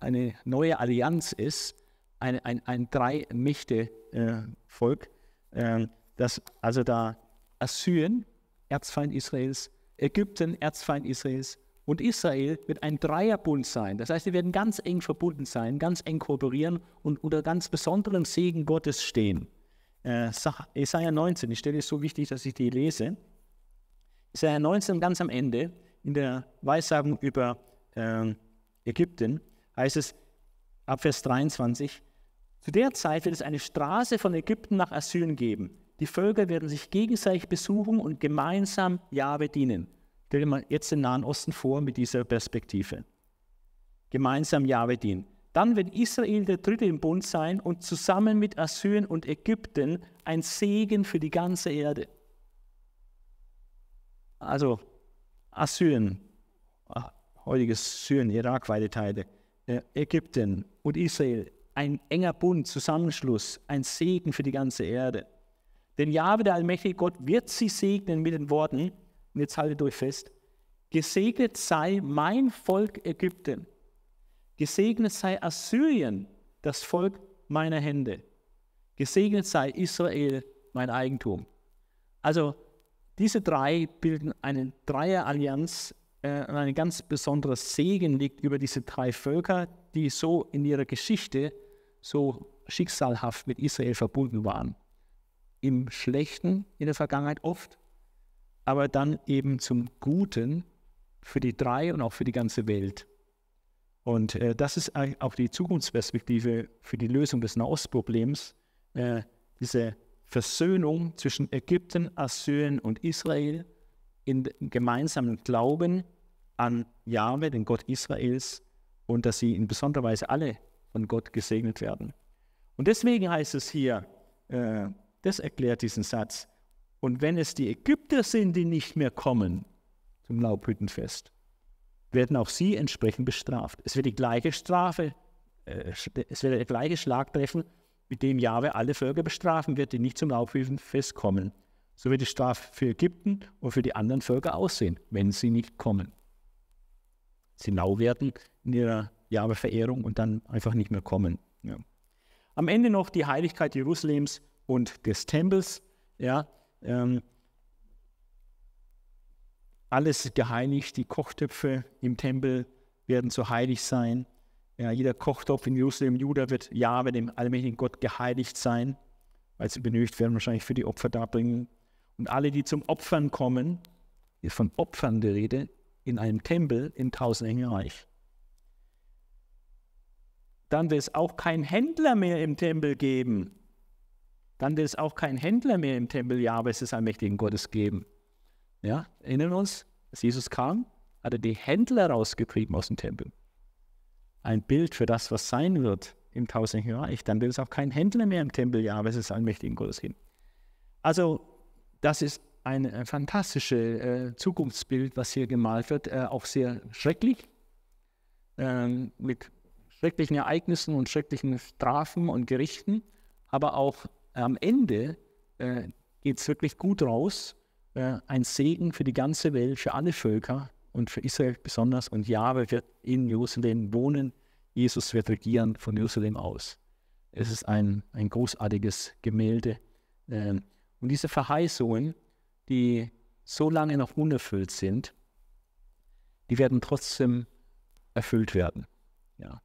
eine neue Allianz ist, ein, ein, ein Drei-Mächte-Volk, äh, äh, dass also da Assyrien, Erzfeind Israels, Ägypten, Erzfeind Israels, und Israel wird ein Dreierbund sein. Das heißt, sie werden ganz eng verbunden sein, ganz eng kooperieren und unter ganz besonderem Segen Gottes stehen. Äh, Jesaja 19, ich Stelle es so wichtig, dass ich die lese. Jesaja 19 ganz am Ende, in der Weissagung über äh, Ägypten, heißt es ab Vers 23, zu der Zeit wird es eine Straße von Ägypten nach Assyrien geben. Die Völker werden sich gegenseitig besuchen und gemeinsam Jahwe dienen. Stell dir mal jetzt den Nahen Osten vor mit dieser Perspektive. Gemeinsam Jahwe dienen. Dann wird Israel der Dritte im Bund sein und zusammen mit Assyrien und Ägypten ein Segen für die ganze Erde. Also Assyrien, ah, heutiges Syrien, Irak, weite Teile, äh, Ägypten und Israel, ein enger Bund, Zusammenschluss, ein Segen für die ganze Erde. Denn Jahwe, der allmächtige Gott, wird sie segnen mit den Worten, und jetzt haltet euch fest, gesegnet sei mein Volk Ägypten, gesegnet sei Assyrien, das Volk meiner Hände, gesegnet sei Israel, mein Eigentum. Also diese drei bilden eine Dreierallianz äh, und ein ganz besonderer Segen liegt über diese drei Völker, die so in ihrer Geschichte so schicksalhaft mit Israel verbunden waren. Im Schlechten in der Vergangenheit oft, aber dann eben zum Guten für die drei und auch für die ganze Welt. Und äh, das ist auch die Zukunftsperspektive für die Lösung des Nahostproblems, äh, diese Versöhnung zwischen Ägypten, Assyrien und Israel in gemeinsamen Glauben an Jahwe, den Gott Israels, und dass sie in besonderer Weise alle von Gott gesegnet werden. Und deswegen heißt es hier, äh, das erklärt diesen Satz, und wenn es die Ägypter sind, die nicht mehr kommen zum Laubhüttenfest, werden auch sie entsprechend bestraft. Es wird die gleiche Strafe, äh, es wird der gleiche Schlag treffen, mit dem Jahwe alle Völker bestrafen wird, die nicht zum Laubhüttenfest kommen. So wird die Strafe für Ägypten und für die anderen Völker aussehen, wenn sie nicht kommen. Sie lau werden in ihrer Jahwe-Verehrung und dann einfach nicht mehr kommen. Ja. Am Ende noch die Heiligkeit Jerusalems und des Tempels. Ja, ähm, alles geheiligt, die Kochtöpfe im Tempel werden so heilig sein. Ja, jeder Kochtopf in Jerusalem, Juda wird Jahwe, dem allmächtigen Gott, geheiligt sein, weil sie benötigt werden, wahrscheinlich für die Opfer darbringen. Und alle, die zum Opfern kommen, hier von Opfern die Rede, in einem Tempel im tausendjährigen Reich. Dann wird es auch keinen Händler mehr im Tempel geben. Dann wird es auch keinen Händler mehr im Tempel Jahwes des allmächtigen Gottes geben. Ja, erinnern wir uns, als Jesus kam, hat er die Händler rausgetrieben aus dem Tempel. Ein Bild für das, was sein wird im tausendjährigen Reich. Dann wird es auch keinen Händler mehr im Tempel Jahwes des allmächtigen Gottes geben. Also, das ist ein, ein äh, fantastisches äh, Zukunftsbild, was hier gemalt wird, äh, auch sehr schrecklich, äh, mit schrecklichen Ereignissen und schrecklichen Strafen und Gerichten, aber auch am Ende äh, geht es wirklich gut raus. Äh, ein Segen für die ganze Welt, für alle Völker und für Israel besonders. Und Jahwe wird in Jerusalem wohnen. Jesus wird regieren von Jerusalem aus. Es ist ein, ein großartiges Gemälde. Ähm, und diese Verheißungen, die so lange noch unerfüllt sind, die werden trotzdem erfüllt werden. Ja.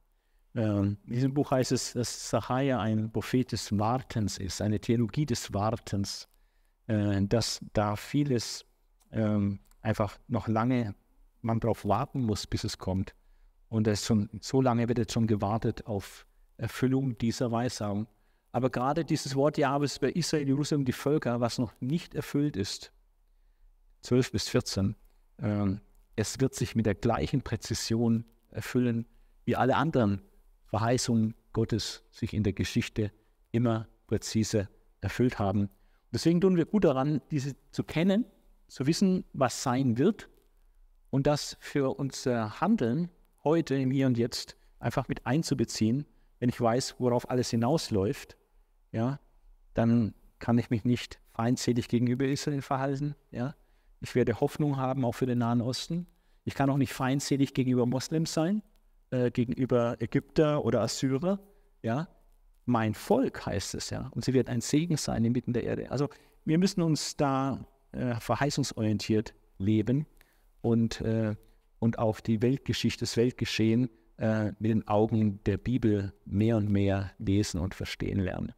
Ähm, in diesem Buch heißt es, dass Sachaia ein Prophet des Wartens ist, eine Theologie des Wartens, äh, dass da vieles ähm, einfach noch lange man darauf warten muss, bis es kommt. Und es schon, so lange wird jetzt schon gewartet auf Erfüllung dieser Weissagung. Aber gerade dieses Wort Jahres bei Israel, Jerusalem, die Völker, was noch nicht erfüllt ist, 12 bis 14, ähm, es wird sich mit der gleichen Präzision erfüllen wie alle anderen Verheißungen Gottes sich in der Geschichte immer präzise erfüllt haben. Deswegen tun wir gut daran, diese zu kennen, zu wissen, was sein wird und das für unser Handeln heute im Hier und Jetzt einfach mit einzubeziehen. Wenn ich weiß, worauf alles hinausläuft, ja, dann kann ich mich nicht feindselig gegenüber Israel verhalten. Ja. Ich werde Hoffnung haben, auch für den Nahen Osten. Ich kann auch nicht feindselig gegenüber Moslems sein. Äh, gegenüber Ägypter oder Assyrer. Ja, mein Volk heißt es ja. Und sie wird ein Segen sein inmitten der Erde. Also wir müssen uns da äh, verheißungsorientiert leben und, äh, und auch die Weltgeschichte, das Weltgeschehen äh, mit den Augen der Bibel mehr und mehr lesen und verstehen lernen.